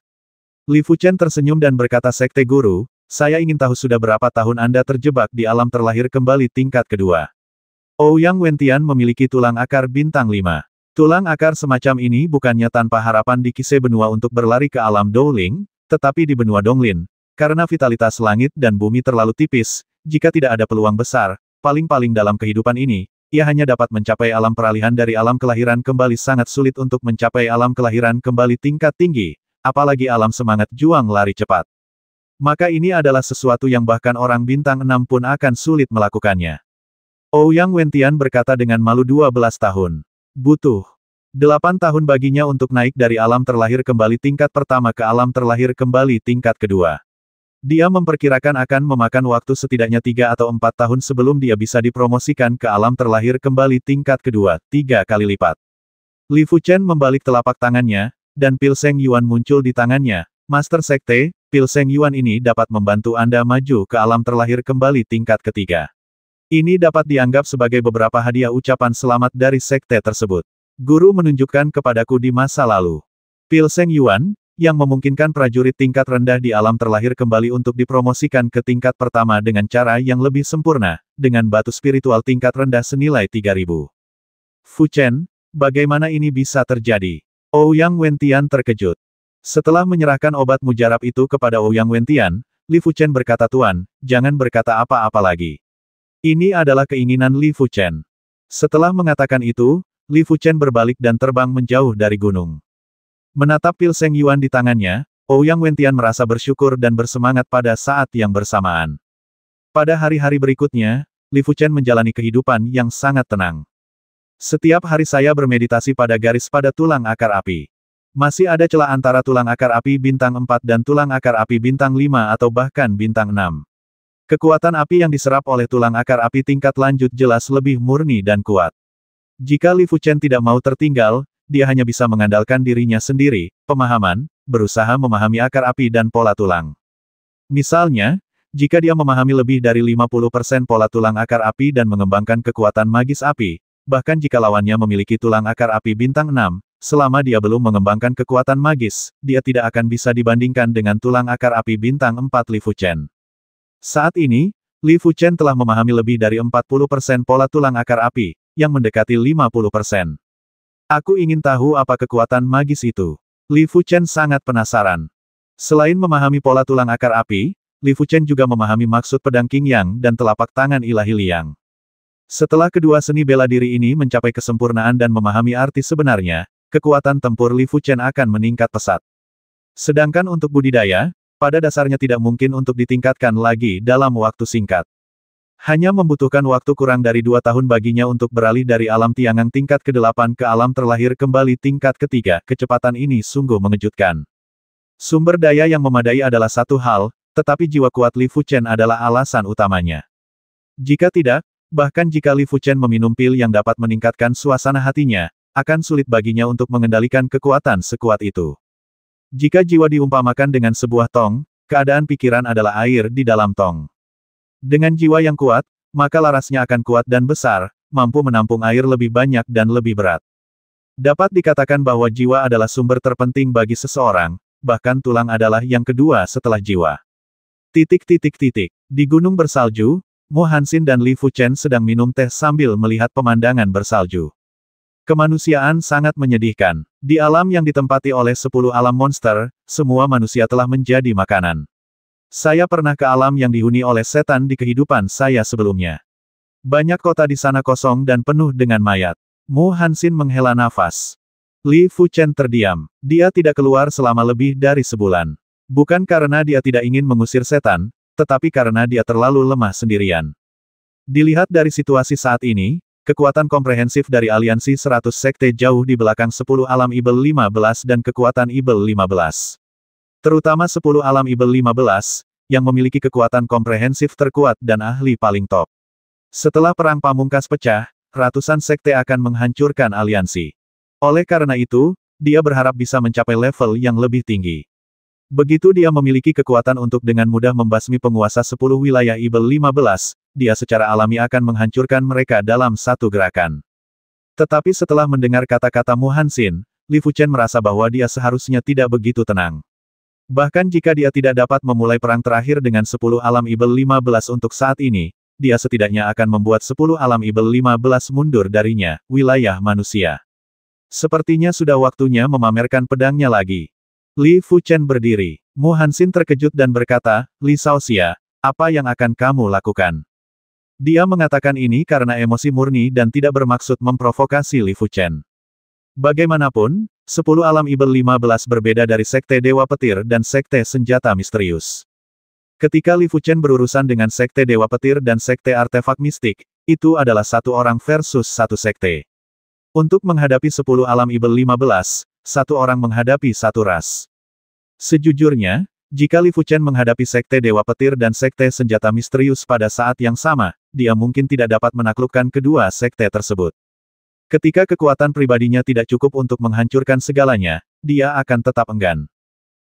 Li Fuchen tersenyum dan berkata Sekte Guru, saya ingin tahu sudah berapa tahun Anda terjebak di alam terlahir kembali tingkat kedua. Ouyang Wentian memiliki tulang akar bintang lima. Tulang akar semacam ini bukannya tanpa harapan di kise benua untuk berlari ke alam Douling, tetapi di benua Donglin, karena vitalitas langit dan bumi terlalu tipis, jika tidak ada peluang besar, paling-paling dalam kehidupan ini, ia hanya dapat mencapai alam peralihan dari alam kelahiran kembali sangat sulit untuk mencapai alam kelahiran kembali tingkat tinggi, apalagi alam semangat juang lari cepat. Maka ini adalah sesuatu yang bahkan orang bintang enam pun akan sulit melakukannya. Ouyang oh, Wentian berkata dengan malu 12 tahun. Butuh. Delapan tahun baginya untuk naik dari alam terlahir kembali tingkat pertama ke alam terlahir kembali tingkat kedua. Dia memperkirakan akan memakan waktu setidaknya tiga atau empat tahun sebelum dia bisa dipromosikan ke alam terlahir kembali tingkat kedua, tiga kali lipat. Li Fuchen membalik telapak tangannya, dan Pil Seng Yuan muncul di tangannya. Master Sekte, Pil Seng Yuan ini dapat membantu Anda maju ke alam terlahir kembali tingkat ketiga. Ini dapat dianggap sebagai beberapa hadiah ucapan selamat dari Sekte tersebut. Guru menunjukkan kepadaku di masa lalu. Pil Seng Yuan, yang memungkinkan prajurit tingkat rendah di alam terlahir kembali untuk dipromosikan ke tingkat pertama dengan cara yang lebih sempurna, dengan batu spiritual tingkat rendah senilai 3000. Fu Chen, bagaimana ini bisa terjadi? Ouyang oh, Wentian terkejut. Setelah menyerahkan obat mujarab itu kepada Ouyang oh Wentian, Li Fu Chen berkata Tuan, jangan berkata apa-apa lagi. Ini adalah keinginan Li Fu Chen. Setelah mengatakan itu, Li Fu Chen berbalik dan terbang menjauh dari gunung. Menatap pil Seng Yuan di tangannya, Ouyang Wentian merasa bersyukur dan bersemangat pada saat yang bersamaan. Pada hari-hari berikutnya, Li Fuchen menjalani kehidupan yang sangat tenang. Setiap hari saya bermeditasi pada garis pada tulang akar api. Masih ada celah antara tulang akar api bintang 4 dan tulang akar api bintang 5 atau bahkan bintang 6. Kekuatan api yang diserap oleh tulang akar api tingkat lanjut jelas lebih murni dan kuat. Jika Li Fuchen tidak mau tertinggal, dia hanya bisa mengandalkan dirinya sendiri, pemahaman, berusaha memahami akar api dan pola tulang. Misalnya, jika dia memahami lebih dari 50% pola tulang akar api dan mengembangkan kekuatan magis api, bahkan jika lawannya memiliki tulang akar api bintang 6, selama dia belum mengembangkan kekuatan magis, dia tidak akan bisa dibandingkan dengan tulang akar api bintang 4 Li Fuchen. Saat ini, Li Fuchen telah memahami lebih dari 40% pola tulang akar api, yang mendekati 50%. Aku ingin tahu apa kekuatan magis itu. Li Fuchen sangat penasaran. Selain memahami pola tulang akar api, Li Fuchen juga memahami maksud pedang King Yang dan telapak tangan ilahi Liang. Setelah kedua seni bela diri ini mencapai kesempurnaan dan memahami arti sebenarnya, kekuatan tempur Li Fuchen akan meningkat pesat. Sedangkan untuk budidaya, pada dasarnya tidak mungkin untuk ditingkatkan lagi dalam waktu singkat. Hanya membutuhkan waktu kurang dari dua tahun baginya untuk beralih dari alam tiangan tingkat ke-8 ke alam terlahir kembali tingkat ketiga. Kecepatan ini sungguh mengejutkan. Sumber daya yang memadai adalah satu hal, tetapi jiwa kuat Li Fuchen adalah alasan utamanya. Jika tidak, bahkan jika Li Fuchen meminum pil yang dapat meningkatkan suasana hatinya, akan sulit baginya untuk mengendalikan kekuatan sekuat itu. Jika jiwa diumpamakan dengan sebuah tong, keadaan pikiran adalah air di dalam tong. Dengan jiwa yang kuat, maka larasnya akan kuat dan besar, mampu menampung air lebih banyak dan lebih berat. Dapat dikatakan bahwa jiwa adalah sumber terpenting bagi seseorang, bahkan tulang adalah yang kedua setelah jiwa. Titik titik titik. Di gunung bersalju, Mo Hansin dan Li Fuchen sedang minum teh sambil melihat pemandangan bersalju. Kemanusiaan sangat menyedihkan. Di alam yang ditempati oleh sepuluh alam monster, semua manusia telah menjadi makanan. Saya pernah ke alam yang dihuni oleh setan di kehidupan saya sebelumnya. Banyak kota di sana kosong dan penuh dengan mayat. Mu Hansin menghela nafas. Li Fuchen terdiam. Dia tidak keluar selama lebih dari sebulan. Bukan karena dia tidak ingin mengusir setan, tetapi karena dia terlalu lemah sendirian. Dilihat dari situasi saat ini, kekuatan komprehensif dari aliansi 100 sekte jauh di belakang 10 alam Ibel 15 dan kekuatan Ibel 15. Terutama 10 alam Ibel 15, yang memiliki kekuatan komprehensif terkuat dan ahli paling top. Setelah perang pamungkas pecah, ratusan sekte akan menghancurkan aliansi. Oleh karena itu, dia berharap bisa mencapai level yang lebih tinggi. Begitu dia memiliki kekuatan untuk dengan mudah membasmi penguasa 10 wilayah Ibel 15, dia secara alami akan menghancurkan mereka dalam satu gerakan. Tetapi setelah mendengar kata-kata Muhansin, Li Fuchen merasa bahwa dia seharusnya tidak begitu tenang. Bahkan jika dia tidak dapat memulai perang terakhir dengan 10 alam Ibel 15 untuk saat ini, dia setidaknya akan membuat 10 alam Ibel 15 mundur darinya, wilayah manusia. Sepertinya sudah waktunya memamerkan pedangnya lagi. Li Fuchen berdiri. Mu Hansin terkejut dan berkata, Li Saosia, apa yang akan kamu lakukan? Dia mengatakan ini karena emosi murni dan tidak bermaksud memprovokasi Li Fuchen. Bagaimanapun, Sepuluh alam Ibel 15 berbeda dari Sekte Dewa Petir dan Sekte Senjata Misterius. Ketika Li Fuchen berurusan dengan Sekte Dewa Petir dan Sekte Artefak Mistik, itu adalah satu orang versus satu sekte. Untuk menghadapi sepuluh alam Ibel 15, satu orang menghadapi satu ras. Sejujurnya, jika Li Fuchen menghadapi Sekte Dewa Petir dan Sekte Senjata Misterius pada saat yang sama, dia mungkin tidak dapat menaklukkan kedua sekte tersebut. Ketika kekuatan pribadinya tidak cukup untuk menghancurkan segalanya, dia akan tetap enggan.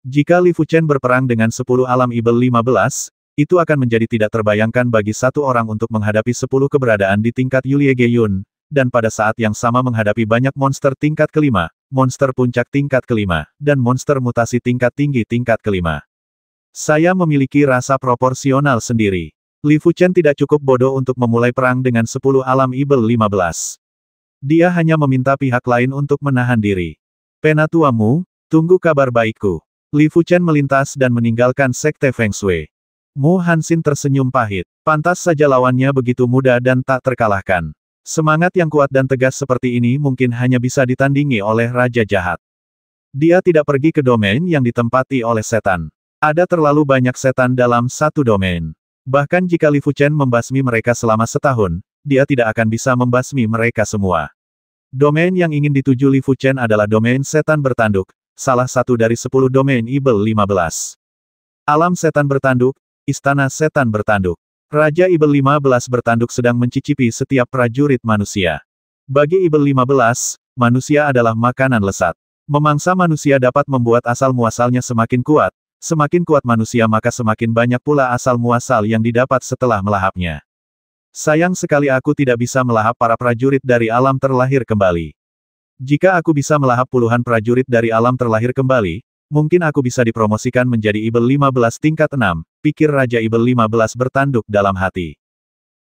Jika Li Fuchen berperang dengan 10 alam Ibel 15, itu akan menjadi tidak terbayangkan bagi satu orang untuk menghadapi 10 keberadaan di tingkat Yulie Geyun, dan pada saat yang sama menghadapi banyak monster tingkat kelima, monster puncak tingkat kelima, dan monster mutasi tingkat tinggi tingkat kelima. Saya memiliki rasa proporsional sendiri. Li Fuchen tidak cukup bodoh untuk memulai perang dengan 10 alam Ibel 15. Dia hanya meminta pihak lain untuk menahan diri. Penatuamu, tunggu kabar baikku. Li Fuchen melintas dan meninggalkan Sekte Feng Shui. Mu Hansin tersenyum pahit. Pantas saja lawannya begitu muda dan tak terkalahkan. Semangat yang kuat dan tegas seperti ini mungkin hanya bisa ditandingi oleh Raja Jahat. Dia tidak pergi ke domain yang ditempati oleh setan. Ada terlalu banyak setan dalam satu domain. Bahkan jika Li Fuchen membasmi mereka selama setahun, dia tidak akan bisa membasmi mereka semua. Domain yang ingin dituju Li Fuchen adalah domain setan bertanduk, salah satu dari sepuluh domain Ibel 15. Alam setan bertanduk, istana setan bertanduk. Raja Ibel 15 bertanduk sedang mencicipi setiap prajurit manusia. Bagi Ibel 15, manusia adalah makanan lesat. Memangsa manusia dapat membuat asal-muasalnya semakin kuat, Semakin kuat manusia maka semakin banyak pula asal-muasal yang didapat setelah melahapnya. Sayang sekali aku tidak bisa melahap para prajurit dari alam terlahir kembali. Jika aku bisa melahap puluhan prajurit dari alam terlahir kembali, mungkin aku bisa dipromosikan menjadi Ibel 15 tingkat 6, pikir Raja Ibel 15 bertanduk dalam hati.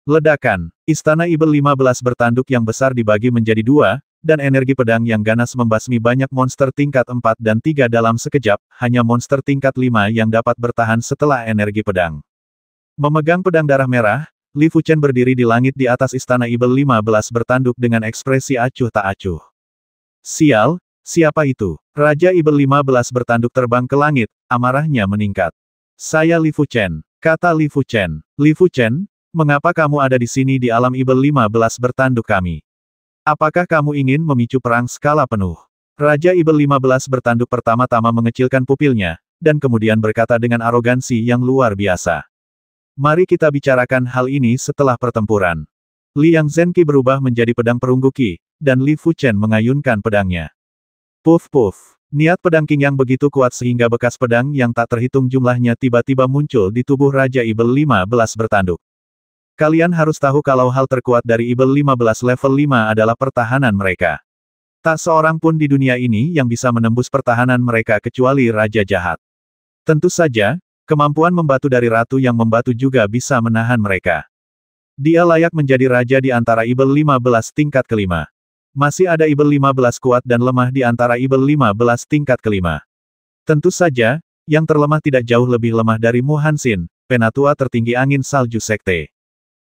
Ledakan, Istana Ibel 15 bertanduk yang besar dibagi menjadi dua, dan energi pedang yang ganas membasmi banyak monster tingkat 4 dan 3 dalam sekejap, hanya monster tingkat 5 yang dapat bertahan setelah energi pedang. Memegang pedang darah merah, Li Fuchen berdiri di langit di atas istana Ibel 15 bertanduk dengan ekspresi acuh tak acuh. Sial, siapa itu? Raja Ibel 15 bertanduk terbang ke langit, amarahnya meningkat. Saya Li Fuchen, kata Li Fuchen. Li Fuchen, mengapa kamu ada di sini di alam Ibel 15 bertanduk kami? Apakah kamu ingin memicu perang skala penuh? Raja Ibel 15 bertanduk pertama-tama mengecilkan pupilnya, dan kemudian berkata dengan arogansi yang luar biasa. Mari kita bicarakan hal ini setelah pertempuran. Liang Zenki berubah menjadi pedang perunggu Qi, dan Li Fuchen mengayunkan pedangnya. Puf puf, niat pedang King yang begitu kuat sehingga bekas pedang yang tak terhitung jumlahnya tiba-tiba muncul di tubuh Raja Ibel 15 bertanduk. Kalian harus tahu kalau hal terkuat dari Ibel 15 level 5 adalah pertahanan mereka. Tak seorang pun di dunia ini yang bisa menembus pertahanan mereka kecuali Raja Jahat. Tentu saja, kemampuan membatu dari Ratu yang membatu juga bisa menahan mereka. Dia layak menjadi raja di antara Ibel 15 tingkat kelima. Masih ada Ibel 15 kuat dan lemah di antara Ibel 15 tingkat kelima. Tentu saja, yang terlemah tidak jauh lebih lemah dari Mu penatua tertinggi angin salju sekte.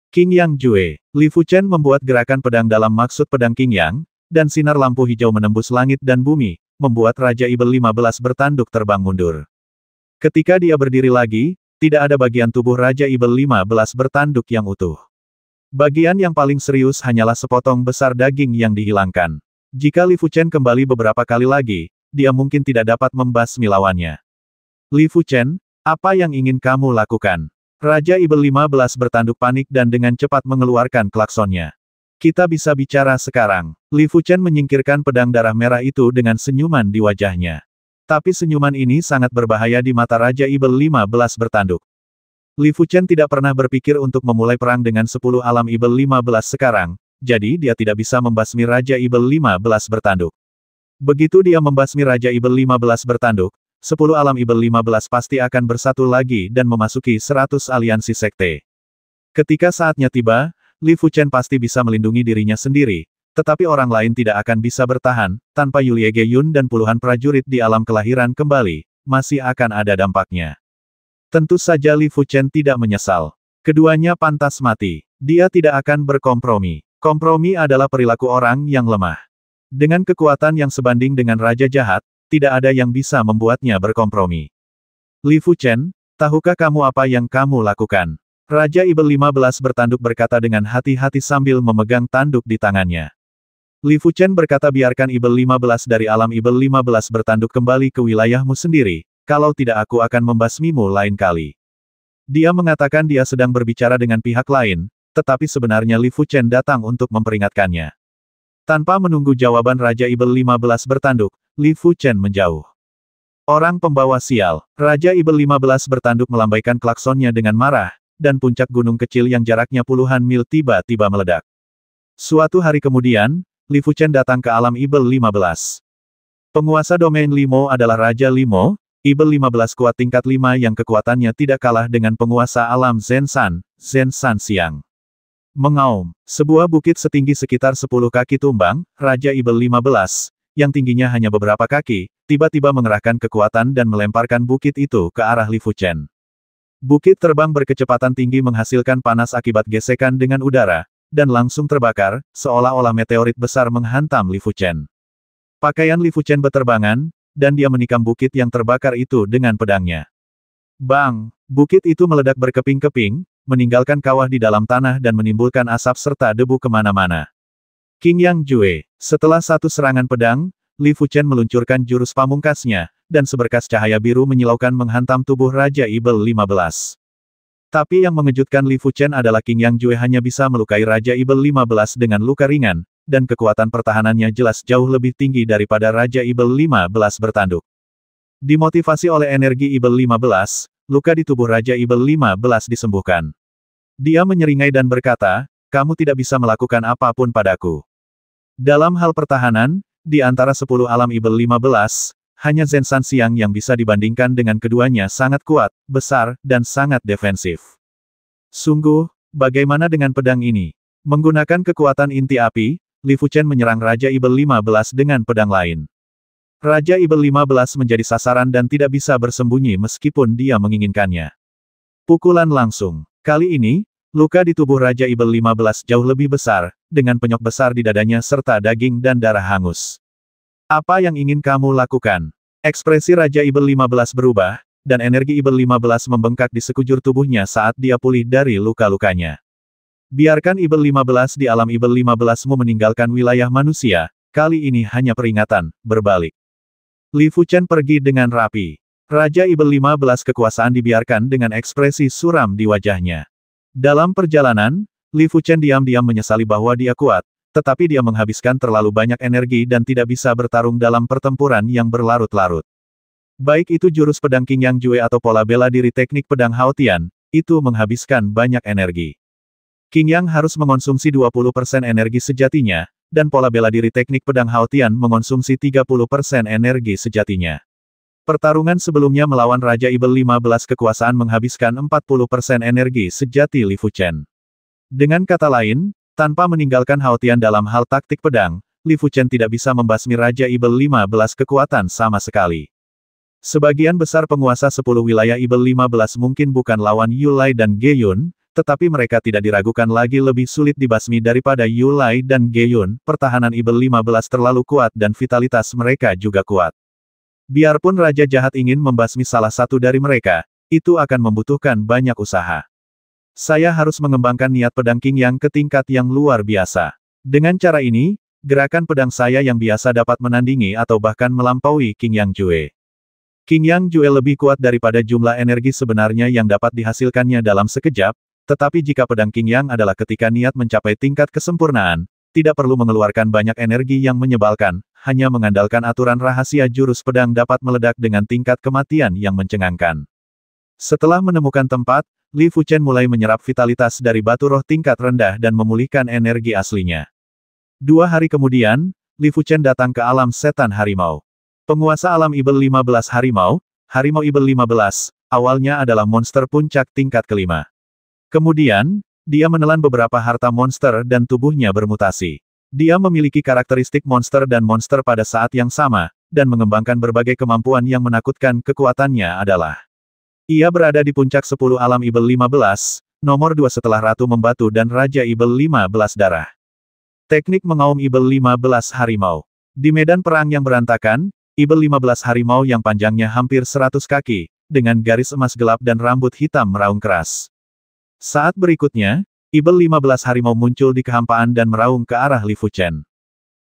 King Yang Jue, Li Fuchen membuat gerakan pedang dalam maksud pedang King Yang, dan sinar lampu hijau menembus langit dan bumi, membuat Raja Ibel 15 bertanduk terbang mundur. Ketika dia berdiri lagi, tidak ada bagian tubuh Raja Ibel 15 bertanduk yang utuh. Bagian yang paling serius hanyalah sepotong besar daging yang dihilangkan. Jika Li Fuchen kembali beberapa kali lagi, dia mungkin tidak dapat membasmi lawannya. Li Fuchen, apa yang ingin kamu lakukan? Raja Ibel 15 bertanduk panik dan dengan cepat mengeluarkan klaksonnya. Kita bisa bicara sekarang. Li Fuchen menyingkirkan pedang darah merah itu dengan senyuman di wajahnya. Tapi senyuman ini sangat berbahaya di mata Raja Ibel 15 bertanduk. Li Fuchen tidak pernah berpikir untuk memulai perang dengan 10 alam Ibel 15 sekarang, jadi dia tidak bisa membasmi Raja Ibel 15 bertanduk. Begitu dia membasmi Raja Ibel 15 bertanduk, sepuluh alam Ibel 15 pasti akan bersatu lagi dan memasuki seratus aliansi sekte. Ketika saatnya tiba, Li Fuchen pasti bisa melindungi dirinya sendiri, tetapi orang lain tidak akan bisa bertahan, tanpa Yulie Ge Yun dan puluhan prajurit di alam kelahiran kembali, masih akan ada dampaknya. Tentu saja Li Fuchen tidak menyesal. Keduanya pantas mati. Dia tidak akan berkompromi. Kompromi adalah perilaku orang yang lemah. Dengan kekuatan yang sebanding dengan Raja Jahat, tidak ada yang bisa membuatnya berkompromi. Li Chen, tahukah kamu apa yang kamu lakukan? Raja Ibel 15 bertanduk berkata dengan hati-hati sambil memegang tanduk di tangannya. Li Chen berkata biarkan Ibel 15 dari alam Ibel 15 bertanduk kembali ke wilayahmu sendiri, kalau tidak aku akan membasmimu lain kali. Dia mengatakan dia sedang berbicara dengan pihak lain, tetapi sebenarnya Li Chen datang untuk memperingatkannya. Tanpa menunggu jawaban Raja Ibel 15 bertanduk, Li Chen menjauh. Orang pembawa sial, Raja Ibel 15 bertanduk melambaikan klaksonnya dengan marah, dan puncak gunung kecil yang jaraknya puluhan mil tiba-tiba meledak. Suatu hari kemudian, Li Chen datang ke alam Ibel 15. Penguasa domain Limo adalah Raja Limo, Ibel 15 kuat tingkat 5 yang kekuatannya tidak kalah dengan penguasa alam Zensan, Zensan Siang. Mengaum, sebuah bukit setinggi sekitar 10 kaki tumbang, Raja Ibel 15, yang tingginya hanya beberapa kaki, tiba-tiba mengerahkan kekuatan dan melemparkan bukit itu ke arah Li Fuchen. Bukit terbang berkecepatan tinggi menghasilkan panas akibat gesekan dengan udara, dan langsung terbakar, seolah-olah meteorit besar menghantam Li Fuchen. Pakaian Li Fuchen beterbangan, dan dia menikam bukit yang terbakar itu dengan pedangnya. Bang! Bukit itu meledak berkeping-keping, meninggalkan kawah di dalam tanah dan menimbulkan asap serta debu kemana-mana. King Yang Jue. Setelah satu serangan pedang, Li Fuchen meluncurkan jurus pamungkasnya, dan seberkas cahaya biru menyilaukan menghantam tubuh Raja Ibel 15. Tapi yang mengejutkan Li Fuchen adalah King Yang Jue hanya bisa melukai Raja Ibel 15 dengan luka ringan, dan kekuatan pertahanannya jelas jauh lebih tinggi daripada Raja Ibel 15 bertanduk. Dimotivasi oleh energi Ibel 15, luka di tubuh Raja Ibel 15 disembuhkan. Dia menyeringai dan berkata, kamu tidak bisa melakukan apapun padaku. Dalam hal pertahanan, di antara 10 alam Ibel 15, hanya Zensan Siang yang bisa dibandingkan dengan keduanya sangat kuat, besar, dan sangat defensif. Sungguh, bagaimana dengan pedang ini? Menggunakan kekuatan inti api, Li Fuchen menyerang Raja Ibel 15 dengan pedang lain. Raja Ibel 15 menjadi sasaran dan tidak bisa bersembunyi meskipun dia menginginkannya. Pukulan langsung. Kali ini, Luka di tubuh Raja Ibel 15 jauh lebih besar, dengan penyok besar di dadanya serta daging dan darah hangus. Apa yang ingin kamu lakukan? Ekspresi Raja Ibel 15 berubah, dan energi Ibel 15 membengkak di sekujur tubuhnya saat dia pulih dari luka-lukanya. Biarkan Ibel 15 di alam Ibel 15-mu meninggalkan wilayah manusia, kali ini hanya peringatan, berbalik. Li Fuchen pergi dengan rapi. Raja Ibel 15 kekuasaan dibiarkan dengan ekspresi suram di wajahnya. Dalam perjalanan, Li Fuchen diam-diam menyesali bahwa dia kuat, tetapi dia menghabiskan terlalu banyak energi dan tidak bisa bertarung dalam pertempuran yang berlarut-larut. Baik itu jurus pedang King Yang Jue atau pola bela diri teknik pedang Hao itu menghabiskan banyak energi. King Yang harus mengonsumsi 20% energi sejatinya, dan pola bela diri teknik pedang Hao mengonsumsi 30% energi sejatinya. Pertarungan sebelumnya melawan Raja Ibel 15 kekuasaan menghabiskan 40% energi sejati Li Fuchen. Dengan kata lain, tanpa meninggalkan Haotian dalam hal taktik pedang, Li Fuchen tidak bisa membasmi Raja Ibel 15 kekuatan sama sekali. Sebagian besar penguasa 10 wilayah Ibel 15 mungkin bukan lawan Yulai dan Geyun, tetapi mereka tidak diragukan lagi lebih sulit dibasmi daripada Yulai dan Geyun, pertahanan Ibel 15 terlalu kuat dan vitalitas mereka juga kuat. Biarpun Raja Jahat ingin membasmi salah satu dari mereka, itu akan membutuhkan banyak usaha. Saya harus mengembangkan niat pedang King yang ke tingkat yang luar biasa. Dengan cara ini, gerakan pedang saya yang biasa dapat menandingi atau bahkan melampaui King Yang Jue. King Yang Jue lebih kuat daripada jumlah energi sebenarnya yang dapat dihasilkannya dalam sekejap, tetapi jika pedang King Yang adalah ketika niat mencapai tingkat kesempurnaan, tidak perlu mengeluarkan banyak energi yang menyebalkan, hanya mengandalkan aturan rahasia jurus pedang dapat meledak dengan tingkat kematian yang mencengangkan. Setelah menemukan tempat, Li Fuchen mulai menyerap vitalitas dari batu roh tingkat rendah dan memulihkan energi aslinya. Dua hari kemudian, Li Fuchen datang ke alam setan harimau. Penguasa alam Ibel 15 harimau, Harimau Ibel 15, awalnya adalah monster puncak tingkat kelima. Kemudian, dia menelan beberapa harta monster dan tubuhnya bermutasi. Dia memiliki karakteristik monster dan monster pada saat yang sama, dan mengembangkan berbagai kemampuan yang menakutkan kekuatannya adalah. Ia berada di puncak 10 alam Ibel 15, nomor 2 setelah Ratu Membatu dan Raja Ibel 15 Darah. Teknik mengaum Ibel 15 Harimau. Di medan perang yang berantakan, Ibel 15 Harimau yang panjangnya hampir 100 kaki, dengan garis emas gelap dan rambut hitam meraung keras. Saat berikutnya, Ibel 15 harimau muncul di kehampaan dan meraung ke arah Li Fuchen.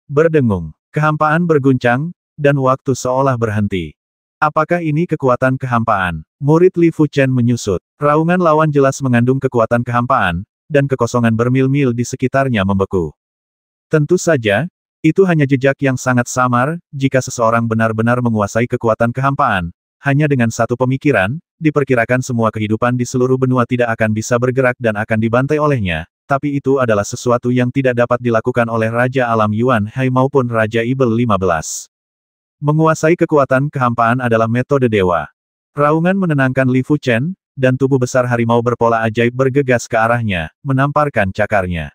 Berdengung, kehampaan berguncang, dan waktu seolah berhenti. Apakah ini kekuatan kehampaan? Murid Li Fuchen menyusut. Raungan lawan jelas mengandung kekuatan kehampaan, dan kekosongan bermil-mil di sekitarnya membeku. Tentu saja, itu hanya jejak yang sangat samar, jika seseorang benar-benar menguasai kekuatan kehampaan, hanya dengan satu pemikiran, diperkirakan semua kehidupan di seluruh benua tidak akan bisa bergerak dan akan dibantai olehnya, tapi itu adalah sesuatu yang tidak dapat dilakukan oleh Raja Alam Yuan Hai maupun Raja Ibel 15. Menguasai kekuatan kehampaan adalah metode dewa. Raungan menenangkan Li Fu Chen, dan tubuh besar harimau berpola ajaib bergegas ke arahnya, menamparkan cakarnya.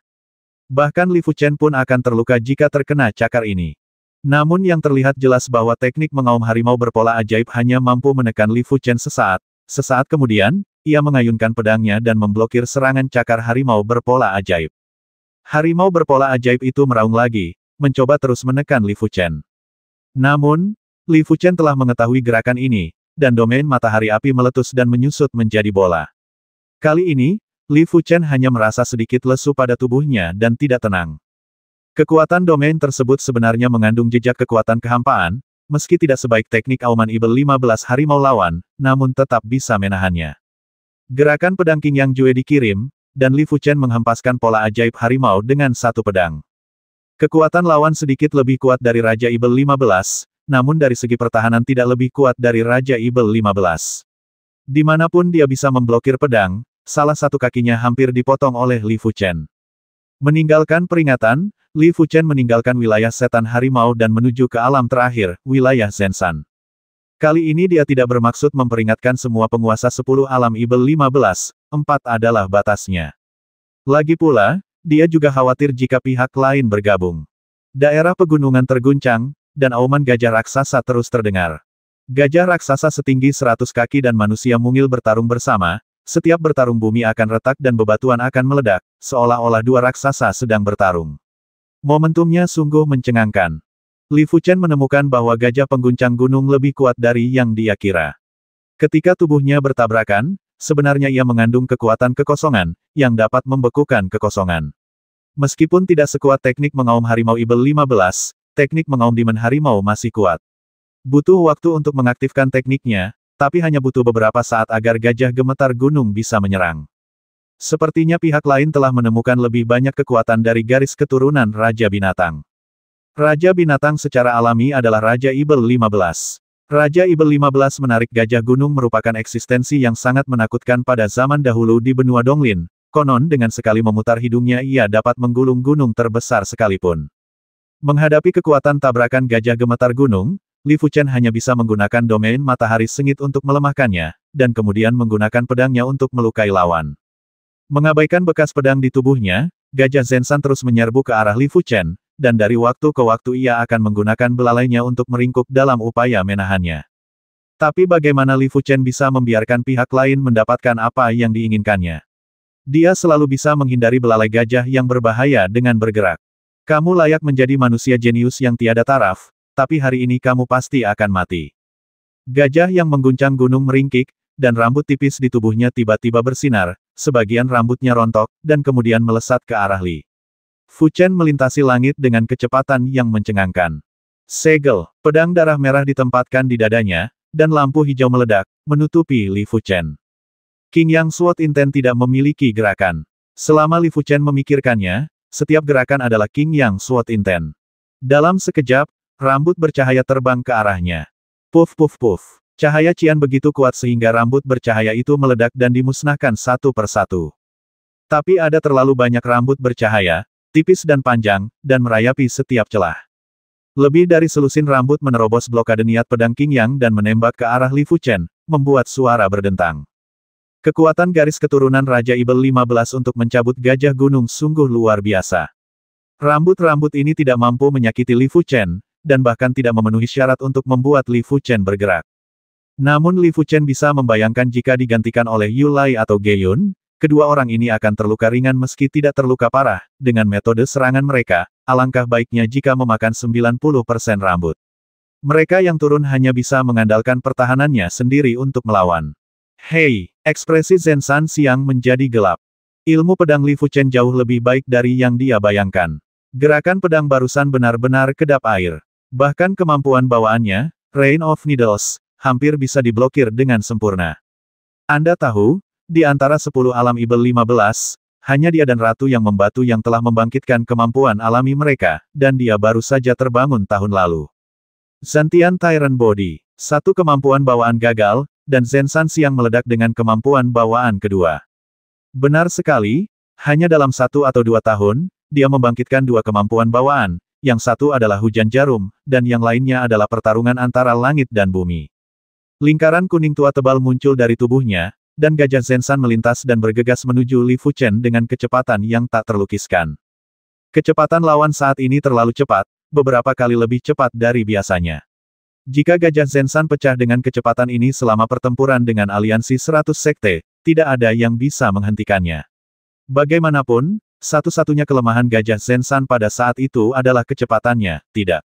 Bahkan Li Fu Chen pun akan terluka jika terkena cakar ini. Namun yang terlihat jelas bahwa teknik mengaum harimau berpola ajaib hanya mampu menekan Li Fu Chen sesaat, Sesaat kemudian, ia mengayunkan pedangnya dan memblokir serangan cakar harimau berpola ajaib. Harimau berpola ajaib itu meraung lagi, mencoba terus menekan Li Fuchen. Namun, Li Fuchen telah mengetahui gerakan ini, dan domain matahari api meletus dan menyusut menjadi bola. Kali ini, Li Fuchen hanya merasa sedikit lesu pada tubuhnya dan tidak tenang. Kekuatan domain tersebut sebenarnya mengandung jejak kekuatan kehampaan, Meski tidak sebaik teknik auman Ibel 15 harimau lawan, namun tetap bisa menahannya. Gerakan pedang King Yang Jue dikirim, dan Li Fuchen menghempaskan pola ajaib harimau dengan satu pedang. Kekuatan lawan sedikit lebih kuat dari Raja Ibel 15, namun dari segi pertahanan tidak lebih kuat dari Raja Ibel 15. Dimanapun dia bisa memblokir pedang, salah satu kakinya hampir dipotong oleh Li Fuchen. Meninggalkan peringatan, Li Fuchen meninggalkan wilayah setan harimau dan menuju ke alam terakhir, wilayah Zensan. Kali ini dia tidak bermaksud memperingatkan semua penguasa 10 alam ibel 15, 4 adalah batasnya. Lagi pula, dia juga khawatir jika pihak lain bergabung. Daerah pegunungan terguncang, dan auman gajah raksasa terus terdengar. Gajah raksasa setinggi 100 kaki dan manusia mungil bertarung bersama, setiap bertarung bumi akan retak dan bebatuan akan meledak, seolah-olah dua raksasa sedang bertarung. Momentumnya sungguh mencengangkan. Li Fuchen menemukan bahwa gajah pengguncang gunung lebih kuat dari yang dia kira. Ketika tubuhnya bertabrakan, sebenarnya ia mengandung kekuatan kekosongan, yang dapat membekukan kekosongan. Meskipun tidak sekuat teknik mengaum harimau Ibel 15, teknik mengaum dimen harimau masih kuat. Butuh waktu untuk mengaktifkan tekniknya, tapi hanya butuh beberapa saat agar gajah gemetar gunung bisa menyerang. Sepertinya pihak lain telah menemukan lebih banyak kekuatan dari garis keturunan Raja Binatang. Raja Binatang secara alami adalah Raja Ibel 15. Raja Ibel 15 menarik gajah gunung merupakan eksistensi yang sangat menakutkan pada zaman dahulu di benua Donglin, konon dengan sekali memutar hidungnya ia dapat menggulung gunung terbesar sekalipun. Menghadapi kekuatan tabrakan gajah gemetar gunung, Li Chen hanya bisa menggunakan domain matahari sengit untuk melemahkannya, dan kemudian menggunakan pedangnya untuk melukai lawan. Mengabaikan bekas pedang di tubuhnya, Gajah Zensan terus menyerbu ke arah Li Chen, dan dari waktu ke waktu ia akan menggunakan belalainya untuk meringkuk dalam upaya menahannya. Tapi bagaimana Li Chen bisa membiarkan pihak lain mendapatkan apa yang diinginkannya? Dia selalu bisa menghindari belalai gajah yang berbahaya dengan bergerak. Kamu layak menjadi manusia jenius yang tiada taraf, tapi hari ini kamu pasti akan mati. Gajah yang mengguncang gunung meringkik, dan rambut tipis di tubuhnya tiba-tiba bersinar, sebagian rambutnya rontok, dan kemudian melesat ke arah Li. Fuchen melintasi langit dengan kecepatan yang mencengangkan. Segel, pedang darah merah ditempatkan di dadanya, dan lampu hijau meledak, menutupi Li Fuchen. King Yang Suot Inten tidak memiliki gerakan. Selama Li Fuchen memikirkannya, setiap gerakan adalah King Yang Suot Inten. Dalam sekejap, Rambut bercahaya terbang ke arahnya. Puf puf puf. Cahaya Cian begitu kuat sehingga rambut bercahaya itu meledak dan dimusnahkan satu persatu. Tapi ada terlalu banyak rambut bercahaya, tipis dan panjang, dan merayapi setiap celah. Lebih dari selusin rambut menerobos blokade niat pedang King Yang dan menembak ke arah Li Fuchen, membuat suara berdentang. Kekuatan garis keturunan Raja Ibel 15 untuk mencabut gajah gunung sungguh luar biasa. Rambut-rambut ini tidak mampu menyakiti Li Fuchen, dan bahkan tidak memenuhi syarat untuk membuat Li Fuchen bergerak. Namun Li Fuchen bisa membayangkan jika digantikan oleh Yu Lai atau Ge Yun, kedua orang ini akan terluka ringan meski tidak terluka parah, dengan metode serangan mereka, alangkah baiknya jika memakan 90% rambut. Mereka yang turun hanya bisa mengandalkan pertahanannya sendiri untuk melawan. Hei, ekspresi San siang menjadi gelap. Ilmu pedang Li Fuchen jauh lebih baik dari yang dia bayangkan. Gerakan pedang barusan benar-benar kedap air. Bahkan kemampuan bawaannya, Rain of Needles, hampir bisa diblokir dengan sempurna. Anda tahu, di antara 10 alam Ibel 15, hanya dia dan Ratu yang membatu yang telah membangkitkan kemampuan alami mereka, dan dia baru saja terbangun tahun lalu. Zantian Tyrant Body. Satu kemampuan bawaan gagal, dan Zensan Siang meledak dengan kemampuan bawaan kedua. Benar sekali, hanya dalam satu atau dua tahun, dia membangkitkan dua kemampuan bawaan, yang satu adalah hujan jarum, dan yang lainnya adalah pertarungan antara langit dan bumi. Lingkaran kuning tua tebal muncul dari tubuhnya, dan gajah Zensan melintas dan bergegas menuju Li Fuchen dengan kecepatan yang tak terlukiskan. Kecepatan lawan saat ini terlalu cepat, beberapa kali lebih cepat dari biasanya. Jika gajah Zensan pecah dengan kecepatan ini selama pertempuran dengan aliansi 100 sekte, tidak ada yang bisa menghentikannya. Bagaimanapun, satu-satunya kelemahan gajah Zensan pada saat itu adalah kecepatannya, tidak.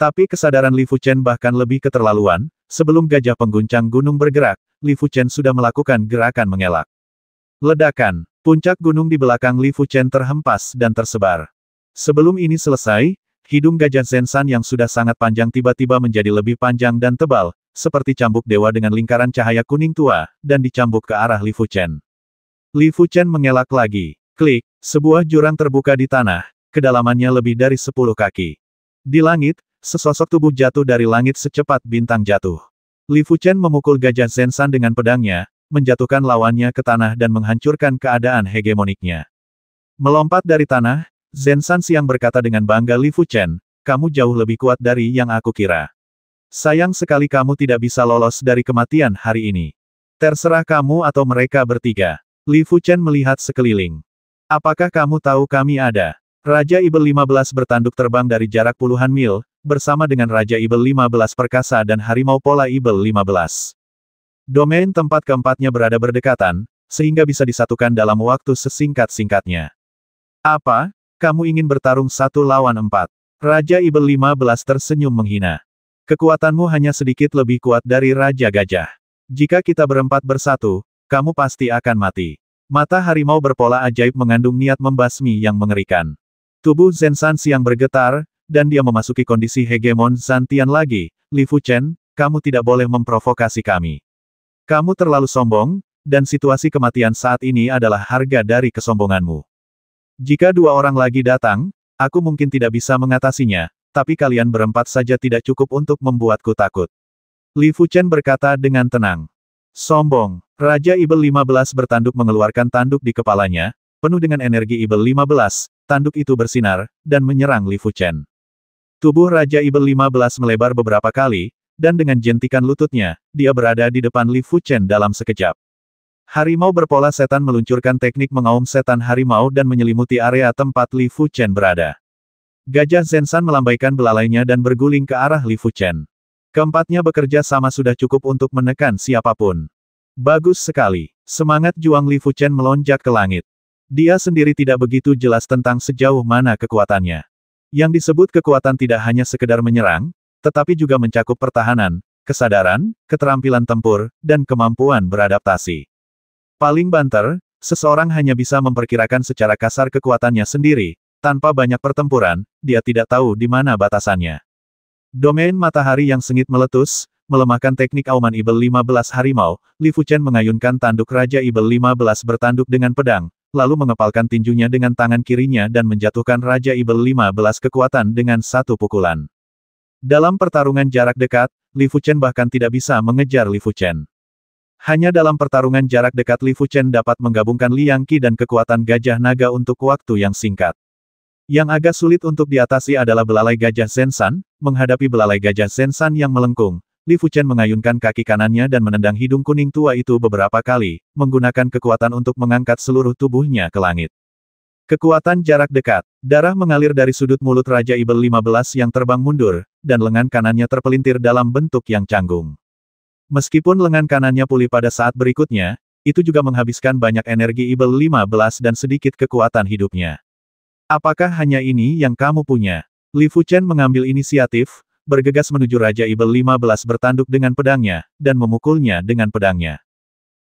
Tapi kesadaran Li Fuchen bahkan lebih keterlaluan, sebelum gajah pengguncang gunung bergerak, Li Fuchen sudah melakukan gerakan mengelak. Ledakan, puncak gunung di belakang Li Fuchen terhempas dan tersebar. Sebelum ini selesai, hidung gajah Zensan yang sudah sangat panjang tiba-tiba menjadi lebih panjang dan tebal, seperti cambuk dewa dengan lingkaran cahaya kuning tua, dan dicambuk ke arah Li Fuchen. Li Fuchen mengelak lagi. Klik. Sebuah jurang terbuka di tanah, kedalamannya lebih dari sepuluh kaki. Di langit, sesosok tubuh jatuh dari langit secepat bintang jatuh. Li Fuchen memukul gajah Zensan dengan pedangnya, menjatuhkan lawannya ke tanah dan menghancurkan keadaan hegemoniknya. Melompat dari tanah, Zensan Siang berkata dengan bangga Li Fuchen, kamu jauh lebih kuat dari yang aku kira. Sayang sekali kamu tidak bisa lolos dari kematian hari ini. Terserah kamu atau mereka bertiga. Li Fuchen melihat sekeliling. Apakah kamu tahu kami ada? Raja Ibel 15 bertanduk terbang dari jarak puluhan mil, bersama dengan Raja Ibel 15 Perkasa dan Harimau Pola Ibel 15. Domain tempat keempatnya berada berdekatan, sehingga bisa disatukan dalam waktu sesingkat-singkatnya. Apa? Kamu ingin bertarung satu lawan empat? Raja Ibel 15 tersenyum menghina. Kekuatanmu hanya sedikit lebih kuat dari Raja Gajah. Jika kita berempat bersatu, kamu pasti akan mati. Mata harimau berpola ajaib mengandung niat membasmi yang mengerikan. Tubuh Zen San Siang bergetar, dan dia memasuki kondisi hegemon Zantian lagi, Li Fu Chen, kamu tidak boleh memprovokasi kami. Kamu terlalu sombong, dan situasi kematian saat ini adalah harga dari kesombonganmu. Jika dua orang lagi datang, aku mungkin tidak bisa mengatasinya, tapi kalian berempat saja tidak cukup untuk membuatku takut. Li Fu Chen berkata dengan tenang. Sombong. Raja Ibel 15 bertanduk mengeluarkan tanduk di kepalanya, penuh dengan energi Ibel 15, tanduk itu bersinar, dan menyerang Li Fuchen. Tubuh Raja Ibel 15 melebar beberapa kali, dan dengan jentikan lututnya, dia berada di depan Li Fuchen dalam sekejap. Harimau berpola setan meluncurkan teknik mengaum setan harimau dan menyelimuti area tempat Li Fuchen berada. Gajah Zensan melambaikan belalainya dan berguling ke arah Li Fuchen. Keempatnya bekerja sama sudah cukup untuk menekan siapapun. Bagus sekali. Semangat Juang Li Fuchen melonjak ke langit. Dia sendiri tidak begitu jelas tentang sejauh mana kekuatannya. Yang disebut kekuatan tidak hanya sekedar menyerang, tetapi juga mencakup pertahanan, kesadaran, keterampilan tempur, dan kemampuan beradaptasi. Paling banter, seseorang hanya bisa memperkirakan secara kasar kekuatannya sendiri, tanpa banyak pertempuran, dia tidak tahu di mana batasannya. Domain matahari yang sengit meletus, melemahkan teknik auman Ibel 15 harimau, Li Fuchen mengayunkan tanduk Raja Ibel 15 bertanduk dengan pedang, lalu mengepalkan tinjunya dengan tangan kirinya dan menjatuhkan Raja Ibel 15 kekuatan dengan satu pukulan. Dalam pertarungan jarak dekat, Li Fuchen bahkan tidak bisa mengejar Li Fuchen. Hanya dalam pertarungan jarak dekat Li Fuchen dapat menggabungkan Liang Qi dan kekuatan gajah naga untuk waktu yang singkat. Yang agak sulit untuk diatasi adalah belalai gajah Zensan, menghadapi belalai gajah Zensan yang melengkung, Li Fuchen mengayunkan kaki kanannya dan menendang hidung kuning tua itu beberapa kali, menggunakan kekuatan untuk mengangkat seluruh tubuhnya ke langit. Kekuatan jarak dekat, darah mengalir dari sudut mulut Raja Ibel 15 yang terbang mundur, dan lengan kanannya terpelintir dalam bentuk yang canggung. Meskipun lengan kanannya pulih pada saat berikutnya, itu juga menghabiskan banyak energi Ibel 15 dan sedikit kekuatan hidupnya. Apakah hanya ini yang kamu punya? Li Fuchen mengambil inisiatif, bergegas menuju Raja Ibel 15 bertanduk dengan pedangnya, dan memukulnya dengan pedangnya.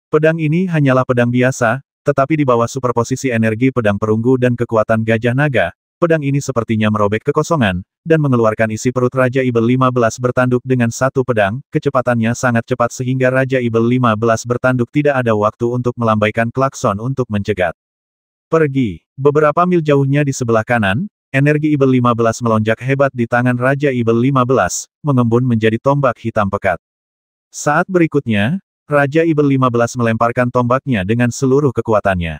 Pedang ini hanyalah pedang biasa, tetapi di bawah superposisi energi pedang perunggu dan kekuatan gajah naga, pedang ini sepertinya merobek kekosongan, dan mengeluarkan isi perut Raja Ibel 15 bertanduk dengan satu pedang, kecepatannya sangat cepat sehingga Raja Ibel 15 bertanduk tidak ada waktu untuk melambaikan klakson untuk mencegat. Pergi. Beberapa mil jauhnya di sebelah kanan, Energi Ibel 15 melonjak hebat di tangan Raja Ibel 15, mengembun menjadi tombak hitam pekat. Saat berikutnya, Raja Ibel 15 melemparkan tombaknya dengan seluruh kekuatannya.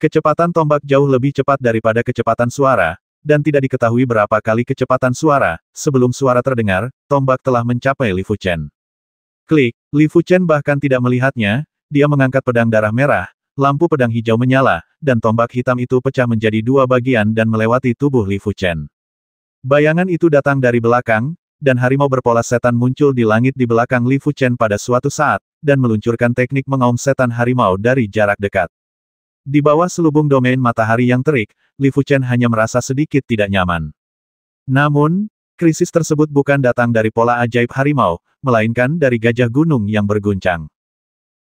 Kecepatan tombak jauh lebih cepat daripada kecepatan suara, dan tidak diketahui berapa kali kecepatan suara, sebelum suara terdengar, tombak telah mencapai Li Fuchen. Klik, Li Fuchen bahkan tidak melihatnya, dia mengangkat pedang darah merah, Lampu pedang hijau menyala, dan tombak hitam itu pecah menjadi dua bagian dan melewati tubuh Li Fuchen. Bayangan itu datang dari belakang, dan harimau berpola setan muncul di langit di belakang Li Fuchen pada suatu saat, dan meluncurkan teknik mengaum setan harimau dari jarak dekat. Di bawah selubung domain matahari yang terik, Li Fuchen hanya merasa sedikit tidak nyaman. Namun, krisis tersebut bukan datang dari pola ajaib harimau, melainkan dari gajah gunung yang berguncang.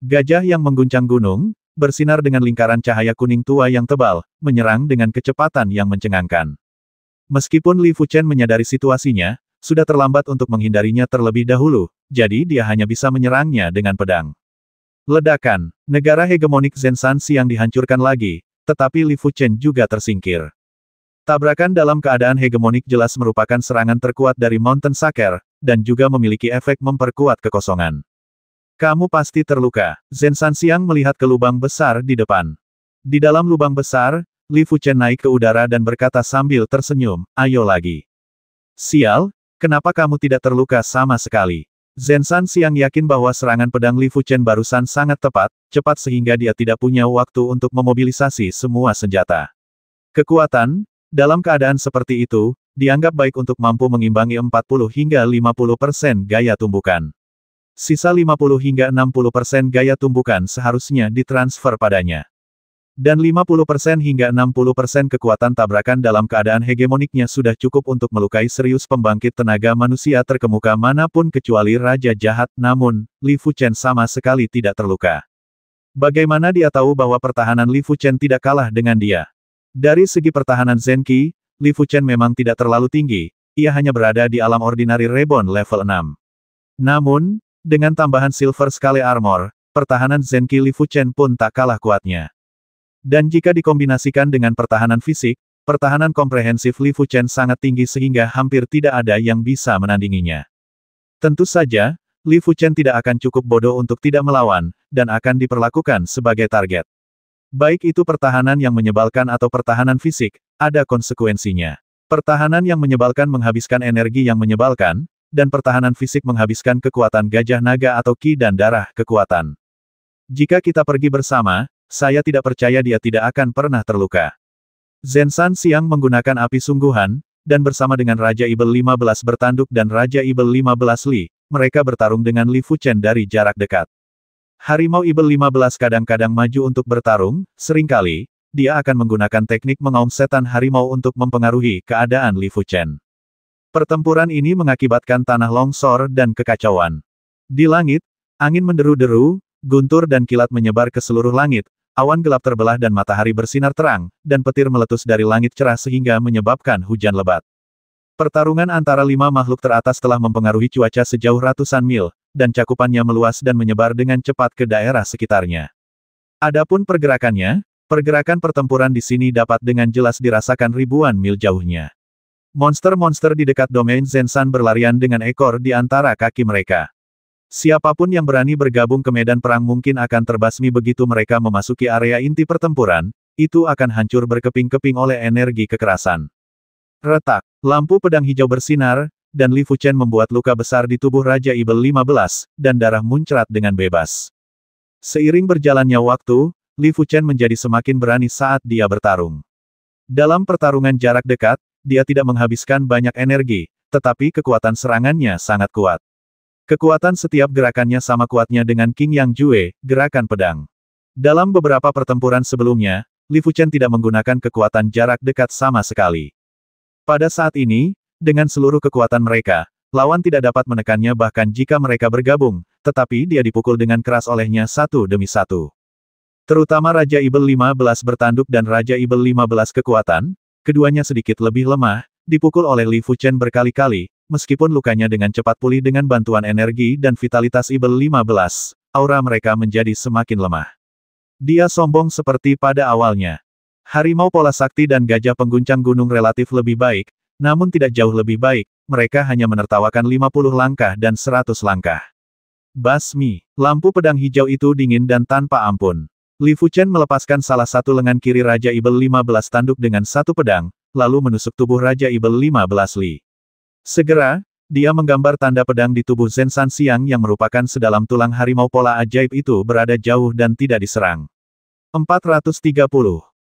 Gajah yang mengguncang gunung, bersinar dengan lingkaran cahaya kuning tua yang tebal, menyerang dengan kecepatan yang mencengangkan. Meskipun Li Fuchen menyadari situasinya, sudah terlambat untuk menghindarinya terlebih dahulu, jadi dia hanya bisa menyerangnya dengan pedang. Ledakan, negara hegemonik Zensan yang dihancurkan lagi, tetapi Li Fuchen juga tersingkir. Tabrakan dalam keadaan hegemonik jelas merupakan serangan terkuat dari Mountain Saker, dan juga memiliki efek memperkuat kekosongan. Kamu pasti terluka. Zen Sanxiang melihat ke lubang besar di depan. Di dalam lubang besar, Li Fuchen naik ke udara dan berkata sambil tersenyum, ayo lagi. Sial, kenapa kamu tidak terluka sama sekali? Zen Sanxiang Siang yakin bahwa serangan pedang Li Fuchen barusan sangat tepat, cepat sehingga dia tidak punya waktu untuk memobilisasi semua senjata. Kekuatan, dalam keadaan seperti itu, dianggap baik untuk mampu mengimbangi 40 hingga 50 persen gaya tumbukan sisa 50 hingga 60 persen gaya tumbukan seharusnya ditransfer padanya. Dan 50 persen hingga 60 persen kekuatan tabrakan dalam keadaan hegemoniknya sudah cukup untuk melukai serius pembangkit tenaga manusia terkemuka manapun kecuali Raja Jahat, namun, Li Fuchen sama sekali tidak terluka. Bagaimana dia tahu bahwa pertahanan Li Fuchen tidak kalah dengan dia? Dari segi pertahanan Zenki, Li Fuchen memang tidak terlalu tinggi, ia hanya berada di alam ordinary Reborn level 6. Namun, dengan tambahan Silver Scale Armor, pertahanan Zenki Li Chen pun tak kalah kuatnya. Dan jika dikombinasikan dengan pertahanan fisik, pertahanan komprehensif Li Chen sangat tinggi sehingga hampir tidak ada yang bisa menandinginya. Tentu saja, Li Chen tidak akan cukup bodoh untuk tidak melawan, dan akan diperlakukan sebagai target. Baik itu pertahanan yang menyebalkan atau pertahanan fisik, ada konsekuensinya. Pertahanan yang menyebalkan menghabiskan energi yang menyebalkan, dan pertahanan fisik menghabiskan kekuatan gajah naga atau ki dan darah kekuatan. Jika kita pergi bersama, saya tidak percaya dia tidak akan pernah terluka. Zensan Siang menggunakan api sungguhan, dan bersama dengan Raja Ibel 15 bertanduk dan Raja Ibel 15 Li, mereka bertarung dengan Li Fuchen dari jarak dekat. Harimau Ibel 15 kadang-kadang maju untuk bertarung, seringkali, dia akan menggunakan teknik mengaum setan harimau untuk mempengaruhi keadaan Li Fuchen. Pertempuran ini mengakibatkan tanah longsor dan kekacauan. Di langit, angin menderu-deru, guntur dan kilat menyebar ke seluruh langit, awan gelap terbelah dan matahari bersinar terang, dan petir meletus dari langit cerah sehingga menyebabkan hujan lebat. Pertarungan antara lima makhluk teratas telah mempengaruhi cuaca sejauh ratusan mil, dan cakupannya meluas dan menyebar dengan cepat ke daerah sekitarnya. Adapun pergerakannya, pergerakan pertempuran di sini dapat dengan jelas dirasakan ribuan mil jauhnya. Monster-monster di dekat domain Zensan berlarian dengan ekor di antara kaki mereka. Siapapun yang berani bergabung ke medan perang mungkin akan terbasmi begitu mereka memasuki area inti pertempuran, itu akan hancur berkeping-keping oleh energi kekerasan. Retak, lampu pedang hijau bersinar, dan Li Fuchen membuat luka besar di tubuh Raja Ibel 15, dan darah muncrat dengan bebas. Seiring berjalannya waktu, Li Fuchen menjadi semakin berani saat dia bertarung. Dalam pertarungan jarak dekat, dia tidak menghabiskan banyak energi, tetapi kekuatan serangannya sangat kuat. Kekuatan setiap gerakannya sama kuatnya dengan King Yang Jue, gerakan pedang. Dalam beberapa pertempuran sebelumnya, Li Fuchen tidak menggunakan kekuatan jarak dekat sama sekali. Pada saat ini, dengan seluruh kekuatan mereka, lawan tidak dapat menekannya bahkan jika mereka bergabung, tetapi dia dipukul dengan keras olehnya satu demi satu. Terutama Raja Ibel 15 bertanduk dan Raja Ibel 15 kekuatan, Keduanya sedikit lebih lemah, dipukul oleh Li Fuchen berkali-kali, meskipun lukanya dengan cepat pulih dengan bantuan energi dan vitalitas Ibel 15, aura mereka menjadi semakin lemah. Dia sombong seperti pada awalnya. Harimau pola sakti dan gajah pengguncang gunung relatif lebih baik, namun tidak jauh lebih baik, mereka hanya menertawakan 50 langkah dan 100 langkah. Basmi, lampu pedang hijau itu dingin dan tanpa ampun. Li Fuchen melepaskan salah satu lengan kiri Raja Ibel 15 tanduk dengan satu pedang, lalu menusuk tubuh Raja Ibel 15 Li. Segera, dia menggambar tanda pedang di tubuh Zen San Siang yang merupakan sedalam tulang harimau pola ajaib itu berada jauh dan tidak diserang. 430